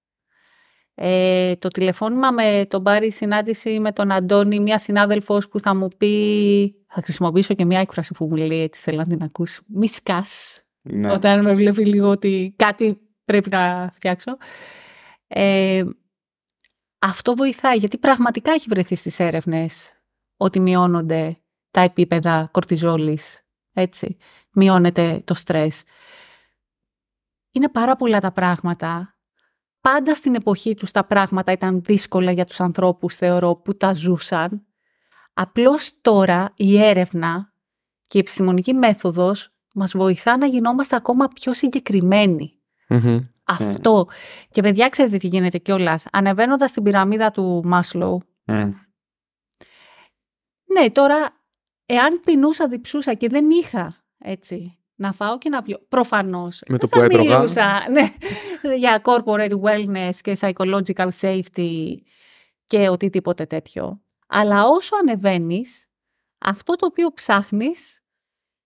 ε, το τηλεφώνημα με τον Πάρη, συνάντηση με τον Αντώνη, μια συνάδελφος που θα μου πει... Θα χρησιμοποιήσω και μια έκφραση που μου λέει έτσι θέλω να την ακούσει. Μη ναι. όταν με βλέπει λίγο ότι κάτι πρέπει να φτιάξω. Ε, αυτό βοηθάει, γιατί πραγματικά έχει βρεθεί στις έρευνες ότι μειώνονται τα επίπεδα κορτιζόλης, έτσι. Μειώνεται το στρες. Είναι πάρα πολλά τα πράγματα πάντα στην εποχή τους τα πράγματα ήταν δύσκολα για τους ανθρώπους, θεωρώ, που τα ζούσαν. Απλώς τώρα η έρευνα και η επιστημονική μέθοδος μας βοηθά να γινόμαστε ακόμα πιο συγκεκριμενοι Αυτό. Ναι. Και παιδιά, ξέρετε τι γίνεται κιόλας. Ανεβαίνοντας την πυραμίδα του Μάσλο. Ναι. ναι, τώρα, εάν πεινούσα, διψούσα και δεν είχα έτσι, να φάω και να πιω. Προφανώς. Με το που έτρωγα. ναι, για corporate wellness και psychological safety και οτιδήποτε τέτοιο. Αλλά όσο ανεβαίνεις, αυτό το οποίο ψάχνεις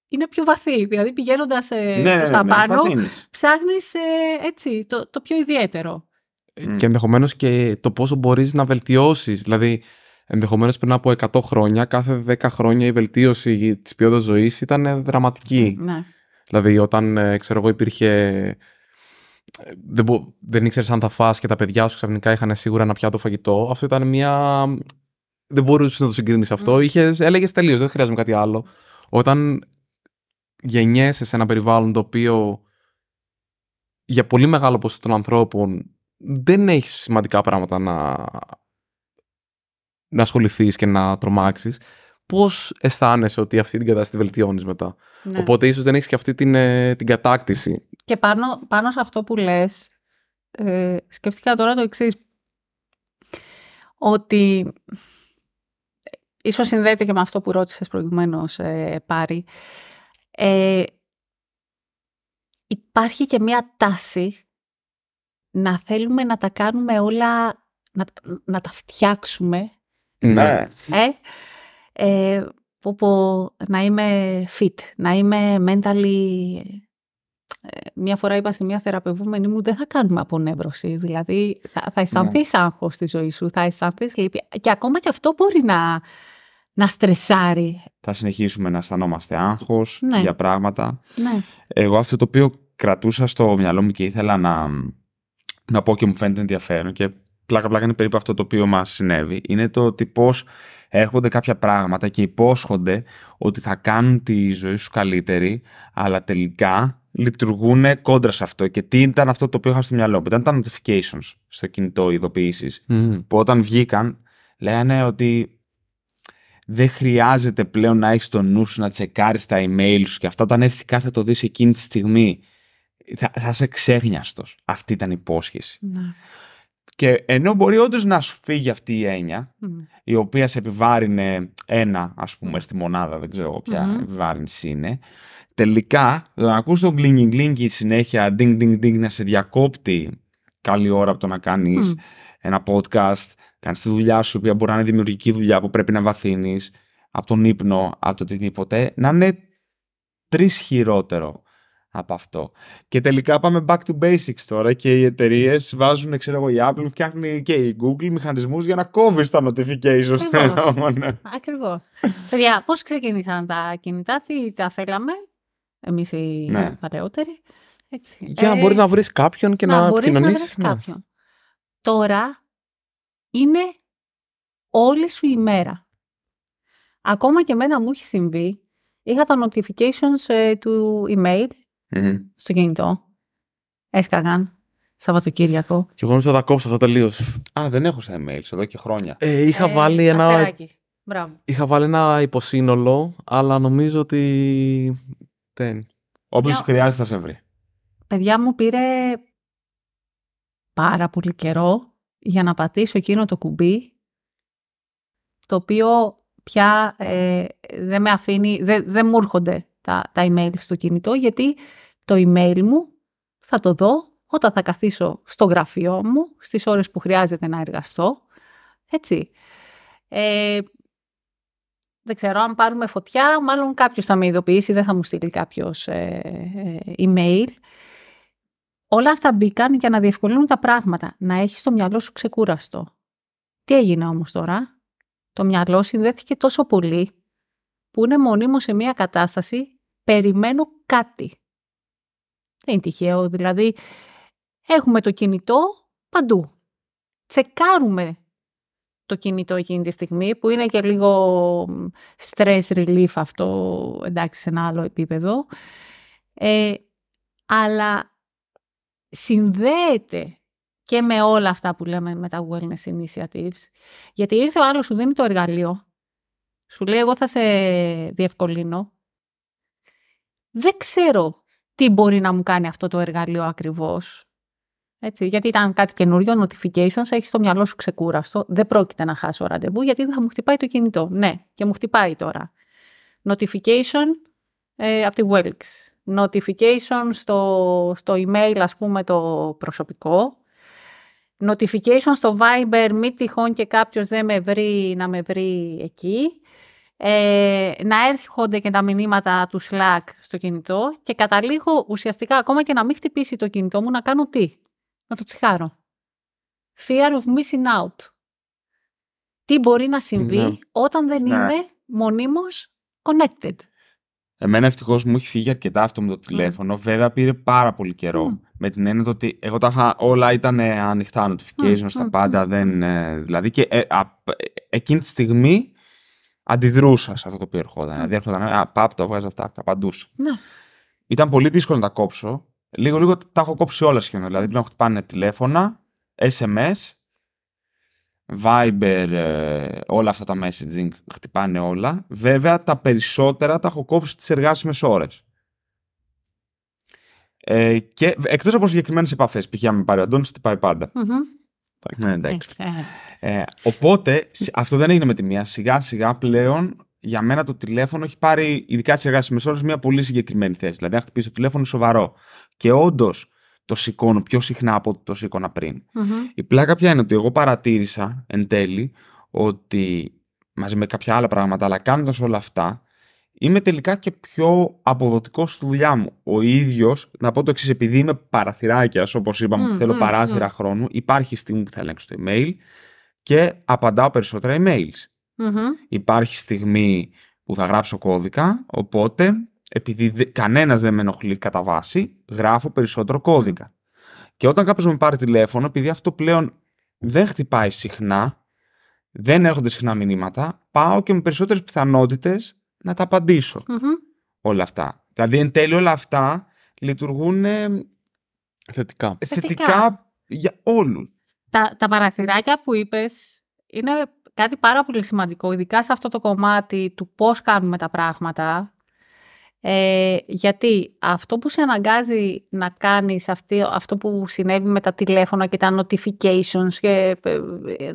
είναι πιο βαθύ. Δηλαδή πηγαίνοντας ε, ναι, προς ναι, τα ναι, πάνω, ψάχνεις ε, έτσι το, το πιο ιδιαίτερο. Ε, mm. Και ενδεχομένως και το πόσο μπορείς να βελτιώσεις. Δηλαδή, ενδεχομένως πριν από 100 χρόνια, κάθε 10 χρόνια η βελτίωση της ποιότητας ζωής ήταν δραματική. Ναι. Δηλαδή, όταν ε, ξέρω εγώ, υπήρχε. Ε, δεν, μπο... δεν ήξερες αν θα φας και τα παιδιά σου ξαφνικά είχαν σίγουρα ένα πιάτο φαγητό. Αυτό ήταν μια. Δεν μπορούσες να το συγκρίνεις αυτό. Mm. Είχες... Έλεγες τελείως, δεν χρειάζομαι κάτι άλλο. Όταν γεννιέσαι σε ένα περιβάλλον το οποίο για πολύ μεγάλο ποσοστό των ανθρώπων δεν έχεις σημαντικά πράγματα να, να ασχοληθείς και να τρομάξεις πώς αισθάνεσαι ότι αυτή την κατάσταση τη βελτιώνεις μετά. Ναι. Οπότε ίσως δεν έχεις και αυτή την, ε, την κατάκτηση. Και πάνω, πάνω σε αυτό που λες, σκεφτήκα τώρα το εξής. Ότι ε, ίσως συνδέεται και με αυτό που ρώτησες προηγουμένως ε, Πάρη. Ε, υπάρχει και μία τάση να θέλουμε να τα κάνουμε όλα, να, τα φτιάξουμε. Ναι. ναι. Ε, ε, να είμαι fit, να είμαι mentally... Ε, μια φορά είπα σε μια θεραπευόμενη μου, δεν θα κάνουμε απονεύρωση Δηλαδή, θα, θα αισθανθείς ναι. στη ζωή σου, θα αισθανθείς λύπη. Και ακόμα και αυτό μπορεί να, να στρεσάρει. Θα συνεχίσουμε να αισθανόμαστε άγχος ναι. για πράγματα. Ναι. Εγώ αυτό το οποίο κρατούσα στο μυαλό μου και ήθελα να, να πω και μου φαίνεται ενδιαφέρον και πλάκα πλάκα είναι περίπου αυτό το οποίο μας συνέβη είναι το ότι πώς έρχονται κάποια πράγματα και υπόσχονται ότι θα κάνουν τη ζωή σου καλύτερη, αλλά τελικά λειτουργούν κόντρα σε αυτό. Και τι ήταν αυτό το οποίο είχα στο μυαλό μου, ήταν τα notifications στο κινητό, ειδοποιήσει. Mm. Που όταν βγήκαν, λένε ότι δεν χρειάζεται πλέον να έχεις το νου σου να τσεκάρεις τα email σου και αυτά. Όταν έρθει κάθε το δεις εκείνη τη στιγμή, θα, θα είσαι ξέχνιαστο. Αυτή ήταν η υπόσχεση. Ναι. Και ενώ μπορεί όντως να σου φύγει αυτή η έννοια, η οποία σε επιβάρυνε ένα, ας πούμε, στη μονάδα, δεν ξέρω ποια επιβάρυνση είναι, τελικά το να ακούς τον και η συνέχεια, ding ding ding, να σε διακόπτει καλή ώρα από το να κάνεις ένα podcast, κάνεις τη δουλειά σου, η οποία μπορεί να είναι δημιουργική δουλειά που πρέπει να βαθύνεις, από τον ύπνο, από το οτιδήποτε, να είναι τρεις χειρότερο από αυτό. Και τελικά πάμε back to basics τώρα και οι εταιρείες βάζουν, ξέρω εγώ, η Apple φτιάχνει και η Google μηχανισμούς για να κόβεις τα notifications. Ακριβώς. *laughs* Παιδιά, πώς ξεκίνησαν τα κινητά, τι τα θέλαμε, εμείς οι ναι. Έτσι. Για να ε, μπορείς να βρεις κάποιον και να, να Να βρεις ναι. κάποιον. Τώρα είναι όλη σου η μέρα. Ακόμα και εμένα μου έχει συμβεί. Είχα τα notifications ε, του email mm-hmm. στο κινητό. Έσκαγαν. Σαββατοκύριακο. Και εγώ νομίζω θα τα κόψω αυτό τελείως. Α, δεν έχω σε email εδώ και χρόνια. Ε, ε, είχα βάλει ένα. ένα υποσύνολο, αλλά νομίζω ότι. Δεν. Όποιος Μια... χρειάζεται θα σε βρει. Παιδιά μου πήρε πάρα πολύ καιρό για να πατήσω εκείνο το κουμπί το οποίο πια ε, δεν με αφήνει, δεν, δεν μου έρχονται τα, τα email στο κινητό, γιατί το email μου θα το δω όταν θα καθίσω στο γραφείο μου, στις ώρες που χρειάζεται να εργαστώ, έτσι. Ε, δεν ξέρω, αν πάρουμε φωτιά, μάλλον κάποιος θα με ειδοποιήσει, δεν θα μου στείλει κάποιος ε, ε, email. Όλα αυτά μπήκαν για να διευκολύνουν τα πράγματα, να έχεις το μυαλό σου ξεκούραστο. Τι έγινε όμως τώρα, το μυαλό συνδέθηκε τόσο πολύ που είναι μονίμως σε μια κατάσταση περιμένω κάτι. Δεν είναι τυχαίο, δηλαδή έχουμε το κινητό παντού. Τσεκάρουμε το κινητό εκείνη τη στιγμή που είναι και λίγο stress relief αυτό, εντάξει σε ένα άλλο επίπεδο. Ε, αλλά συνδέεται και με όλα αυτά που λέμε με τα wellness initiatives, γιατί ήρθε ο άλλος σου δίνει το εργαλείο σου λέει εγώ θα σε διευκολύνω. Δεν ξέρω τι μπορεί να μου κάνει αυτό το εργαλείο ακριβώς. Έτσι, γιατί ήταν κάτι καινούριο, notifications, έχεις το μυαλό σου ξεκούραστο. Δεν πρόκειται να χάσω ραντεβού, γιατί θα μου χτυπάει το κινητό. Ναι, και μου χτυπάει τώρα. Notification ε, από τη Welks. Notification στο, στο email, ας πούμε, το προσωπικό notification στο Viber, μη τυχόν και κάποιος δεν με βρει να με βρει εκεί. Ε, να έρχονται και τα μηνύματα του Slack στο κινητό και καταλήγω ουσιαστικά ακόμα και να μην χτυπήσει το κινητό μου να κάνω τι. Να το τσιχάρω. Fear of missing out. Τι μπορεί να συμβεί ναι. όταν δεν ναι. είμαι μονίμως connected. Εμένα ευτυχώς μου έχει φύγει αρκετά αυτό με το τηλέφωνο. Βέβαια πήρε πάρα πολύ καιρό. Με την έννοια ότι εγώ τα όλα ήταν ε, ανοιχτά, notifications, mm. τα πάντα. Δεν, ε, δηλαδή και ε, α, εκείνη τη στιγμή αντιδρούσα σε αυτό το οποίο ερχόταν. Δηλαδή έρχονταν, πάπ, το έβγαζα αυτά, τα απαντούσα. Ναι. Ήταν πολύ δύσκολο να τα κόψω. Λίγο-λίγο τα έχω κόψει όλα σχεδόν. Δηλαδή πλέον χτυπάνε τηλέφωνα, SMS Viber, ε, όλα αυτά τα messaging χτυπάνε όλα. Βέβαια τα περισσότερα τα έχω κόψει τις εργάσιμες ώρες. Ε, και εκτός από συγκεκριμένες επαφές, π.χ. με πάρει ο Αντώνης, τις πάει ναι, ε, εντάξει. Ε, οπότε, αυτό δεν έγινε με τη μία. Σιγά σιγά πλέον για μένα το τηλέφωνο έχει πάρει, ειδικά τις εργάσιμες ώρες, μια πολύ συγκεκριμένη θέση. Δηλαδή, αν χτυπήσει το τηλεφωνο εχει παρει ειδικα τι εργασιμες ωρες μια πολυ σοβαρό. Και όντως, το σηκώνω πιο συχνά από ό,τι το σηκώνα πριν. Η πλάκα πια είναι ότι εγώ παρατήρησα εν τέλει ότι μαζί με κάποια άλλα πράγματα, αλλά κάνοντας όλα αυτά, είμαι τελικά και πιο αποδοτικός στη δουλειά μου. Ο ίδιος, να πω το εξής, επειδή είμαι παραθυράκιας, όπως είπαμε, θέλω ναι, παράθυρα ναι. χρόνου, υπάρχει στιγμή που θα ελέγξω το email και απαντάω περισσότερα emails. Υπάρχει στιγμή που θα γράψω κώδικα, οπότε επειδή δε, κανένας δεν με ενοχλεί κατά βάση, γράφω περισσότερο κώδικα. Και όταν κάποιος με πάρει τηλέφωνο, επειδή αυτό πλέον δεν χτυπάει συχνά, δεν έρχονται συχνά μηνύματα, πάω και με περισσότερες πιθανότητες να τα απαντησω όλα αυτά. Δηλαδή εν τέλει όλα αυτά λειτουργούν ε, ε, θετικά, θετικά για όλους. Τα, τα παραθυράκια που είπες είναι κάτι πάρα πολύ σημαντικό, ειδικά σε αυτό το κομμάτι του πώς κάνουμε τα πράγματα ε, γιατί αυτό που σε αναγκάζει να κάνεις αυτό που συνέβη με τα τηλέφωνα και τα notifications και ε,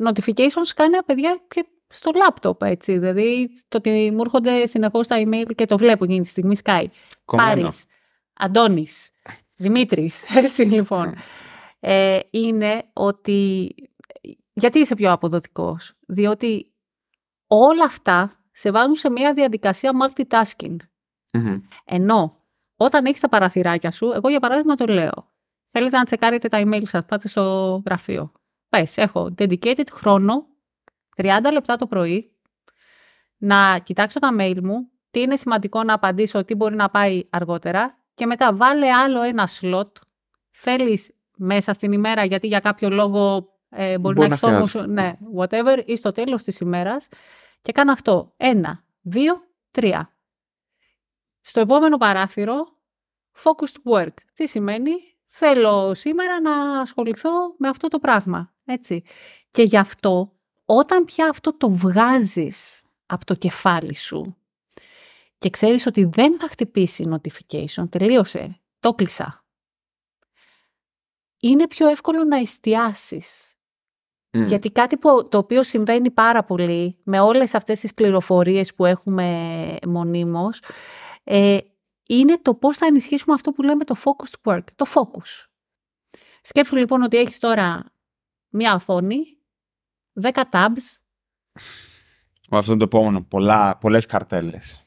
notifications κάνει παιδιά και στο λάπτοπ έτσι δηλαδή το ότι μου έρχονται συνεχώς τα email και το βλέπω εκείνη τη στιγμή Sky Κομμένο. Πάρης, Αντώνης, Δημήτρης *laughs* έτσι λοιπόν ναι. ε, είναι ότι γιατί είσαι πιο αποδοτικός διότι όλα αυτά σε βάζουν σε μια διαδικασία multitasking mm Ενώ όταν έχεις τα παραθυράκια σου, εγώ για παράδειγμα το λέω. Θέλετε να τσεκάρετε τα email σας, πάτε στο γραφείο. Πες, έχω dedicated χρόνο, 30 λεπτά το πρωί, να κοιτάξω τα mail μου, τι είναι σημαντικό να απαντήσω, τι μπορεί να πάει αργότερα και μετά βάλε άλλο ένα slot. Θέλεις μέσα στην ημέρα, γιατί για κάποιο λόγο ε, μπορεί, μπορεί, να, να ναι, whatever, ή στο τέλος της ημέρας. και κάνω αυτό. Ένα, δύο, τρία. Στο επόμενο παράθυρο, focused work. Τι σημαίνει, θέλω σήμερα να ασχοληθώ με αυτό το πράγμα, έτσι. Και γι' αυτό, όταν πια αυτό το βγάζεις από το κεφάλι σου και ξέρεις ότι δεν θα χτυπήσει notification, τελείωσε, το κλείσα. Είναι πιο εύκολο να εστιάσεις Γιατί κάτι που, το οποίο συμβαίνει πάρα πολύ με όλες αυτές τις πληροφορίες που έχουμε μονίμως ε, είναι το πώς θα ενισχύσουμε αυτό που λέμε το focused work, το focus. Σκέψου λοιπόν ότι έχεις τώρα μία οθόνη, 10 tabs. Αυτό είναι το επόμενο, πολλά, πολλές καρτέλες.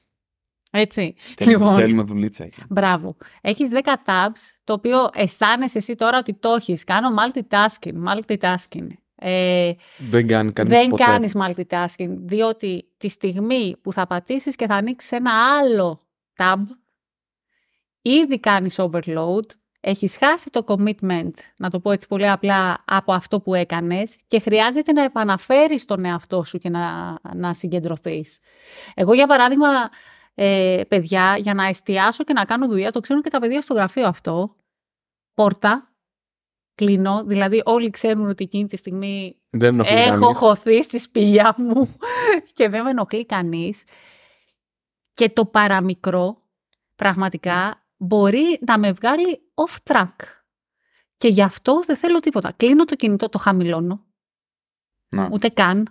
Έτσι. Θέλει λοιπόν, θέλουμε δουλίτσα Μπράβο. Έχεις 10 tabs, το οποίο αισθάνεσαι εσύ τώρα ότι το έχεις. Κάνω multitasking. multitasking. Ε, δεν κάνει κανείς δεν κάνεις multitasking, διότι τη στιγμή που θα πατήσεις και θα ανοίξεις ένα άλλο tab, ήδη κάνεις overload, έχεις χάσει το commitment, να το πω έτσι πολύ απλά, από αυτό που έκανες και χρειάζεται να επαναφέρεις τον εαυτό σου και να, να συγκεντρωθείς. Εγώ για παράδειγμα, ε, παιδιά, για να εστιάσω και να κάνω δουλειά, το ξέρουν και τα παιδιά στο γραφείο αυτό, πόρτα, κλείνω, δηλαδή όλοι ξέρουν ότι εκείνη τη στιγμή έχω χωθεί στη σπηλιά μου *laughs* και δεν με ενοχλεί κανείς και το παραμικρό πραγματικά ναι. μπορεί να με βγάλει off track. Και γι' αυτό δεν θέλω τίποτα. Κλείνω το κινητό, το χαμηλώνω. Να. Ούτε καν.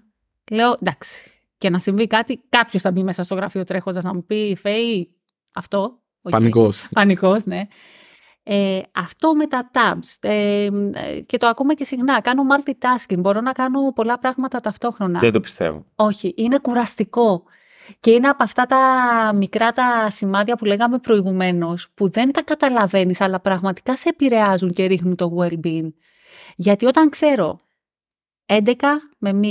Λέω εντάξει. Και να συμβεί κάτι, κάποιος θα μπει μέσα στο γραφείο τρέχοντας να μου πει Φέι, αυτό. Okay. Πανικός. Πανικός, ναι. Ε, αυτό με τα tabs ε, ε και το ακόμα και συχνά. Κάνω multitasking, μπορώ να κάνω πολλά πράγματα ταυτόχρονα. Δεν το πιστεύω. Όχι, είναι κουραστικό. Και είναι από αυτά τα μικρά τα σημάδια που λέγαμε προηγουμένως, που δεν τα καταλαβαίνεις, αλλά πραγματικά σε επηρεάζουν και ρίχνουν το well-being. Γιατί όταν ξέρω 11 με 1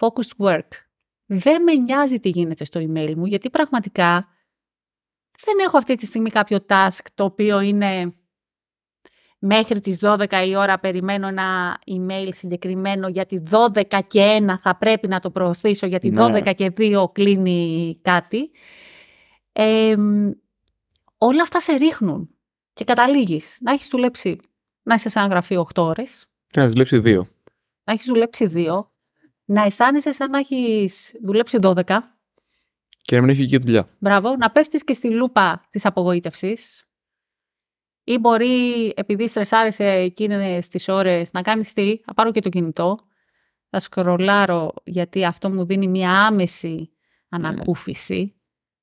focused work, δεν με νοιάζει τι γίνεται στο email μου, γιατί πραγματικά δεν έχω αυτή τη στιγμή κάποιο task το οποίο είναι μέχρι τις 12 η ώρα περιμένω ένα email συγκεκριμένο γιατί 12 και 1 θα πρέπει να το προωθήσω γιατί ναι. 12 και 2 κλείνει κάτι. Ε, όλα αυτά σε ρίχνουν και καταλήγεις να έχεις δουλέψει, να είσαι σαν ένα γραφείο 8 ώρες. Να έχεις δουλέψει 2. Να έχεις δουλέψει 2. Να αισθάνεσαι σαν να έχεις δουλέψει 12. Και να μην έχει δουλειά. Μπράβο. Να πέφτεις και στη λούπα της απογοήτευσης ή μπορεί, επειδή στρεσάρισε εκείνε τι ώρες, να κάνεις τι, θα πάρω και το κινητό. Θα σκρολάρω, γιατί αυτό μου δίνει μια άμεση ναι, ναι. ανακούφιση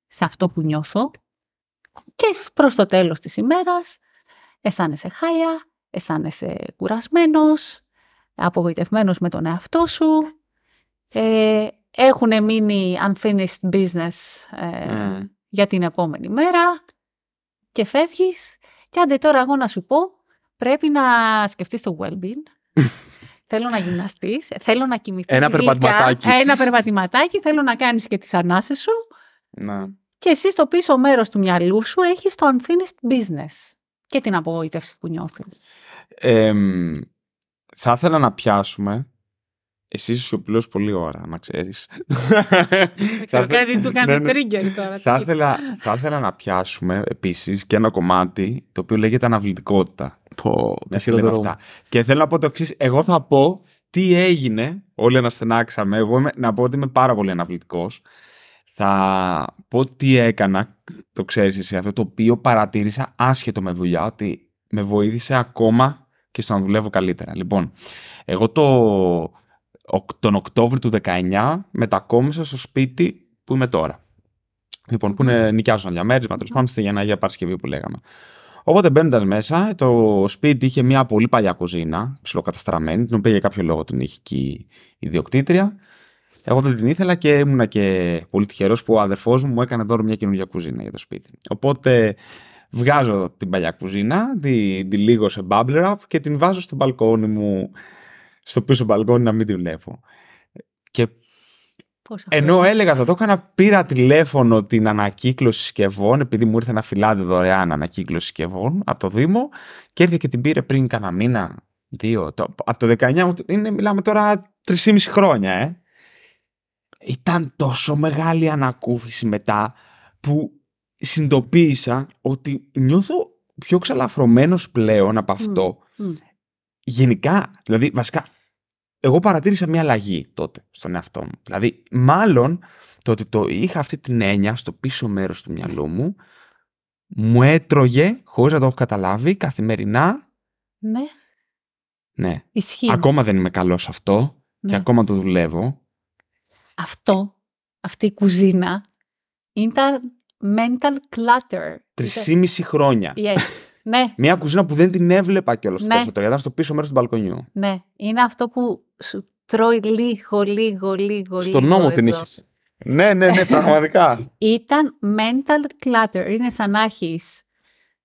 σε αυτό που νιώθω. Και προς το τέλος της ημέρας αισθάνεσαι χάλια, αισθάνεσαι κουρασμένος, απογοητευμένος με τον εαυτό σου. Ε, έχουν μείνει unfinished business ε, ναι. για την επόμενη μέρα και φεύγεις και άντε τώρα εγώ να σου πω, πρέπει να σκεφτείς το well-being. *laughs* θέλω να γυμναστείς, θέλω να κοιμηθείς. Ένα περπατηματάκι. Ένα περπατηματάκι, θέλω να κάνεις και τις ανάσες σου. Να. Και εσύ στο πίσω μέρος του μυαλού σου έχεις το unfinished business και την απογοήτευση που νιώθεις. θα ήθελα να πιάσουμε εσύ είσαι σιωπηλό πολύ ώρα, να ξέρεις. κάτι του κάνει τρίγκερ ναι, ναι. τώρα. Θα ήθελα, να πιάσουμε επίσης και ένα κομμάτι το οποίο λέγεται αναβλητικότητα. Πω, τα αυτά. Και θέλω να πω το εξής. Εγώ θα πω τι έγινε. Όλοι αναστενάξαμε. Εγώ να πω ότι είμαι πάρα πολύ αναβλητικός. Θα πω τι έκανα. Το ξέρεις εσύ αυτό το οποίο παρατήρησα άσχετο με δουλειά. Ότι με βοήθησε ακόμα και στο να δουλεύω καλύτερα. Λοιπόν, εγώ το τον Οκτώβριο του 19 μετακόμισα στο σπίτι που είμαι τώρα. Λοιπόν, που είναι, ναι. νοικιάζονταν διαμέρισμα, τέλος πάντων, στη Παρασκευή που λέγαμε. Οπότε μπαίνοντα μέσα, το σπίτι είχε μια πολύ παλιά κουζίνα, ψηλοκαταστραμμένη, την οποία για κάποιο λόγο την είχε και η ιδιοκτήτρια. Εγώ δεν την ήθελα και ήμουνα και πολύ τυχερός που ο αδερφός μου μου έκανε δώρο μια καινούργια κουζίνα για το σπίτι. Οπότε βγάζω την παλιά κουζίνα, τη, τη λίγο σε bubble wrap και την βάζω στο μπαλκόνι μου στο πίσω μπαλκόνι να μην τη βλέπω. Και ενώ έλεγα θα το έκανα, πήρα τηλέφωνο την ανακύκλωση συσκευών, επειδή μου ήρθε ένα φυλάδι δωρεάν ανακύκλωση συσκευών από το Δήμο και έρθει και την πήρε πριν κανένα μήνα, δύο. από το 19 είναι, μιλάμε τώρα 3,5 χρόνια, ε. Ήταν τόσο μεγάλη ανακούφιση μετά που συντοπίσα ότι νιώθω πιο ξαλαφρωμένος πλέον από αυτό. Γενικά, δηλαδή βασικά εγώ παρατήρησα μια αλλαγή τότε στον εαυτό μου. Δηλαδή, μάλλον το ότι το είχα αυτή την έννοια στο πίσω μέρος του μυαλού μου, μου έτρωγε, χώρι να το έχω καταλάβει, καθημερινά. Ναι. Ναι. Ισχύει. Ακόμα δεν είμαι καλός αυτό και ναι. ακόμα το δουλεύω. Αυτό, αυτή η κουζίνα, ήταν mental clutter. μισή χρόνια. Yes. Ναι. Μια κουζίνα που δεν την έβλεπα κιόλας ναι. τόσο ήταν στο πίσω μέρος του μπαλκονιού. Ναι. Είναι αυτό που σου τρώει λίγο, λίγο, λίγο. Στον νόμο την είχες. Ναι, ναι, ναι, πραγματικά. *laughs* ήταν mental clutter. Είναι σαν να έχεις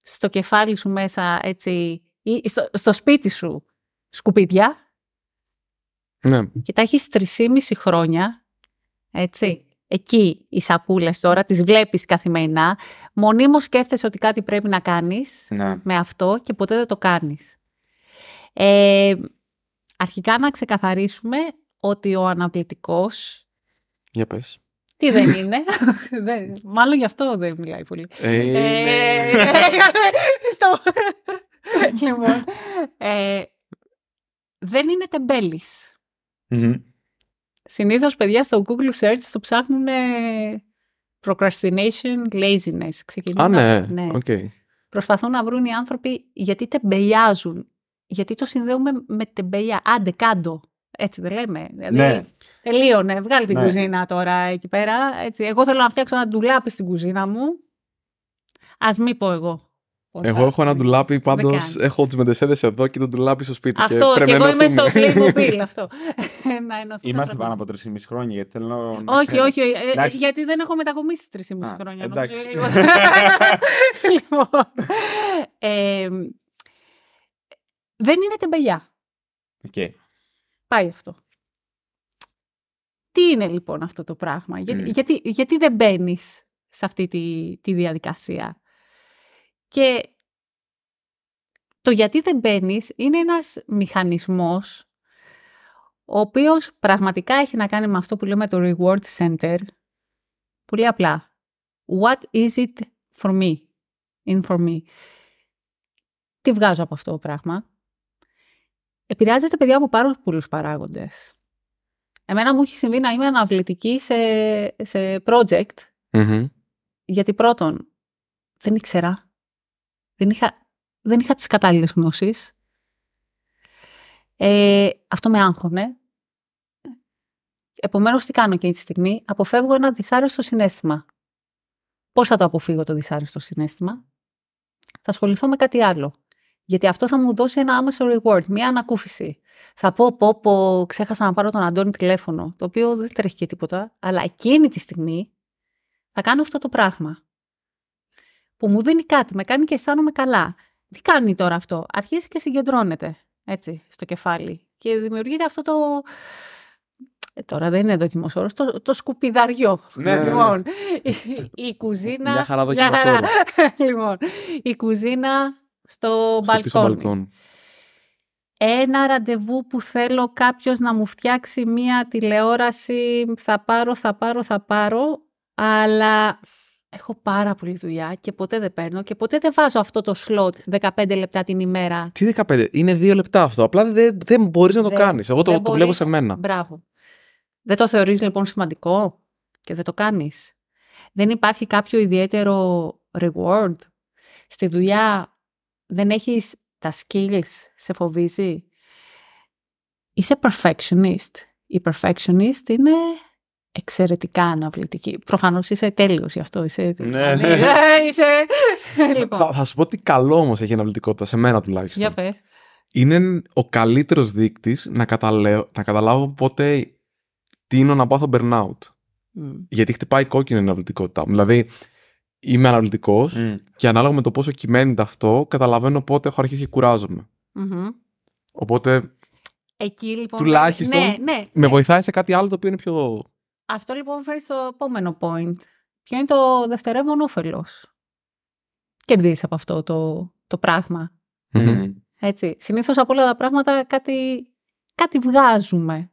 στο κεφάλι σου μέσα έτσι. Ή στο, σπίτι σου σκουπίδια. Ναι. Και τα έχεις 3,5 χρόνια. Έτσι εκεί οι σακούλες τώρα, τις βλέπεις καθημερινά, μονίμως σκέφτεσαι ότι κάτι πρέπει να κάνεις ναι. με αυτό και ποτέ δεν το κάνεις. Ε, αρχικά να ξεκαθαρίσουμε ότι ο αναπλητικός... Για πες. Τι δεν *laughs* είναι. μάλλον γι' αυτό δεν μιλάει πολύ. Ε, ε, *laughs* λοιπόν, δεν είναι Συνήθως, παιδιά στο Google Search το ψάχνουν procrastination, laziness. Ξεκινούν Α, ναι. Okay. Ναι. Προσπαθούν να βρουν οι άνθρωποι γιατί τεμπελιάζουν. Γιατί το συνδέουμε με τεμπελιά. Άντε, κάτω. Έτσι δεν λέμε. Δηλαδή, ναι. Τελείωνε. Βγάλει την ναι. κουζίνα τώρα εκεί πέρα. Έτσι. Εγώ θέλω να φτιάξω ένα ντουλάπι στην κουζίνα μου. Ας μην πω εγώ. Εγώ έχω ένα ντουλάπι, πάντω έχω τις μεντεσέδε εδώ και το ντουλάπι στο σπίτι. Αυτό και, και εγώ είμαι στο Playmobil *laughs* αυτό. Ε, να Είμαστε πάνω από 3,5 χρόνια γιατί θέλω να. Όχι, όχι, ε, ε, γιατί δεν έχω μετακομίσει 3,5 χρόνια. Εντάξει. *laughs* λοιπόν. δεν είναι τεμπελιά. Οκ. Πάει αυτό. Τι είναι λοιπόν αυτό το πράγμα, γιατί, γιατί, γιατί δεν μπαίνεις σε αυτή τη, τη διαδικασία και το γιατί δεν μπαίνεις είναι ένας μηχανισμός ο οποίος πραγματικά έχει να κάνει με αυτό που λέμε το reward center. Πολύ απλά. What is it for me? In for me. Τι βγάζω από αυτό το πράγμα. Επηρεάζεται παιδιά από πάρα πολλούς παράγοντες. Εμένα μου έχει συμβεί να είμαι αναβλητική σε, project. mm Γιατί πρώτον, δεν ήξερα δεν είχα, δεν είχα τις κατάλληλες γνώσεις. Ε, αυτό με άγχωνε. Επομένως, τι κάνω εκείνη τη στιγμή, αποφεύγω ένα δυσάρεστο συνέστημα. Πώς θα το αποφύγω το δυσάρεστο συνέστημα, Θα ασχοληθώ με κάτι άλλο. Γιατί αυτό θα μου δώσει ένα άμεσο reward, μια ανακούφιση. Θα πω, πω, πω, ξέχασα να πάρω τον Αντώνη τηλέφωνο, το οποίο δεν τρέχει και τίποτα, αλλά εκείνη τη στιγμή θα κάνω αυτό το πράγμα που μου δίνει κάτι, με κάνει και αισθάνομαι καλά. Τι κάνει τώρα αυτό. Αρχίζει και συγκεντρώνεται έτσι, στο κεφάλι. Και δημιουργείται αυτό το. Ε, τώρα δεν είναι δοκιμός όρος, το, το σκουπιδαριό. Ναι, ναι, ναι. λοιπόν, ναι, Η, κουζίνα. Μια χαρά *laughs* δοκιμός λοιπόν, η κουζίνα στο, στο μπαλκόνι. Ένα ραντεβού που θέλω κάποιος να μου φτιάξει μία τηλεόραση, θα πάρω, θα πάρω, θα πάρω, αλλά έχω πάρα πολύ δουλειά και ποτέ δεν παίρνω και ποτέ δεν βάζω αυτό το σλότ 15 λεπτά την ημέρα. Τι 15, είναι 2 λεπτά αυτό. Απλά δεν, δεν μπορείς να το κάνεις. Εγώ το, το βλέπω σε μένα. Μπράβο. Δεν το θεωρείς λοιπόν σημαντικό και δεν το κάνεις. Δεν υπάρχει κάποιο ιδιαίτερο reward. Στη δουλειά δεν έχεις τα skills, σε φοβίζει. Είσαι perfectionist. Η perfectionist είναι εξαιρετικά αναβλητική. Προφανώς είσαι τέλειος γι' αυτό. Είσαι. Ναι, δηλαδή, ναι. Ε, είσαι... Ε, λοιπόν. θα, θα, σου πω τι καλό όμως έχει αναβλητικότητα, σε μένα τουλάχιστον. Για πες. Είναι ο καλύτερος δείκτης να, να καταλάβω πότε τίνω να πάθω burnout. Mm. Γιατί χτυπάει κόκκινη αναβλητικότητά μου. Δηλαδή, είμαι αναβλητικός και ανάλογα με το πόσο κυμαίνεται αυτό, καταλαβαίνω πότε έχω αρχίσει και κουράζομαι. Mm-hmm. Οπότε. Εκεί λοιπόν. Τουλάχιστον. Ναι, ναι, με ναι. βοηθάει σε κάτι άλλο το οποίο είναι πιο αυτό λοιπόν φέρει στο επόμενο point. Ποιο είναι το δευτερεύον όφελος. Κερδίζεις από αυτό το, το πραγμα mm Έτσι. Συνήθως από όλα τα πράγματα κάτι, κάτι βγάζουμε.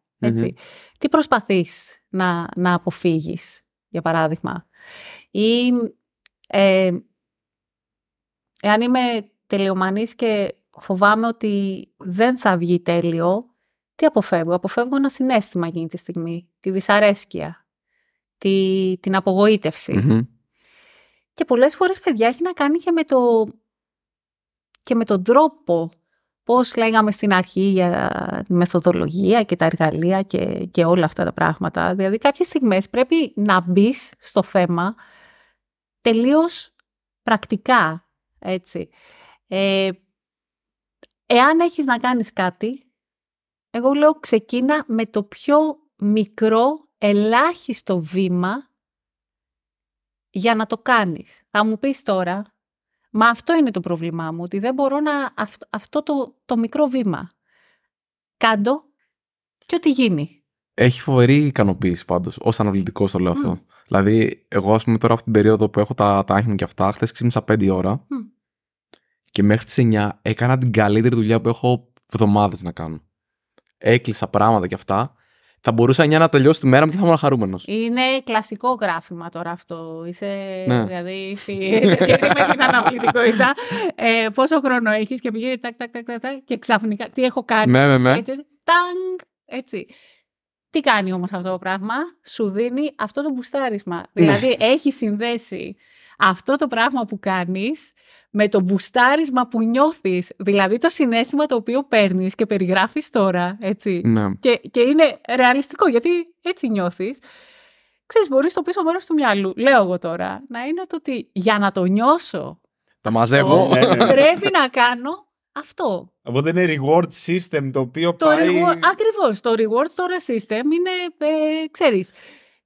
Τι προσπαθείς να, να αποφύγεις, για παράδειγμα. Ή ε, εάν είμαι τελειομανής και φοβάμαι ότι δεν θα βγει τέλειο, τι αποφεύγω. Αποφεύγω ένα συνέστημα εκείνη τη στιγμή, τη δυσαρέσκεια, την απογοητευση Και πολλές φορές, παιδιά, έχει να κάνει και με, το, και με τον τρόπο πώς λέγαμε στην αρχή για τη μεθοδολογία και τα εργαλεία και, όλα αυτά τα πράγματα. Δηλαδή κάποιες στιγμές πρέπει να μπεις στο θέμα τελείως πρακτικά, έτσι. Ε, εάν έχεις να κάνεις κάτι, εγώ λέω ξεκίνα με το πιο μικρό, ελάχιστο βήμα για να το κάνεις. Θα μου πεις τώρα, μα αυτό είναι το πρόβλημά μου, ότι δεν μπορώ να... αυτό, το, το μικρό βήμα. Κάντο και ό,τι γίνει. Έχει φοβερή ικανοποίηση πάντως, ως αναβλητικός το λέω αυτό. Δηλαδή, εγώ ας πούμε τώρα αυτή την περίοδο που έχω τα, τα μου και αυτά, χθες ξύπνησα πέντε ώρα και μέχρι τις 9 έκανα την καλύτερη δουλειά που έχω εβδομάδες να κάνω έκλεισα πράγματα και αυτά, θα μπορούσα 9 να τελειώσει τη μέρα μου και θα ήμουν χαρούμενος. Είναι κλασικό γράφημα τώρα αυτό. Είσαι, ναι. δηλαδή, σε σχέση με την αναπληκτικότητα ε, πόσο χρόνο έχεις και πηγαίνει τάκ, τάκ, τάκ, τάκ, και ξαφνικά τι έχω κάνει. Ναι, ναι, έτσι, τάγκ, έτσι. Τι κάνει όμως αυτό το πράγμα, σου δίνει αυτό το μπουστάρισμα. Δηλαδή έχει συνδέσει αυτό το πράγμα που κάνεις με το μπουστάρισμα που νιώθεις, δηλαδή το συνέστημα το οποίο παίρνεις και περιγράφεις τώρα, έτσι, ναι. και, και είναι ρεαλιστικό γιατί έτσι νιώθεις, ξέρεις, μπορείς το πίσω μέρος του μυαλού, λέω εγώ τώρα, να είναι το ότι για να το νιώσω, τα μαζεύω, πρέπει να κάνω αυτό. δεν είναι reward system το οποίο το πάει... Ακριβώς, το reward τώρα system είναι, ε, ξέρεις,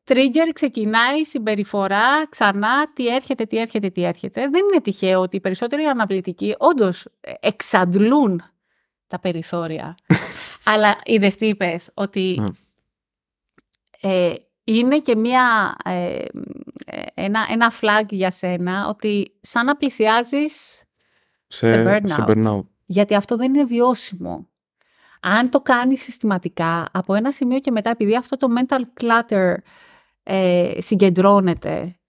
trigger ξεκινάει η συμπεριφορά ξανά, τι έρχεται, τι έρχεται, τι έρχεται. Δεν είναι τυχαίο ότι οι περισσότεροι αναπληκτικοί όντως ε, εξαντλούν τα περιθώρια. *laughs* Αλλά είδες τι είπες, ότι ναι. ε, είναι και μια, ε, ένα, ένα flag για σένα ότι σαν να πλησιάζεις σε, σε, σε burnout. Γιατί αυτό δεν είναι βιώσιμο. Αν το κάνεις συστηματικά από ένα σημείο και μετά, επειδή αυτό το mental clutter ε, συγκεντρώνεται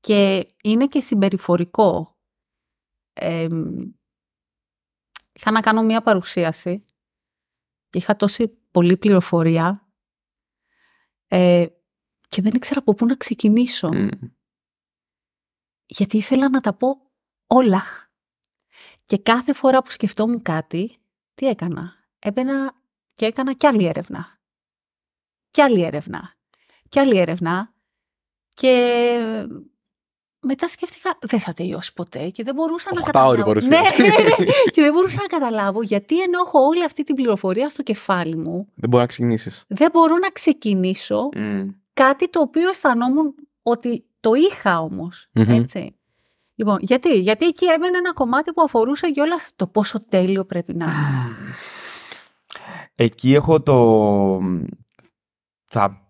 και είναι και συμπεριφορικό. Ε, είχα να κάνω μία παρουσίαση και είχα τόση πολλή πληροφορία ε, και δεν ήξερα από πού να ξεκινήσω. Mm. Γιατί ήθελα να τα πω όλα. Και κάθε φορά που σκεφτόμουν κάτι, τι έκανα. Έμπαινα και έκανα κι άλλη έρευνα. Κι άλλη έρευνα και άλλη έρευνα. Και μετά σκέφτηκα, δεν θα τελειώσει ποτέ και δεν μπορούσα να καταλάβω. Ναι, *laughs* και δεν μπορούσα να καταλάβω γιατί ενώ έχω όλη αυτή την πληροφορία στο κεφάλι μου. Δεν μπορώ να ξεκινήσεις. Δεν μπορώ να ξεκινήσω κάτι το οποίο αισθανόμουν ότι το είχα Έτσι. Λοιπόν, γιατί, γιατί εκεί έμενε ένα κομμάτι που αφορούσε και όλα το πόσο τέλειο πρέπει να είναι. Εκεί έχω το. Θα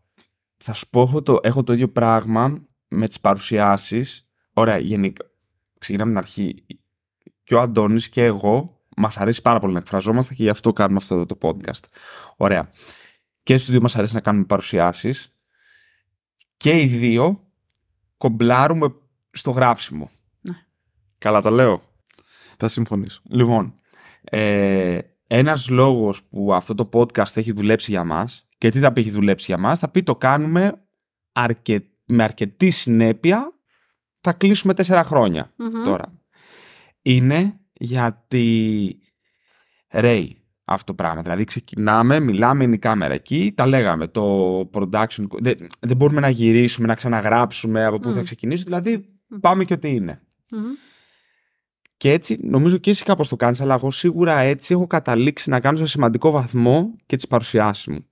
θα σου πω, έχω το, έχω το ίδιο πράγμα με τις παρουσιάσεις. Ωραία, γενικά, ξεκινάμε την αρχή. Και ο Αντώνης και εγώ μας αρέσει πάρα πολύ να εκφραζόμαστε και γι' αυτό κάνουμε αυτό το podcast. Ωραία. Και στους δύο μας αρέσει να κάνουμε παρουσιάσεις. Και οι δύο κομπλάρουμε στο γράψιμο. Ναι. Καλά τα λέω. Θα συμφωνήσω. Λοιπόν, ε, ένας λόγος που αυτό το podcast έχει δουλέψει για μας και τι θα πει έχει δουλέψει για μας, θα πει το κάνουμε με αρκετή συνέπεια, θα κλείσουμε τέσσερα τώρα. Είναι γιατί ρέει αυτό το πράγμα. Δηλαδή ξεκινάμε, μιλάμε, είναι η κάμερα εκεί, τα λέγαμε, το production, δεν, μπορούμε να γυρίσουμε, να ξαναγράψουμε από πού θα ξεκινήσουμε δηλαδή πάμε και ό,τι Και έτσι, νομίζω και εσύ κάπως το κάνεις, αλλά εγώ σίγουρα έτσι έχω καταλήξει να κάνω σε σημαντικό βαθμό και τις παρουσιάσεις μου.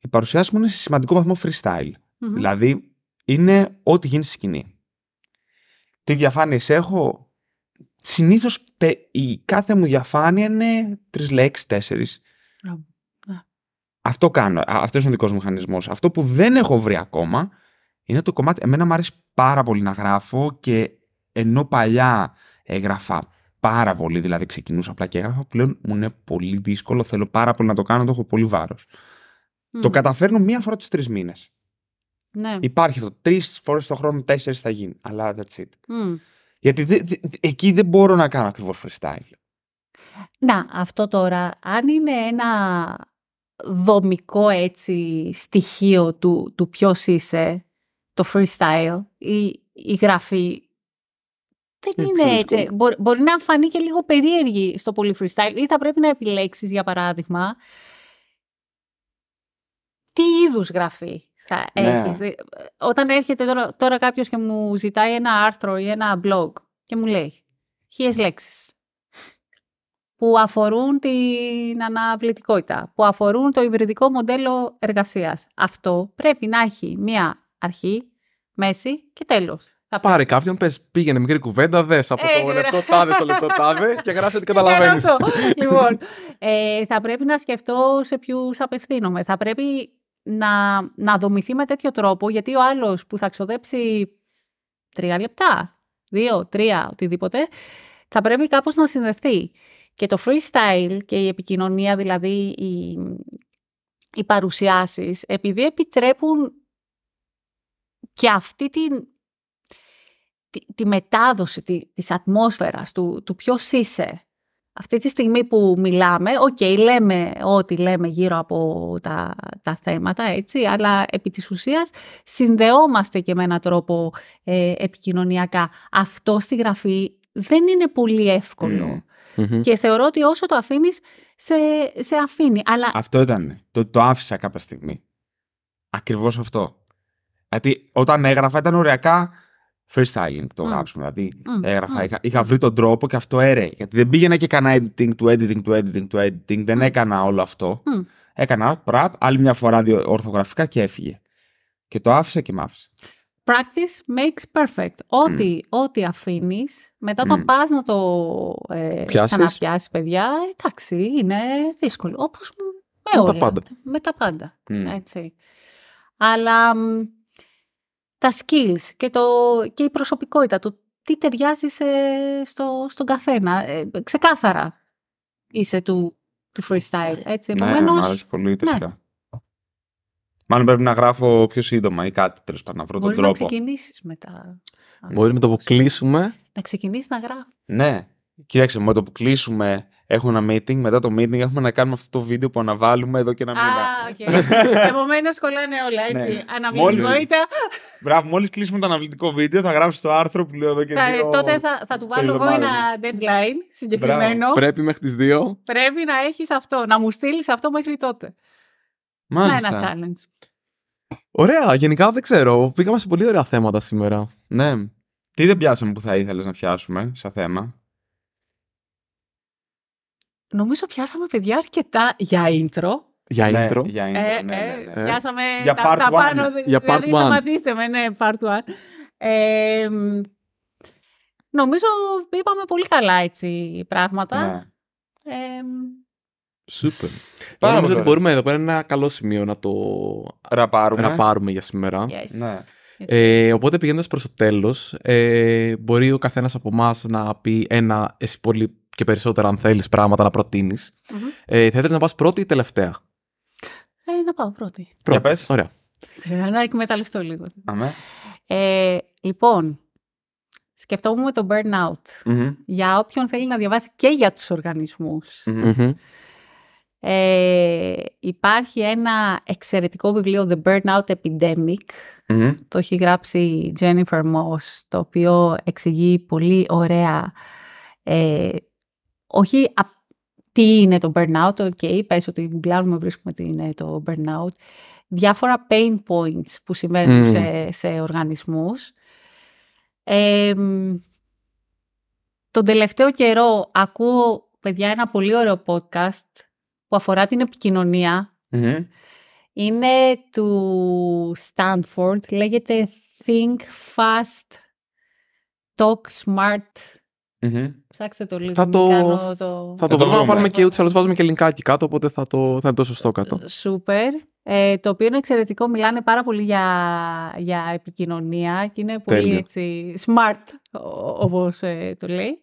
Η παρουσιάσή μου είναι σε σημαντικό βαθμό freestyle. Δηλαδή, είναι ό,τι γίνει στη σκηνή. Τι διαφάνειες έχω. Συνήθως η κάθε μου διαφάνεια είναι τρεις λέξεις, ναι. Αυτό κάνω. Αυτός είναι ο δικός μου μηχανισμός. Αυτό που δεν έχω βρει ακόμα είναι το κομμάτι. Εμένα μου αρέσει πάρα πολύ να γράφω και ενώ παλιά έγραφα πάρα πολύ, δηλαδή ξεκινούσα απλά και έγραφα, πλέον μου είναι πολύ δύσκολο. Θέλω πάρα πολύ να το κάνω, το έχω πολύ βάρος. Το καταφέρνω μία φορά τους τρεις μήνες. Ναι. Υπάρχει αυτό. Τρεις φορές το χρόνο, τέσσερις θα γίνει. Αλλά that's it. Γιατί εκεί δεν μπορώ να κάνω ακριβώς freestyle. Να, αυτό τώρα, αν είναι ένα δομικό έτσι στοιχείο του, του ποιος είσαι, το freestyle, η, η γραφή, δεν ε, είναι, έτσι. Μπορεί, μπορεί να φανεί και λίγο περίεργη στο πολύ freestyle ή θα πρέπει να επιλέξεις, για παράδειγμα, τι είδους γραφή θα ναι. έχεις. Ε, όταν έρχεται τώρα, τώρα κάποιος και μου ζητάει ένα άρθρο ή ένα blog και μου λέει χιλιέ λέξεις που αφορούν την αναβλητικότητα, που αφορούν το υβριδικό μοντέλο εργασίας. Αυτό πρέπει να έχει μία αρχή, μέση και τέλος. Θα πάρει κάποιον, πες πήγαινε μικρή κουβέντα, δες από Έχει, το λεπτό τάδε στο λεπτό τάδε και γράφει τι καταλαβαίνει. Λοιπόν, ε, θα πρέπει να σκεφτώ σε ποιους απευθύνομαι. Θα πρέπει να, να δομηθεί με τέτοιο τρόπο, γιατί ο άλλος που θα ξοδέψει τρία λεπτά, δύο, τρία, οτιδήποτε, θα πρέπει κάπως να συνδεθεί. Και το freestyle και η επικοινωνία, δηλαδή οι, οι παρουσιάσεις, επειδή επιτρέπουν και αυτή τη, τη μετάδοση τη, της ατμόσφαιρας, του, του ποιος είσαι, αυτή τη στιγμή που μιλάμε, οκ, okay, λέμε ό,τι λέμε γύρω από τα, τα θέματα, έτσι, αλλά επί της ουσίας συνδεόμαστε και με έναν τρόπο ε, επικοινωνιακά. Αυτό στη γραφή δεν είναι πολύ mm. Και θεωρώ ότι όσο το αφήνεις σε, σε αφήνει. Αλλά... Αυτό ήταν. Το, το άφησα κάποια στιγμή. Ακριβώς αυτό. Γιατί όταν έγραφα ήταν ωριακά freestyling το mm. γράψουμε. Δηλαδή, έγραφα, Είχα, είχα, βρει τον τρόπο και αυτό έρεε. Γιατί δεν πήγαινα και έκανα editing του editing του editing του editing, δεν έκανα όλο αυτό. Έκανα πραπ, άλλη μια φορά δύο ορθογραφικά και έφυγε. Και το άφησα και μ' άφησε. Practice makes perfect. Ό,τι, ό,τι αφήνεις, μετά το πας να το ε, ξαναπιάσεις, παιδιά, εντάξει, είναι δύσκολο. Όπως με, με, τα πάντα. Με τα πάντα. Έτσι. Αλλά τα skills και, το, και η προσωπικότητα του. Τι ταιριάζει σε, στο, στον καθένα. Ε, ξεκάθαρα είσαι του, του freestyle. Έτσι, ναι, μου άρεσε πολύ τελικά. Ναι. Μάλλον πρέπει να γράφω πιο σύντομα ή κάτι τέλος πάντων, να βρω Μπορεί τον τρόπο. να ξεκινήσεις μετά. Μπορεί με το που κλείσουμε. Να ξεκινήσεις να γράφεις. Ναι. Κοίταξε, με το που κλείσουμε έχω ένα meeting, μετά το meeting έχουμε να κάνουμε αυτό το βίντεο που αναβάλουμε εδώ και να μην Α, οκ. *laughs* Επομένως κολλάνε όλα, ναι. έτσι. Ναι. Αναβλητικότητα. Μπράβο, μόλις κλείσουμε το αναβλητικό βίντεο, θα γράψει το άρθρο που λέω εδώ και θα, ε, δύο... Τότε θα, θα του βάλω εγώ ένα deadline συγκεκριμένο. Μπράβο. Πρέπει μέχρι τις δύο. Πρέπει να έχεις αυτό, να μου στείλεις αυτό μέχρι τότε. Μάλιστα. Να ένα challenge. Ωραία, γενικά δεν ξέρω. Πήγαμε σε πολύ ωραία θέματα σήμερα. Ναι. Τι δεν πιάσαμε που θα ήθελες να πιάσουμε σαν θέμα. Νομίζω πιάσαμε παιδιά αρκετά για intro. Για ναι, intro. Για intro, ε, ναι, ε, ναι, ναι, ναι. Πιάσαμε για τα, part πάνω, για δηλαδή, part σταματήστε με, ναι, part one. νομίζω είπαμε πολύ καλά έτσι πράγματα. Σούπερ. Πάρα Νομίζω ότι μπορούμε εδώ πέρα ένα καλό σημείο να το ραπάρουμε, πάρουμε για σήμερα. Ε, οπότε πηγαίνοντας προς το τέλος, ε, μπορεί ο καθένας από εμάς να πει ένα εσύ πολύ και περισσότερα, αν θέλεις, πράγματα να προτεινει mm Ε, θα ήθελες να πας πρώτη ή τελευταία. Ε, να πάω πρώτη. Πρώτη. Πες. Ωραία. Ε, να εκμεταλλευτώ λίγο. Αμέ. Ε, λοιπόν, σκεφτόμουν το burnout. Για όποιον θέλει να διαβάσει και για τους οργανισμους Ε, υπάρχει ένα εξαιρετικό βιβλίο The Burnout Epidemic το έχει γράψει η Jennifer Moss το οποίο εξηγεί πολύ ωραία ε, όχι τι είναι το burnout, ok, πες ότι γκλάνουμε βρίσκουμε τι είναι το burnout, διάφορα pain points που συμβαίνουν σε, σε οργανισμούς. Ε, τον τελευταίο καιρό ακούω, παιδιά, ένα πολύ ωραίο podcast που αφορά την επικοινωνια Είναι του Stanford, λέγεται Think Fast, Talk Smart, mm Ψάξτε το λίγο. Θα το, θα Θα το βρούμε και ούτως άλλως βάζουμε και λινκάκι κάτω, οπότε θα, το... θα είναι το σωστό κάτω. Ε, σούπερ. Ε, το οποίο είναι εξαιρετικό. Μιλάνε πάρα πολύ για, για επικοινωνία και είναι πολύ έτσι, smart, όπως ε, το λέει.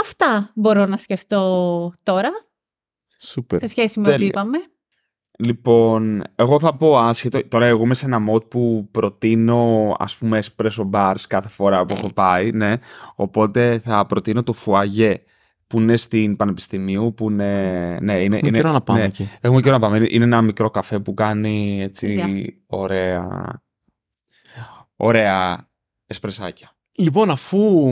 αυτά μπορώ να σκεφτώ τώρα. Σούπερ. Σε σχέση με ό,τι είπαμε. Λοιπόν, εγώ θα πω άσχετο. Τώρα, εγώ είμαι σε ένα mod που προτείνω ας πούμε espresso bars κάθε φορά που ναι. έχω πάει, ναι. Οπότε θα προτείνω το φουαγέ που είναι στην Πανεπιστημίου, που είναι... Ναι, είναι καιρό να πάμε ναι, Έχουμε να πάμε. Είναι ένα μικρό καφέ που κάνει έτσι ωραία... Ωραία εσπρεσάκια. Λοιπόν, αφού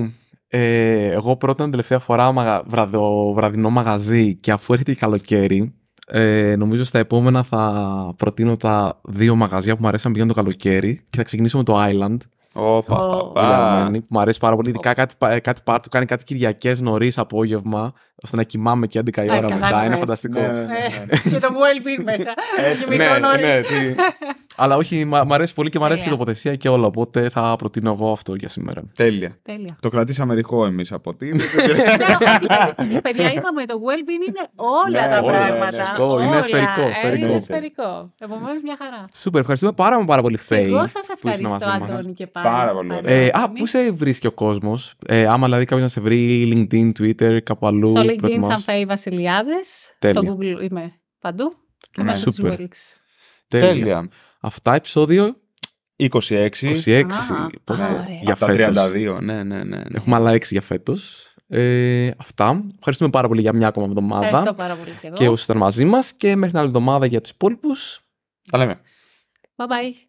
ε, εγώ πρώτα την τελευταία φορά βραδο, βραδινό μαγαζί και αφού έρχεται η καλοκαίρι, ε, νομίζω στα επόμενα θα προτείνω τα δύο μαγαζιά που μου αρέσαν πηγαίνουν το καλοκαίρι και θα ξεκινήσω με το Island που μου αρέσει πάρα πολύ. Ειδικά κάτι, κάτι πάρτι που κάνει κάτι Κυριακές νωρίς απόγευμα, ώστε να κοιμάμαι και 11 η ε, ώρα μετά. Είναι φανταστικό. Ναι, ναι, ναι, και το well-being μέσα. Ναι, ναι. Αλλά όχι, μου αρέσει πολύ και μου αρέσει και η τοποθεσία και όλα. Οπότε θα προτείνω εγώ αυτό για σήμερα. Τέλεια. Το κρατήσαμε ρηχό εμείς από ότι. Παιδιά, είπαμε το well-being είναι όλα τα πράγματα. Είναι σφαιρικό. Ε, Επομένως, μια χαρά. Σούπερ, ευχαριστούμε πάρα πολύ, Φέι. Εγώ σας ευχαριστώ, Αντώνη και πάλι. Πάρα πολύ ωραία. Ε, α, πού σε βρίσκει ο κόσμος, ε, άμα δηλαδή κάποιος να σε βρει, LinkedIn, Twitter, κάπου αλλού. Στο LinkedIn, σαν Φέη Βασιλιάδες. Στο Google είμαι παντού. Και μέσα μέσα Τέλεια. Τέλεια. Αυτά επεισόδιο 26. 26. για φέτο. 32. Ναι, ναι, ναι, ναι, Έχουμε άλλα 6 για φέτος. Ε, αυτά. Ευχαριστούμε πάρα πολύ για μια ακόμα εβδομάδα. Ευχαριστώ πάρα πολύ και εγώ. Και όσοι ήταν μαζί μας. Και μέχρι την άλλη εβδομάδα για τους υπόλοιπους. Τα λέμε. Bye bye.